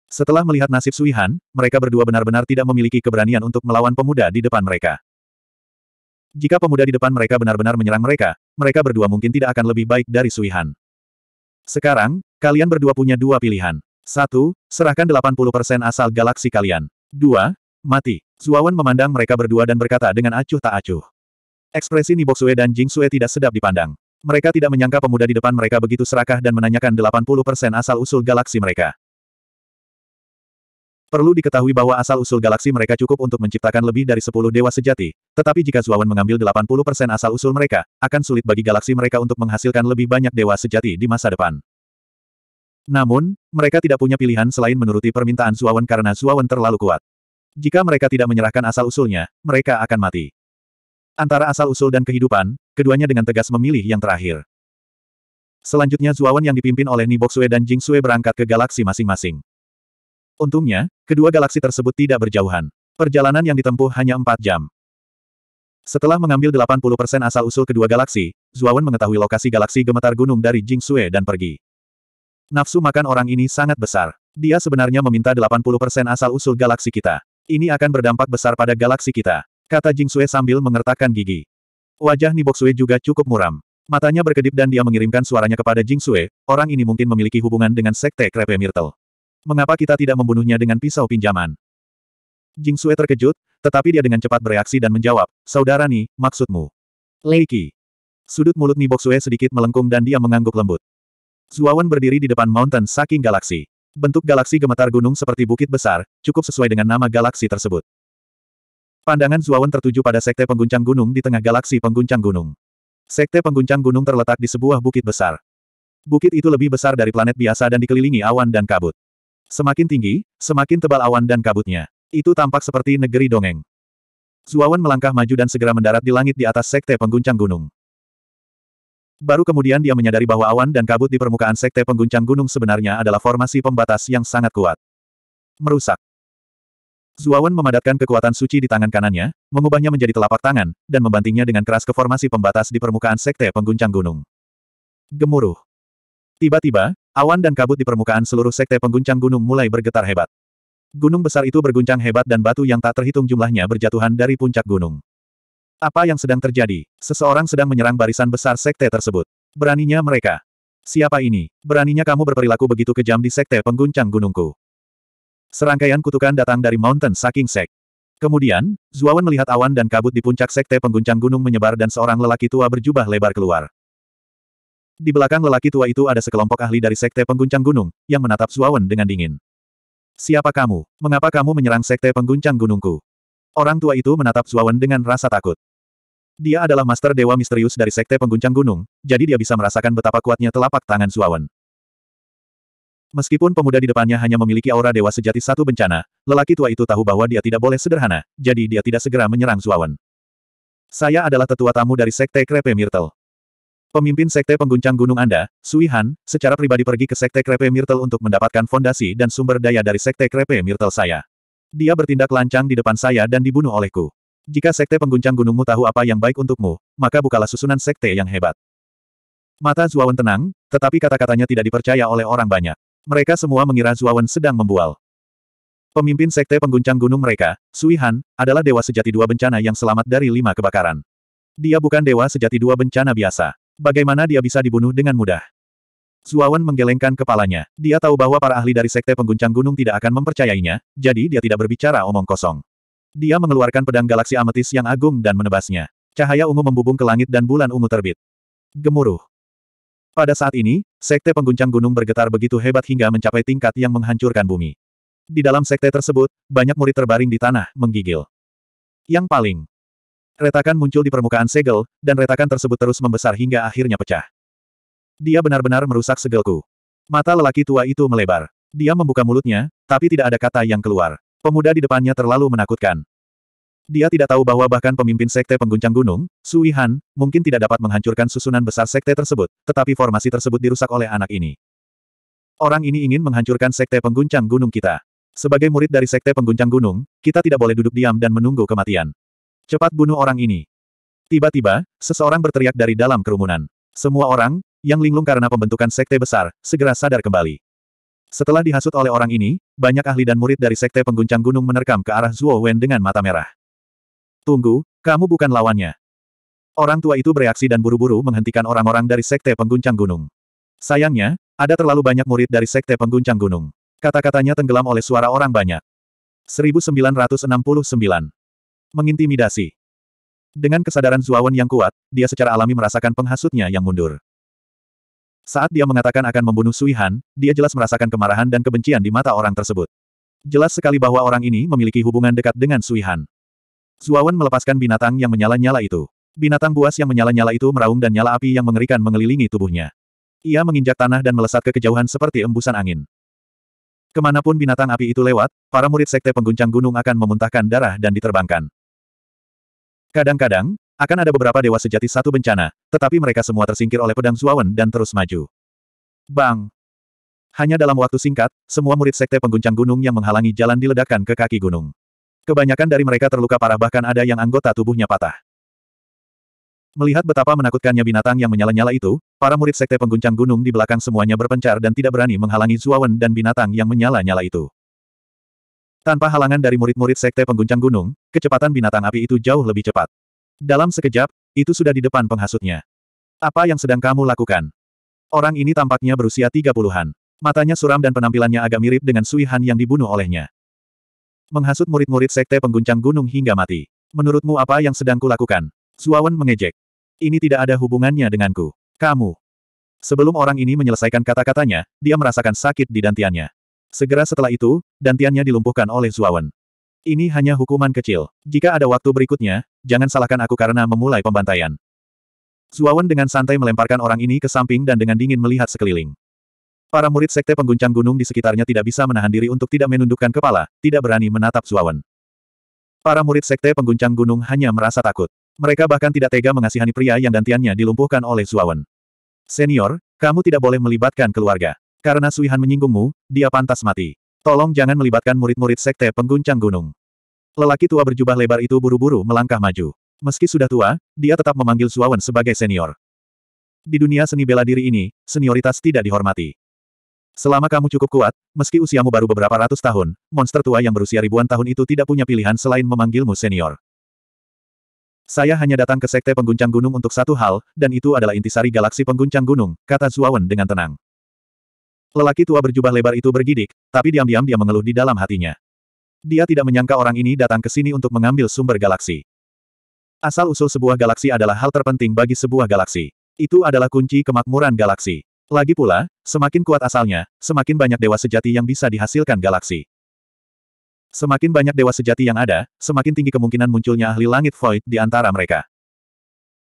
Setelah melihat nasib Suihan, mereka berdua benar-benar tidak memiliki keberanian untuk melawan pemuda di depan mereka. Jika pemuda di depan mereka benar-benar menyerang mereka, mereka berdua mungkin tidak akan lebih baik dari Suihan. Sekarang, kalian berdua punya dua pilihan. Satu, serahkan 80% asal galaksi kalian. Dua, mati. Suawan memandang mereka berdua dan berkata dengan acuh tak acuh. Ekspresi Nibok dan Jing tidak sedap dipandang. Mereka tidak menyangka pemuda di depan mereka begitu serakah dan menanyakan 80% asal-usul galaksi mereka. Perlu diketahui bahwa asal-usul galaksi mereka cukup untuk menciptakan lebih dari 10 dewa sejati, tetapi jika Zuawan mengambil 80% asal-usul mereka, akan sulit bagi galaksi mereka untuk menghasilkan lebih banyak dewa sejati di masa depan. Namun, mereka tidak punya pilihan selain menuruti permintaan Zuawan karena Zuawan terlalu kuat. Jika mereka tidak menyerahkan asal-usulnya, mereka akan mati. Antara asal-usul dan kehidupan, keduanya dengan tegas memilih yang terakhir. Selanjutnya Zuawan yang dipimpin oleh Niboksue dan Jingsue berangkat ke galaksi masing-masing. Untungnya, kedua galaksi tersebut tidak berjauhan. Perjalanan yang ditempuh hanya empat jam. Setelah mengambil 80% asal-usul kedua galaksi, Zuawan mengetahui lokasi galaksi gemetar gunung dari Jingsue dan pergi. Nafsu makan orang ini sangat besar. Dia sebenarnya meminta 80% asal-usul galaksi kita. Ini akan berdampak besar pada galaksi kita. Kata Jing Sue sambil mengertakkan gigi. Wajah Nibok Sue juga cukup muram. Matanya berkedip dan dia mengirimkan suaranya kepada Jing Sue, orang ini mungkin memiliki hubungan dengan sekte Krepe Myrtle. Mengapa kita tidak membunuhnya dengan pisau pinjaman? Jing Sue terkejut, tetapi dia dengan cepat bereaksi dan menjawab, Saudara Ni, maksudmu? Leiki. Sudut mulut Nibok Sue sedikit melengkung dan dia mengangguk lembut. Zuawan berdiri di depan mountain saking galaksi. Bentuk galaksi gemetar gunung seperti bukit besar, cukup sesuai dengan nama galaksi tersebut. Pandangan Zuawan tertuju pada sekte pengguncang gunung di tengah galaksi pengguncang gunung. Sekte pengguncang gunung terletak di sebuah bukit besar. Bukit itu lebih besar dari planet biasa dan dikelilingi awan dan kabut. Semakin tinggi, semakin tebal awan dan kabutnya. Itu tampak seperti negeri dongeng. Zuawan melangkah maju dan segera mendarat di langit di atas sekte pengguncang gunung. Baru kemudian dia menyadari bahwa awan dan kabut di permukaan sekte pengguncang gunung sebenarnya adalah formasi pembatas yang sangat kuat. Merusak. Zuawan memadatkan kekuatan suci di tangan kanannya, mengubahnya menjadi telapak tangan, dan membantingnya dengan keras ke formasi pembatas di permukaan sekte pengguncang gunung. Gemuruh. Tiba-tiba, awan dan kabut di permukaan seluruh sekte pengguncang gunung mulai bergetar hebat. Gunung besar itu berguncang hebat dan batu yang tak terhitung jumlahnya berjatuhan dari puncak gunung. Apa yang sedang terjadi? Seseorang sedang menyerang barisan besar sekte tersebut. Beraninya mereka. Siapa ini? Beraninya kamu berperilaku begitu kejam di sekte pengguncang gunungku. Serangkaian kutukan datang dari Mountain Saking Sek. Kemudian, Zuawan melihat awan dan kabut di puncak sekte pengguncang gunung menyebar dan seorang lelaki tua berjubah lebar keluar. Di belakang lelaki tua itu ada sekelompok ahli dari sekte pengguncang gunung, yang menatap Zuawan dengan dingin. Siapa kamu? Mengapa kamu menyerang sekte pengguncang gunungku? Orang tua itu menatap Zuawan dengan rasa takut. Dia adalah master dewa misterius dari sekte pengguncang gunung, jadi dia bisa merasakan betapa kuatnya telapak tangan Zuawan. Meskipun pemuda di depannya hanya memiliki aura dewa sejati satu bencana, lelaki tua itu tahu bahwa dia tidak boleh sederhana, jadi dia tidak segera menyerang Zuawan. Saya adalah tetua tamu dari Sekte Krepe Myrtle. Pemimpin Sekte Pengguncang Gunung Anda, Sui Han, secara pribadi pergi ke Sekte Krepe Myrtle untuk mendapatkan fondasi dan sumber daya dari Sekte Krepe Myrtle saya. Dia bertindak lancang di depan saya dan dibunuh olehku. Jika Sekte Pengguncang Gunungmu tahu apa yang baik untukmu, maka bukalah susunan Sekte yang hebat. Mata Zuawan tenang, tetapi kata-katanya tidak dipercaya oleh orang banyak. Mereka semua mengira Zuawan sedang membual. Pemimpin sekte pengguncang gunung mereka, Sui Han, adalah dewa sejati dua bencana yang selamat dari lima kebakaran. Dia bukan dewa sejati dua bencana biasa. Bagaimana dia bisa dibunuh dengan mudah? Zuawan menggelengkan kepalanya. Dia tahu bahwa para ahli dari sekte pengguncang gunung tidak akan mempercayainya, jadi dia tidak berbicara omong kosong. Dia mengeluarkan pedang galaksi ametis yang agung dan menebasnya. Cahaya ungu membubung ke langit dan bulan ungu terbit. Gemuruh. Pada saat ini, Sekte pengguncang gunung bergetar begitu hebat hingga mencapai tingkat yang menghancurkan bumi. Di dalam sekte tersebut, banyak murid terbaring di tanah, menggigil. Yang paling retakan muncul di permukaan segel, dan retakan tersebut terus membesar hingga akhirnya pecah. Dia benar-benar merusak segelku. Mata lelaki tua itu melebar. Dia membuka mulutnya, tapi tidak ada kata yang keluar. Pemuda di depannya terlalu menakutkan. Dia tidak tahu bahwa bahkan pemimpin sekte pengguncang gunung, Sui Han, mungkin tidak dapat menghancurkan susunan besar sekte tersebut, tetapi formasi tersebut dirusak oleh anak ini. Orang ini ingin menghancurkan sekte pengguncang gunung kita. Sebagai murid dari sekte pengguncang gunung, kita tidak boleh duduk diam dan menunggu kematian. Cepat bunuh orang ini. Tiba-tiba, seseorang berteriak dari dalam kerumunan. Semua orang, yang linglung karena pembentukan sekte besar, segera sadar kembali. Setelah dihasut oleh orang ini, banyak ahli dan murid dari sekte pengguncang gunung menerkam ke arah Zuo Wen dengan mata merah. Tunggu, kamu bukan lawannya. Orang tua itu bereaksi dan buru-buru menghentikan orang-orang dari Sekte Pengguncang Gunung. Sayangnya, ada terlalu banyak murid dari Sekte Pengguncang Gunung. Kata-katanya tenggelam oleh suara orang banyak. 1969. Mengintimidasi. Dengan kesadaran Zuawan yang kuat, dia secara alami merasakan penghasutnya yang mundur. Saat dia mengatakan akan membunuh Sui Han, dia jelas merasakan kemarahan dan kebencian di mata orang tersebut. Jelas sekali bahwa orang ini memiliki hubungan dekat dengan Sui Han. Zuawan melepaskan binatang yang menyala-nyala itu. Binatang buas yang menyala-nyala itu meraung dan nyala api yang mengerikan mengelilingi tubuhnya. Ia menginjak tanah dan melesat ke kejauhan seperti embusan angin. Kemanapun binatang api itu lewat, para murid sekte pengguncang gunung akan memuntahkan darah dan diterbangkan. Kadang-kadang, akan ada beberapa dewa sejati satu bencana, tetapi mereka semua tersingkir oleh pedang Zuawan dan terus maju. Bang! Hanya dalam waktu singkat, semua murid sekte pengguncang gunung yang menghalangi jalan diledakkan ke kaki gunung. Kebanyakan dari mereka terluka parah bahkan ada yang anggota tubuhnya patah. Melihat betapa menakutkannya binatang yang menyala-nyala itu, para murid sekte pengguncang gunung di belakang semuanya berpencar dan tidak berani menghalangi Zuawan dan binatang yang menyala-nyala itu. Tanpa halangan dari murid-murid sekte pengguncang gunung, kecepatan binatang api itu jauh lebih cepat. Dalam sekejap, itu sudah di depan penghasutnya. Apa yang sedang kamu lakukan? Orang ini tampaknya berusia tiga puluhan. Matanya suram dan penampilannya agak mirip dengan Sui Han yang dibunuh olehnya. Menghasut murid-murid sekte pengguncang gunung hingga mati. Menurutmu apa yang sedang kulakukan? Zuawan mengejek. Ini tidak ada hubungannya denganku. Kamu. Sebelum orang ini menyelesaikan kata-katanya, dia merasakan sakit di dantiannya. Segera setelah itu, dantiannya dilumpuhkan oleh Zuawan. Ini hanya hukuman kecil. Jika ada waktu berikutnya, jangan salahkan aku karena memulai pembantaian. Zuawan dengan santai melemparkan orang ini ke samping dan dengan dingin melihat sekeliling. Para murid sekte pengguncang gunung di sekitarnya tidak bisa menahan diri untuk tidak menundukkan kepala, tidak berani menatap Zuawan. Para murid sekte pengguncang gunung hanya merasa takut. Mereka bahkan tidak tega mengasihani pria yang dantiannya dilumpuhkan oleh Zuawan. Senior, kamu tidak boleh melibatkan keluarga. Karena Suihan menyinggungmu, dia pantas mati. Tolong jangan melibatkan murid-murid sekte pengguncang gunung. Lelaki tua berjubah lebar itu buru-buru melangkah maju. Meski sudah tua, dia tetap memanggil Zuawan sebagai senior. Di dunia seni bela diri ini, senioritas tidak dihormati. Selama kamu cukup kuat, meski usiamu baru beberapa ratus tahun, monster tua yang berusia ribuan tahun itu tidak punya pilihan selain memanggilmu senior. Saya hanya datang ke Sekte Pengguncang Gunung untuk satu hal, dan itu adalah intisari galaksi Pengguncang Gunung, kata Zuawan dengan tenang. Lelaki tua berjubah lebar itu bergidik, tapi diam-diam dia mengeluh di dalam hatinya. Dia tidak menyangka orang ini datang ke sini untuk mengambil sumber galaksi. Asal-usul sebuah galaksi adalah hal terpenting bagi sebuah galaksi. Itu adalah kunci kemakmuran galaksi. Lagi pula, semakin kuat asalnya, semakin banyak dewa sejati yang bisa dihasilkan galaksi. Semakin banyak dewa sejati yang ada, semakin tinggi kemungkinan munculnya ahli langit void di antara mereka.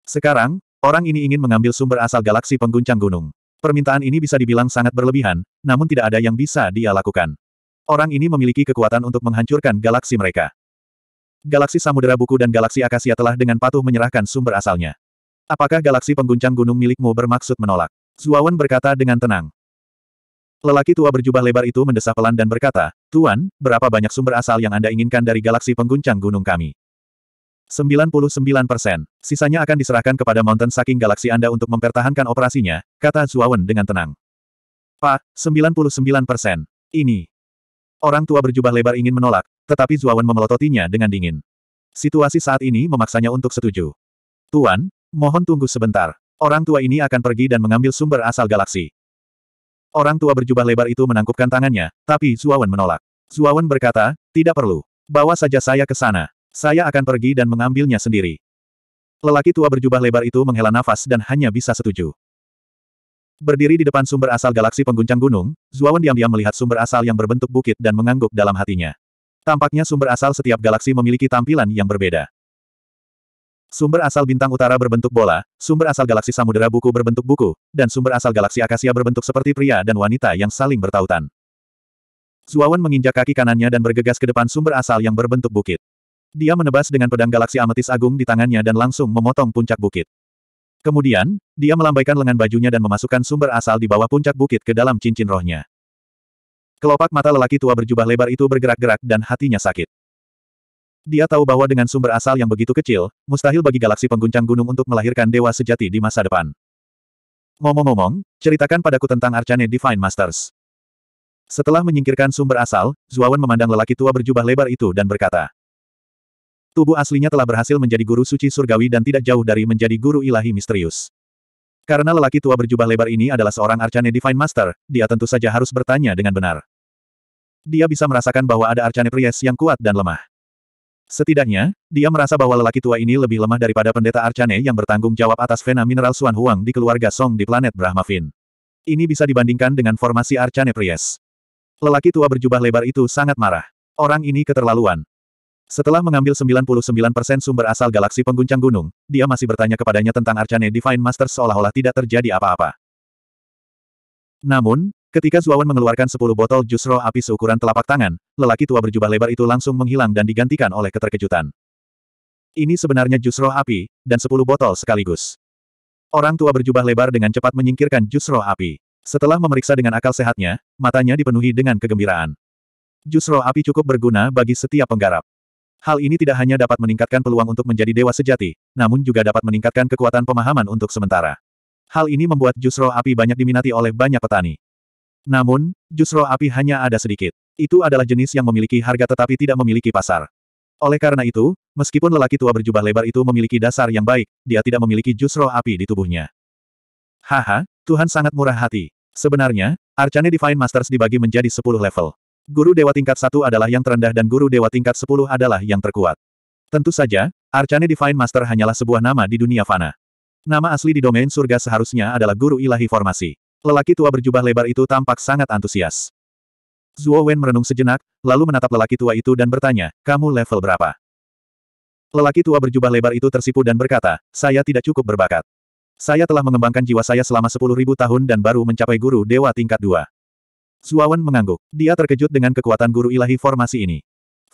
Sekarang, orang ini ingin mengambil sumber asal galaksi pengguncang gunung. Permintaan ini bisa dibilang sangat berlebihan, namun tidak ada yang bisa dia lakukan. Orang ini memiliki kekuatan untuk menghancurkan galaksi mereka. Galaksi Samudera Buku dan Galaksi Akasia telah dengan patuh menyerahkan sumber asalnya. Apakah galaksi pengguncang gunung milikmu bermaksud menolak? Zuawan berkata dengan tenang. Lelaki tua berjubah lebar itu mendesah pelan dan berkata, Tuan, berapa banyak sumber asal yang Anda inginkan dari galaksi pengguncang gunung kami? 99 persen. Sisanya akan diserahkan kepada Mountain Saking galaksi Anda untuk mempertahankan operasinya, kata Zuawan dengan tenang. Pak, 99 persen. Ini. Orang tua berjubah lebar ingin menolak, tetapi Zuawan memelototinya dengan dingin. Situasi saat ini memaksanya untuk setuju. Tuan, mohon tunggu sebentar. Orang tua ini akan pergi dan mengambil sumber asal galaksi. Orang tua berjubah lebar itu menangkupkan tangannya, tapi Zuawan menolak. Zuawan berkata, tidak perlu. Bawa saja saya ke sana. Saya akan pergi dan mengambilnya sendiri. Lelaki tua berjubah lebar itu menghela nafas dan hanya bisa setuju. Berdiri di depan sumber asal galaksi pengguncang gunung, Zuawan diam-diam melihat sumber asal yang berbentuk bukit dan mengangguk dalam hatinya. Tampaknya sumber asal setiap galaksi memiliki tampilan yang berbeda. Sumber asal bintang utara berbentuk bola, sumber asal galaksi samudera buku berbentuk buku, dan sumber asal galaksi akasia berbentuk seperti pria dan wanita yang saling bertautan. Zuawan menginjak kaki kanannya dan bergegas ke depan sumber asal yang berbentuk bukit. Dia menebas dengan pedang galaksi ametis agung di tangannya dan langsung memotong puncak bukit. Kemudian, dia melambaikan lengan bajunya dan memasukkan sumber asal di bawah puncak bukit ke dalam cincin rohnya. Kelopak mata lelaki tua berjubah lebar itu bergerak-gerak dan hatinya sakit. Dia tahu bahwa dengan sumber asal yang begitu kecil, mustahil bagi galaksi pengguncang gunung untuk melahirkan dewa sejati di masa depan. Ngomong-ngomong, ceritakan padaku tentang Arcane Divine Masters. Setelah menyingkirkan sumber asal, Zuawan memandang lelaki tua berjubah lebar itu dan berkata, Tubuh aslinya telah berhasil menjadi guru suci surgawi dan tidak jauh dari menjadi guru ilahi misterius. Karena lelaki tua berjubah lebar ini adalah seorang Arcane Divine Master, dia tentu saja harus bertanya dengan benar. Dia bisa merasakan bahwa ada Arcane Priest yang kuat dan lemah. Setidaknya, dia merasa bahwa lelaki tua ini lebih lemah daripada pendeta Arcane yang bertanggung jawab atas vena mineral suan Huang di keluarga Song di planet Brahmavin. Ini bisa dibandingkan dengan formasi Arcane Priest. Lelaki tua berjubah lebar itu sangat marah. Orang ini keterlaluan. Setelah mengambil 99% sumber asal galaksi pengguncang gunung, dia masih bertanya kepadanya tentang Arcane Divine Master seolah-olah tidak terjadi apa-apa. Namun, Ketika Zuawan mengeluarkan sepuluh botol jus roh api seukuran telapak tangan, lelaki tua berjubah lebar itu langsung menghilang dan digantikan oleh keterkejutan. Ini sebenarnya jus roh api, dan sepuluh botol sekaligus. Orang tua berjubah lebar dengan cepat menyingkirkan jus roh api. Setelah memeriksa dengan akal sehatnya, matanya dipenuhi dengan kegembiraan. Jus roh api cukup berguna bagi setiap penggarap. Hal ini tidak hanya dapat meningkatkan peluang untuk menjadi dewa sejati, namun juga dapat meningkatkan kekuatan pemahaman untuk sementara. Hal ini membuat jus roh api banyak diminati oleh banyak petani. Namun, justru api hanya ada sedikit. Itu adalah jenis yang memiliki harga tetapi tidak memiliki pasar. Oleh karena itu, meskipun lelaki tua berjubah lebar itu memiliki dasar yang baik, dia tidak memiliki justru api di tubuhnya. Haha, Tuhan sangat murah hati. Sebenarnya, Arcane Divine Masters dibagi menjadi 10 level. Guru Dewa tingkat 1 adalah yang terendah dan Guru Dewa tingkat 10 adalah yang terkuat. Tentu saja, Arcane Divine Master hanyalah sebuah nama di dunia fana. Nama asli di domain surga seharusnya adalah Guru Ilahi Formasi. Lelaki tua berjubah lebar itu tampak sangat antusias. Zuo Wen merenung sejenak, lalu menatap lelaki tua itu dan bertanya, kamu level berapa? Lelaki tua berjubah lebar itu tersipu dan berkata, saya tidak cukup berbakat. Saya telah mengembangkan jiwa saya selama 10.000 tahun dan baru mencapai guru dewa tingkat 2. Zuawan mengangguk. Dia terkejut dengan kekuatan guru ilahi formasi ini.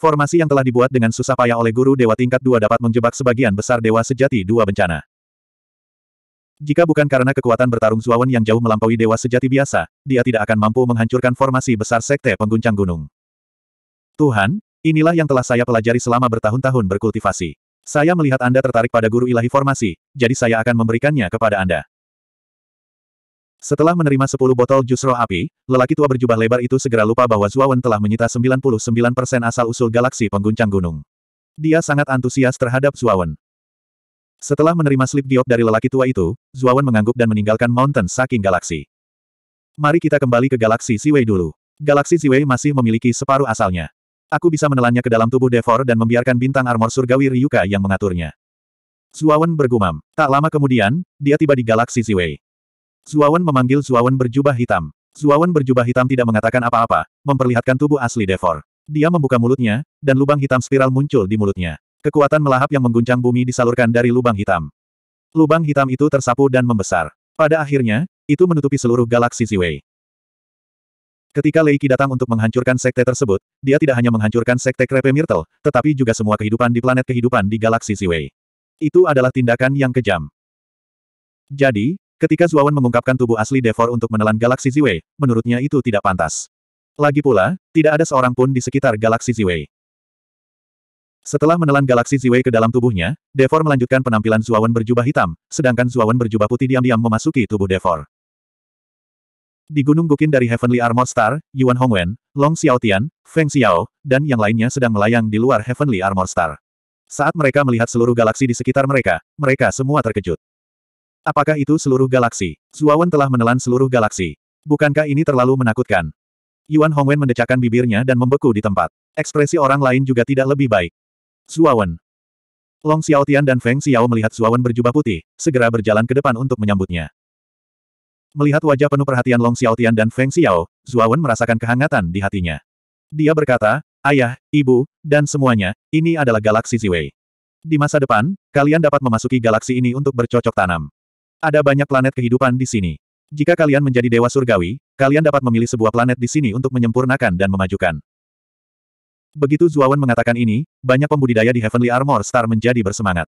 Formasi yang telah dibuat dengan susah payah oleh guru dewa tingkat 2 dapat menjebak sebagian besar dewa sejati dua bencana. Jika bukan karena kekuatan bertarung Zuawan yang jauh melampaui dewa sejati biasa, dia tidak akan mampu menghancurkan formasi besar sekte pengguncang gunung. Tuhan, inilah yang telah saya pelajari selama bertahun-tahun berkultivasi. Saya melihat Anda tertarik pada guru ilahi formasi, jadi saya akan memberikannya kepada Anda. Setelah menerima 10 botol jus roh api, lelaki tua berjubah lebar itu segera lupa bahwa Zuawan telah menyita 99% asal-usul galaksi pengguncang gunung. Dia sangat antusias terhadap Zuawan. Setelah menerima slip diop dari lelaki tua itu, Zuawan mengangguk dan meninggalkan Mountain Saking Galaksi. Mari kita kembali ke galaksi Siwei dulu. Galaksi Siwei masih memiliki separuh asalnya. Aku bisa menelannya ke dalam tubuh Devor dan membiarkan bintang armor surgawi Ryuka yang mengaturnya. Zuawan bergumam. Tak lama kemudian, dia tiba di galaksi Siwei. Zuawan memanggil Zuawan berjubah hitam. Zuawan berjubah hitam tidak mengatakan apa-apa, memperlihatkan tubuh asli Devor. Dia membuka mulutnya, dan lubang hitam spiral muncul di mulutnya. Kekuatan melahap yang mengguncang bumi disalurkan dari lubang hitam. Lubang hitam itu tersapu dan membesar. Pada akhirnya, itu menutupi seluruh galaksi Ziwei. Ketika Lei Leiki datang untuk menghancurkan sekte tersebut, dia tidak hanya menghancurkan sekte Krepe Myrtle, tetapi juga semua kehidupan di planet kehidupan di galaksi Ziwei. Itu adalah tindakan yang kejam. Jadi, ketika Zuawan mengungkapkan tubuh asli Devor untuk menelan galaksi Ziwei, menurutnya itu tidak pantas. Lagi pula, tidak ada seorang pun di sekitar galaksi Ziwei. Setelah menelan galaksi Ziwei ke dalam tubuhnya, Devor melanjutkan penampilan Zuawan berjubah hitam, sedangkan Zuawan berjubah putih diam-diam memasuki tubuh Devor. Di Gunung Gukin dari Heavenly Armor Star, Yuan Hongwen, Long Xiaotian, Feng Xiao, dan yang lainnya sedang melayang di luar Heavenly Armor Star. Saat mereka melihat seluruh galaksi di sekitar mereka, mereka semua terkejut. Apakah itu seluruh galaksi? Zuawan telah menelan seluruh galaksi. Bukankah ini terlalu menakutkan? Yuan Hongwen mendecakkan bibirnya dan membeku di tempat. Ekspresi orang lain juga tidak lebih baik. Zuawan. Long Xiaotian dan Feng Xiao melihat Zuawan berjubah putih, segera berjalan ke depan untuk menyambutnya. Melihat wajah penuh perhatian Long Xiaotian dan Feng Xiao, Zuawan merasakan kehangatan di hatinya. Dia berkata, Ayah, Ibu, dan semuanya, ini adalah galaksi Ziwei. Di masa depan, kalian dapat memasuki galaksi ini untuk bercocok tanam. Ada banyak planet kehidupan di sini. Jika kalian menjadi dewa surgawi, kalian dapat memilih sebuah planet di sini untuk menyempurnakan dan memajukan. Begitu Zuawan mengatakan ini, banyak pembudidaya di Heavenly Armor Star menjadi bersemangat.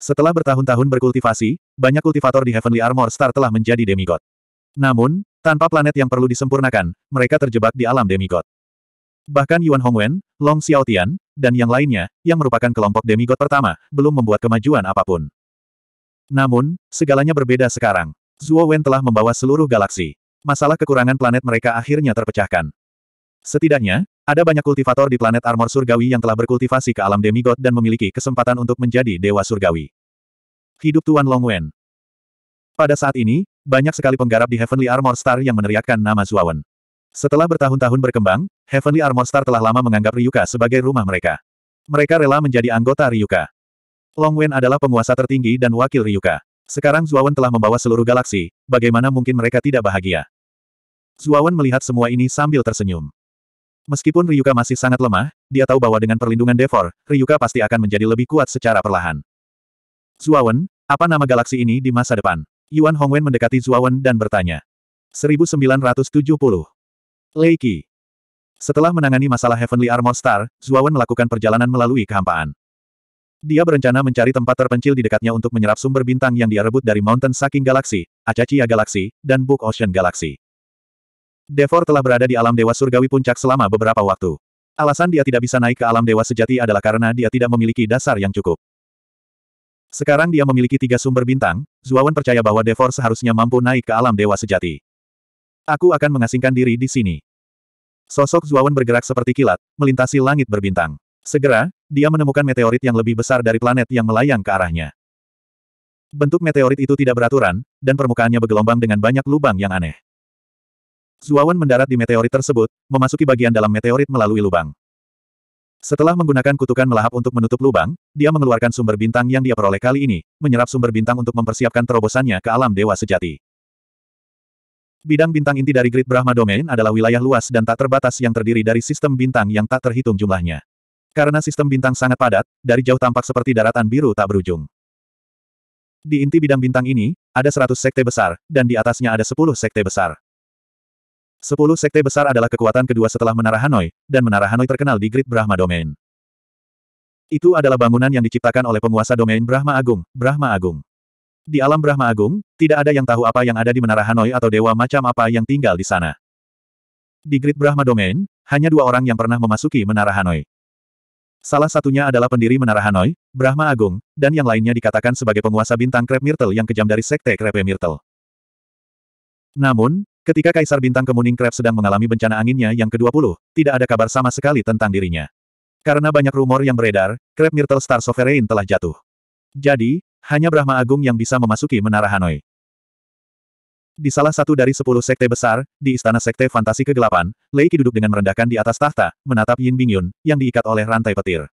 Setelah bertahun-tahun berkultivasi, banyak kultivator di Heavenly Armor Star telah menjadi demigod. Namun, tanpa planet yang perlu disempurnakan, mereka terjebak di alam demigod. Bahkan Yuan Hongwen, Long Xiaotian, dan yang lainnya, yang merupakan kelompok demigod pertama, belum membuat kemajuan apapun. Namun, segalanya berbeda sekarang. Zuo Wen telah membawa seluruh galaksi. Masalah kekurangan planet mereka akhirnya terpecahkan. Setidaknya, ada banyak kultivator di planet Armor Surgawi yang telah berkultivasi ke alam demigod dan memiliki kesempatan untuk menjadi dewa surgawi. Hidup Tuan Longwen. Pada saat ini, banyak sekali penggarap di Heavenly Armor Star yang meneriakkan nama Zuawan. Setelah bertahun-tahun berkembang, Heavenly Armor Star telah lama menganggap Ryuka sebagai rumah mereka. Mereka rela menjadi anggota Ryuka. Longwen adalah penguasa tertinggi dan wakil Ryuka. Sekarang Zuawan telah membawa seluruh galaksi, bagaimana mungkin mereka tidak bahagia? Zuawan melihat semua ini sambil tersenyum. Meskipun Ryuka masih sangat lemah, dia tahu bahwa dengan perlindungan Devor, Ryuka pasti akan menjadi lebih kuat secara perlahan. Zuawan, apa nama galaksi ini di masa depan? Yuan Hongwen mendekati Zuawan dan bertanya. 1970. Leiki. Setelah menangani masalah Heavenly Armor Star, Zuawan melakukan perjalanan melalui kehampaan. Dia berencana mencari tempat terpencil di dekatnya untuk menyerap sumber bintang yang dia rebut dari Mountain Saking Galaxy, Acacia Galaxy, dan Book Ocean Galaxy. Devor telah berada di alam dewa surgawi puncak selama beberapa waktu. Alasan dia tidak bisa naik ke alam dewa sejati adalah karena dia tidak memiliki dasar yang cukup. Sekarang dia memiliki tiga sumber bintang, Zuawan percaya bahwa Devor seharusnya mampu naik ke alam dewa sejati. Aku akan mengasingkan diri di sini. Sosok Zuawan bergerak seperti kilat, melintasi langit berbintang. Segera, dia menemukan meteorit yang lebih besar dari planet yang melayang ke arahnya. Bentuk meteorit itu tidak beraturan, dan permukaannya bergelombang dengan banyak lubang yang aneh. Zuawan mendarat di meteorit tersebut, memasuki bagian dalam meteorit melalui lubang. Setelah menggunakan kutukan melahap untuk menutup lubang, dia mengeluarkan sumber bintang yang dia peroleh kali ini, menyerap sumber bintang untuk mempersiapkan terobosannya ke alam dewa sejati. Bidang bintang inti dari grid Brahma Domain adalah wilayah luas dan tak terbatas yang terdiri dari sistem bintang yang tak terhitung jumlahnya. Karena sistem bintang sangat padat, dari jauh tampak seperti daratan biru tak berujung. Di inti bidang bintang ini, ada 100 sekte besar, dan di atasnya ada 10 sekte besar. Sepuluh sekte besar adalah kekuatan kedua setelah Menara Hanoi, dan Menara Hanoi terkenal di Grid Brahma Domain. Itu adalah bangunan yang diciptakan oleh penguasa domain Brahma Agung, Brahma Agung. Di alam Brahma Agung, tidak ada yang tahu apa yang ada di Menara Hanoi atau dewa macam apa yang tinggal di sana. Di Grid Brahma Domain, hanya dua orang yang pernah memasuki Menara Hanoi. Salah satunya adalah pendiri Menara Hanoi, Brahma Agung, dan yang lainnya dikatakan sebagai penguasa bintang Krep Myrtle yang kejam dari Sekte Krep Myrtle. Namun, Ketika Kaisar Bintang Kemuning Krebs sedang mengalami bencana anginnya yang ke-20, tidak ada kabar sama sekali tentang dirinya. Karena banyak rumor yang beredar, Krebs Myrtle Star Sovereign telah jatuh. Jadi, hanya Brahma Agung yang bisa memasuki Menara Hanoi. Di salah satu dari sepuluh sekte besar, di Istana Sekte Fantasi Kegelapan, Lei Qi duduk dengan merendahkan di atas tahta, menatap Yin Bingyun, yang diikat oleh rantai petir.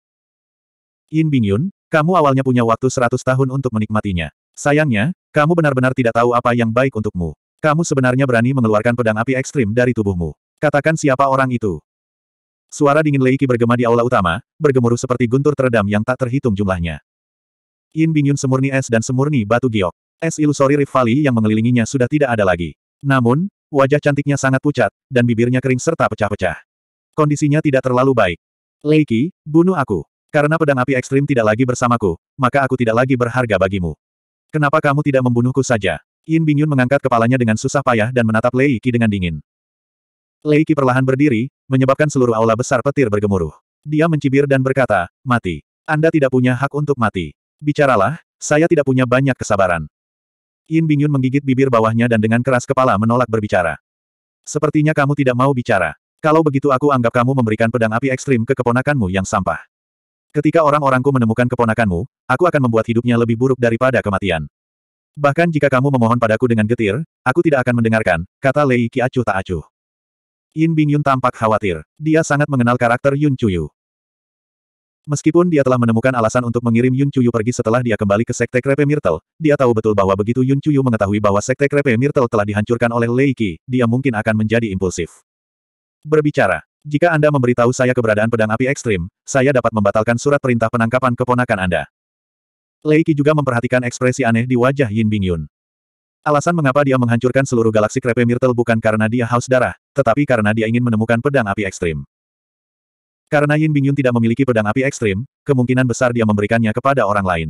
Yin Bingyun, kamu awalnya punya waktu seratus tahun untuk menikmatinya. Sayangnya, kamu benar-benar tidak tahu apa yang baik untukmu. Kamu sebenarnya berani mengeluarkan pedang api ekstrim dari tubuhmu. Katakan siapa orang itu. Suara dingin Leiki bergema di aula utama, bergemuruh seperti guntur teredam yang tak terhitung jumlahnya. Yin Bingyun semurni es dan semurni batu giok. Es ilusori Rift yang mengelilinginya sudah tidak ada lagi. Namun, wajah cantiknya sangat pucat, dan bibirnya kering serta pecah-pecah. Kondisinya tidak terlalu baik. Leiki, bunuh aku. Karena pedang api ekstrim tidak lagi bersamaku, maka aku tidak lagi berharga bagimu. Kenapa kamu tidak membunuhku saja? Yin Bingyun mengangkat kepalanya dengan susah payah dan menatap Lei Qi dengan dingin. Lei Qi perlahan berdiri, menyebabkan seluruh aula besar petir bergemuruh. Dia mencibir dan berkata, mati. Anda tidak punya hak untuk mati. Bicaralah, saya tidak punya banyak kesabaran. Yin Bingyun menggigit bibir bawahnya dan dengan keras kepala menolak berbicara. Sepertinya kamu tidak mau bicara. Kalau begitu aku anggap kamu memberikan pedang api ekstrim ke keponakanmu yang sampah. Ketika orang-orangku menemukan keponakanmu, aku akan membuat hidupnya lebih buruk daripada kematian. Bahkan jika kamu memohon padaku dengan getir, aku tidak akan mendengarkan, kata Lei Ki acuh tak acuh. Yin Bingyun tampak khawatir. Dia sangat mengenal karakter Yun Chuyu. Meskipun dia telah menemukan alasan untuk mengirim Yun Chuyu pergi setelah dia kembali ke Sekte Krepe Mirtel, dia tahu betul bahwa begitu Yun Chuyu mengetahui bahwa Sekte Krepe Mirtel telah dihancurkan oleh Lei Ki, dia mungkin akan menjadi impulsif. Berbicara, jika Anda memberitahu saya keberadaan pedang api ekstrim, saya dapat membatalkan surat perintah penangkapan keponakan Anda. Lei Qi juga memperhatikan ekspresi aneh di wajah Yin Bingyun. Alasan mengapa dia menghancurkan seluruh galaksi Krepe Myrtle bukan karena dia haus darah, tetapi karena dia ingin menemukan pedang api ekstrim. Karena Yin Bingyun tidak memiliki pedang api ekstrim, kemungkinan besar dia memberikannya kepada orang lain.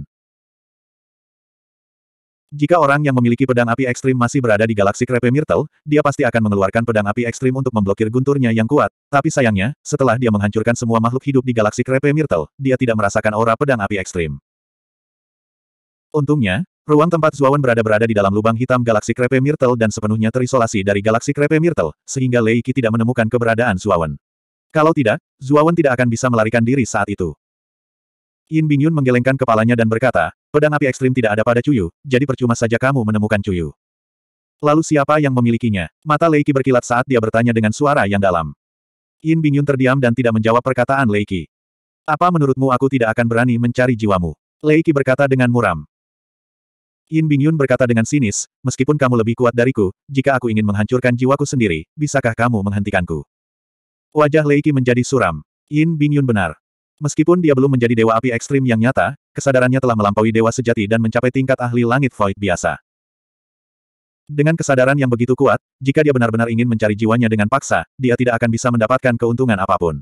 Jika orang yang memiliki pedang api ekstrim masih berada di galaksi Krepe Myrtle, dia pasti akan mengeluarkan pedang api ekstrim untuk memblokir gunturnya yang kuat. Tapi sayangnya, setelah dia menghancurkan semua makhluk hidup di galaksi Krepe Myrtle, dia tidak merasakan aura pedang api ekstrim. Untungnya, ruang tempat Zuawan berada-berada di dalam lubang hitam galaksi Krepe Myrtle dan sepenuhnya terisolasi dari galaksi Krepe Myrtle, sehingga Lei Qi tidak menemukan keberadaan Zuawan. Kalau tidak, Zuawan tidak akan bisa melarikan diri saat itu. Yin Bingyun menggelengkan kepalanya dan berkata, pedang api ekstrim tidak ada pada Cuyu, jadi percuma saja kamu menemukan Cuyu. Lalu siapa yang memilikinya? Mata Leiki berkilat saat dia bertanya dengan suara yang dalam. Yin Bingyun terdiam dan tidak menjawab perkataan Leiki. Apa menurutmu aku tidak akan berani mencari jiwamu? Leiki berkata dengan muram. Yin Bingyun berkata dengan sinis, meskipun kamu lebih kuat dariku, jika aku ingin menghancurkan jiwaku sendiri, bisakah kamu menghentikanku? Wajah Lei Qi menjadi suram. Yin Bingyun benar. Meskipun dia belum menjadi dewa api ekstrim yang nyata, kesadarannya telah melampaui dewa sejati dan mencapai tingkat ahli langit void biasa. Dengan kesadaran yang begitu kuat, jika dia benar-benar ingin mencari jiwanya dengan paksa, dia tidak akan bisa mendapatkan keuntungan apapun.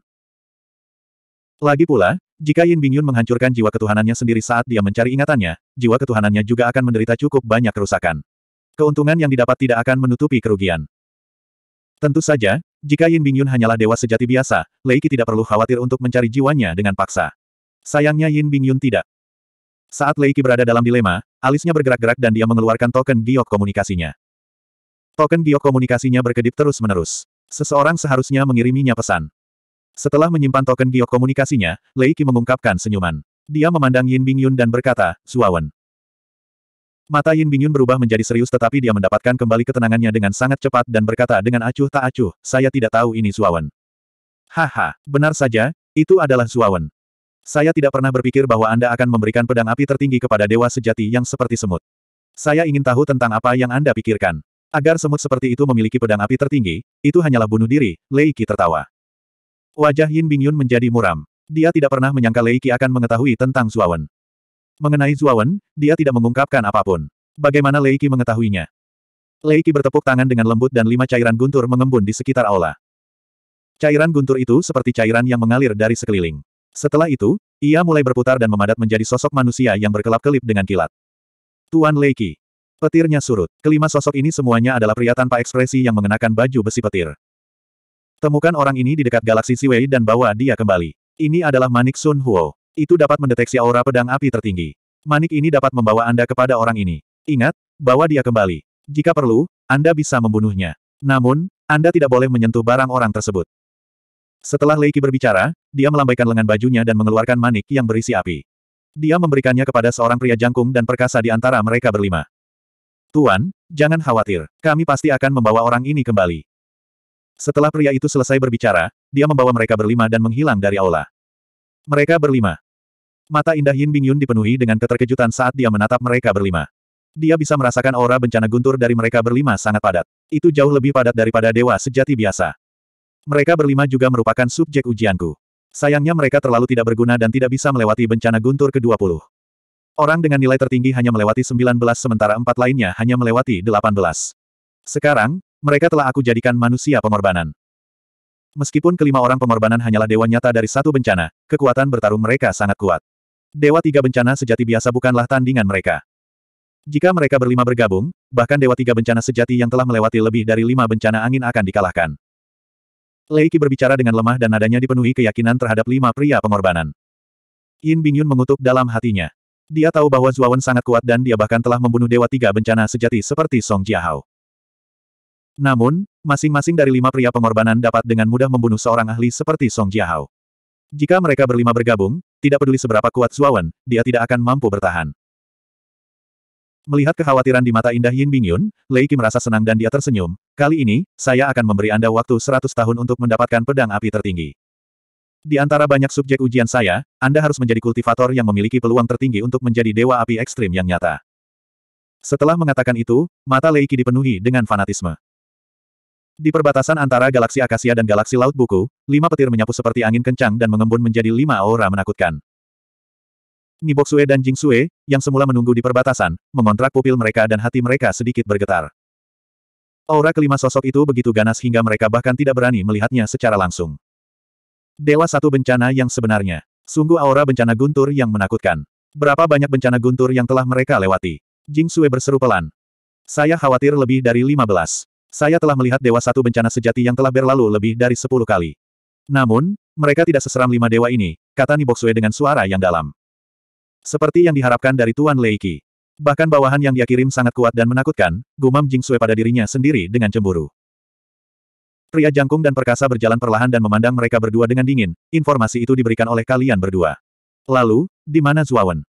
Lagi pula, jika Yin Bingyun menghancurkan jiwa ketuhanannya sendiri saat dia mencari ingatannya, jiwa ketuhanannya juga akan menderita cukup banyak kerusakan. Keuntungan yang didapat tidak akan menutupi kerugian. Tentu saja, jika Yin Bingyun hanyalah dewa sejati biasa, Lei Qi tidak perlu khawatir untuk mencari jiwanya dengan paksa. Sayangnya Yin Bingyun tidak. Saat Lei Qi berada dalam dilema, alisnya bergerak-gerak dan dia mengeluarkan token giok komunikasinya. Token giok komunikasinya berkedip terus-menerus. Seseorang seharusnya mengiriminya pesan. Setelah menyimpan token giok komunikasinya, Lei Qi mengungkapkan senyuman. Dia memandang Yin Bingyun dan berkata, Zuawan. Mata Yin Bingyun berubah menjadi serius tetapi dia mendapatkan kembali ketenangannya dengan sangat cepat dan berkata dengan acuh tak acuh, saya tidak tahu ini Zuawan. Haha, benar saja, itu adalah Zuawan. Saya tidak pernah berpikir bahwa Anda akan memberikan pedang api tertinggi kepada dewa sejati yang seperti semut. Saya ingin tahu tentang apa yang Anda pikirkan. Agar semut seperti itu memiliki pedang api tertinggi, itu hanyalah bunuh diri, Lei Qi tertawa. Wajah Yin Bingyun menjadi muram. Dia tidak pernah menyangka Lei Qi akan mengetahui tentang Zuawan. Mengenai Zuawan, dia tidak mengungkapkan apapun. Bagaimana Lei Qi mengetahuinya? Lei Qi bertepuk tangan dengan lembut dan lima cairan guntur mengembun di sekitar aula. Cairan guntur itu seperti cairan yang mengalir dari sekeliling. Setelah itu, ia mulai berputar dan memadat menjadi sosok manusia yang berkelap-kelip dengan kilat. Tuan Lei Qi. Petirnya surut. Kelima sosok ini semuanya adalah pria tanpa ekspresi yang mengenakan baju besi petir. Temukan orang ini di dekat galaksi Siwei dan bawa dia kembali. Ini adalah manik Sun Huo. Itu dapat mendeteksi aura pedang api tertinggi. Manik ini dapat membawa Anda kepada orang ini. Ingat, bawa dia kembali. Jika perlu, Anda bisa membunuhnya. Namun, Anda tidak boleh menyentuh barang orang tersebut. Setelah Leiki berbicara, dia melambaikan lengan bajunya dan mengeluarkan manik yang berisi api. Dia memberikannya kepada seorang pria jangkung dan perkasa di antara mereka berlima. Tuan, jangan khawatir, kami pasti akan membawa orang ini kembali. Setelah pria itu selesai berbicara, dia membawa mereka berlima dan menghilang dari aula. Mereka berlima. Mata indah Yin Bingyun dipenuhi dengan keterkejutan saat dia menatap mereka berlima. Dia bisa merasakan aura bencana guntur dari mereka berlima sangat padat. Itu jauh lebih padat daripada dewa sejati biasa. Mereka berlima juga merupakan subjek ujianku. Sayangnya mereka terlalu tidak berguna dan tidak bisa melewati bencana guntur ke-20. Orang dengan nilai tertinggi hanya melewati 19 sementara empat lainnya hanya melewati 18. Sekarang, mereka telah aku jadikan manusia pengorbanan. Meskipun kelima orang pengorbanan hanyalah dewa nyata dari satu bencana, kekuatan bertarung mereka sangat kuat. Dewa tiga bencana sejati biasa bukanlah tandingan mereka. Jika mereka berlima bergabung, bahkan dewa tiga bencana sejati yang telah melewati lebih dari lima bencana angin akan dikalahkan. Leiki berbicara dengan lemah dan nadanya dipenuhi keyakinan terhadap lima pria pengorbanan. Yin Bingyun mengutuk dalam hatinya. Dia tahu bahwa Zuawan sangat kuat dan dia bahkan telah membunuh dewa tiga bencana sejati seperti Song Jiahao. Namun, masing-masing dari lima pria pengorbanan dapat dengan mudah membunuh seorang ahli seperti Song Jiahao. Jika mereka berlima bergabung, tidak peduli seberapa kuat Zuawan, dia tidak akan mampu bertahan. Melihat kekhawatiran di mata indah Yin Bingyun, Lei Qi merasa senang dan dia tersenyum. Kali ini, saya akan memberi Anda waktu 100 tahun untuk mendapatkan pedang api tertinggi. Di antara banyak subjek ujian saya, Anda harus menjadi kultivator yang memiliki peluang tertinggi untuk menjadi dewa api ekstrim yang nyata. Setelah mengatakan itu, mata Lei Leiki dipenuhi dengan fanatisme. Di perbatasan antara galaksi Akasia dan galaksi Laut Buku, lima petir menyapu seperti angin kencang dan mengembun menjadi lima aura menakutkan. Nibok dan Jing yang semula menunggu di perbatasan, mengontrak pupil mereka dan hati mereka sedikit bergetar. Aura kelima sosok itu begitu ganas hingga mereka bahkan tidak berani melihatnya secara langsung. Dewa satu bencana yang sebenarnya. Sungguh aura bencana guntur yang menakutkan. Berapa banyak bencana guntur yang telah mereka lewati? Jing berseru pelan. Saya khawatir lebih dari 15. Saya telah melihat Dewa Satu Bencana Sejati yang telah berlalu lebih dari sepuluh kali. Namun, mereka tidak seseram lima dewa ini, kata Niboksue dengan suara yang dalam. Seperti yang diharapkan dari Tuan Leiki. Bahkan bawahan yang dia kirim sangat kuat dan menakutkan, gumam Jingsue pada dirinya sendiri dengan cemburu. Pria jangkung dan perkasa berjalan perlahan dan memandang mereka berdua dengan dingin, informasi itu diberikan oleh kalian berdua. Lalu, di mana Zuawan?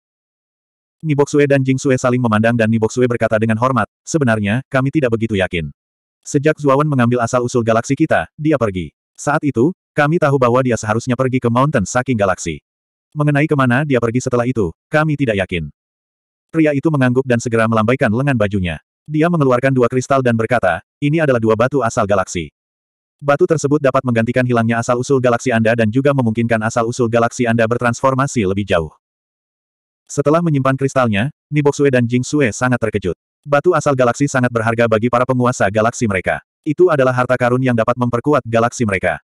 Niboksue dan Jingsue saling memandang dan Niboksue berkata dengan hormat, sebenarnya, kami tidak begitu yakin. Sejak Zuawan mengambil asal-usul galaksi kita, dia pergi. Saat itu, kami tahu bahwa dia seharusnya pergi ke Mountain Saking Galaksi. Mengenai kemana dia pergi setelah itu, kami tidak yakin. Pria itu mengangguk dan segera melambaikan lengan bajunya. Dia mengeluarkan dua kristal dan berkata, ini adalah dua batu asal galaksi. Batu tersebut dapat menggantikan hilangnya asal-usul galaksi Anda dan juga memungkinkan asal-usul galaksi Anda bertransformasi lebih jauh. Setelah menyimpan kristalnya, Niboksue dan Jing Jingsue sangat terkejut. Batu asal galaksi sangat berharga bagi para penguasa galaksi mereka. Itu adalah harta karun yang dapat memperkuat galaksi mereka.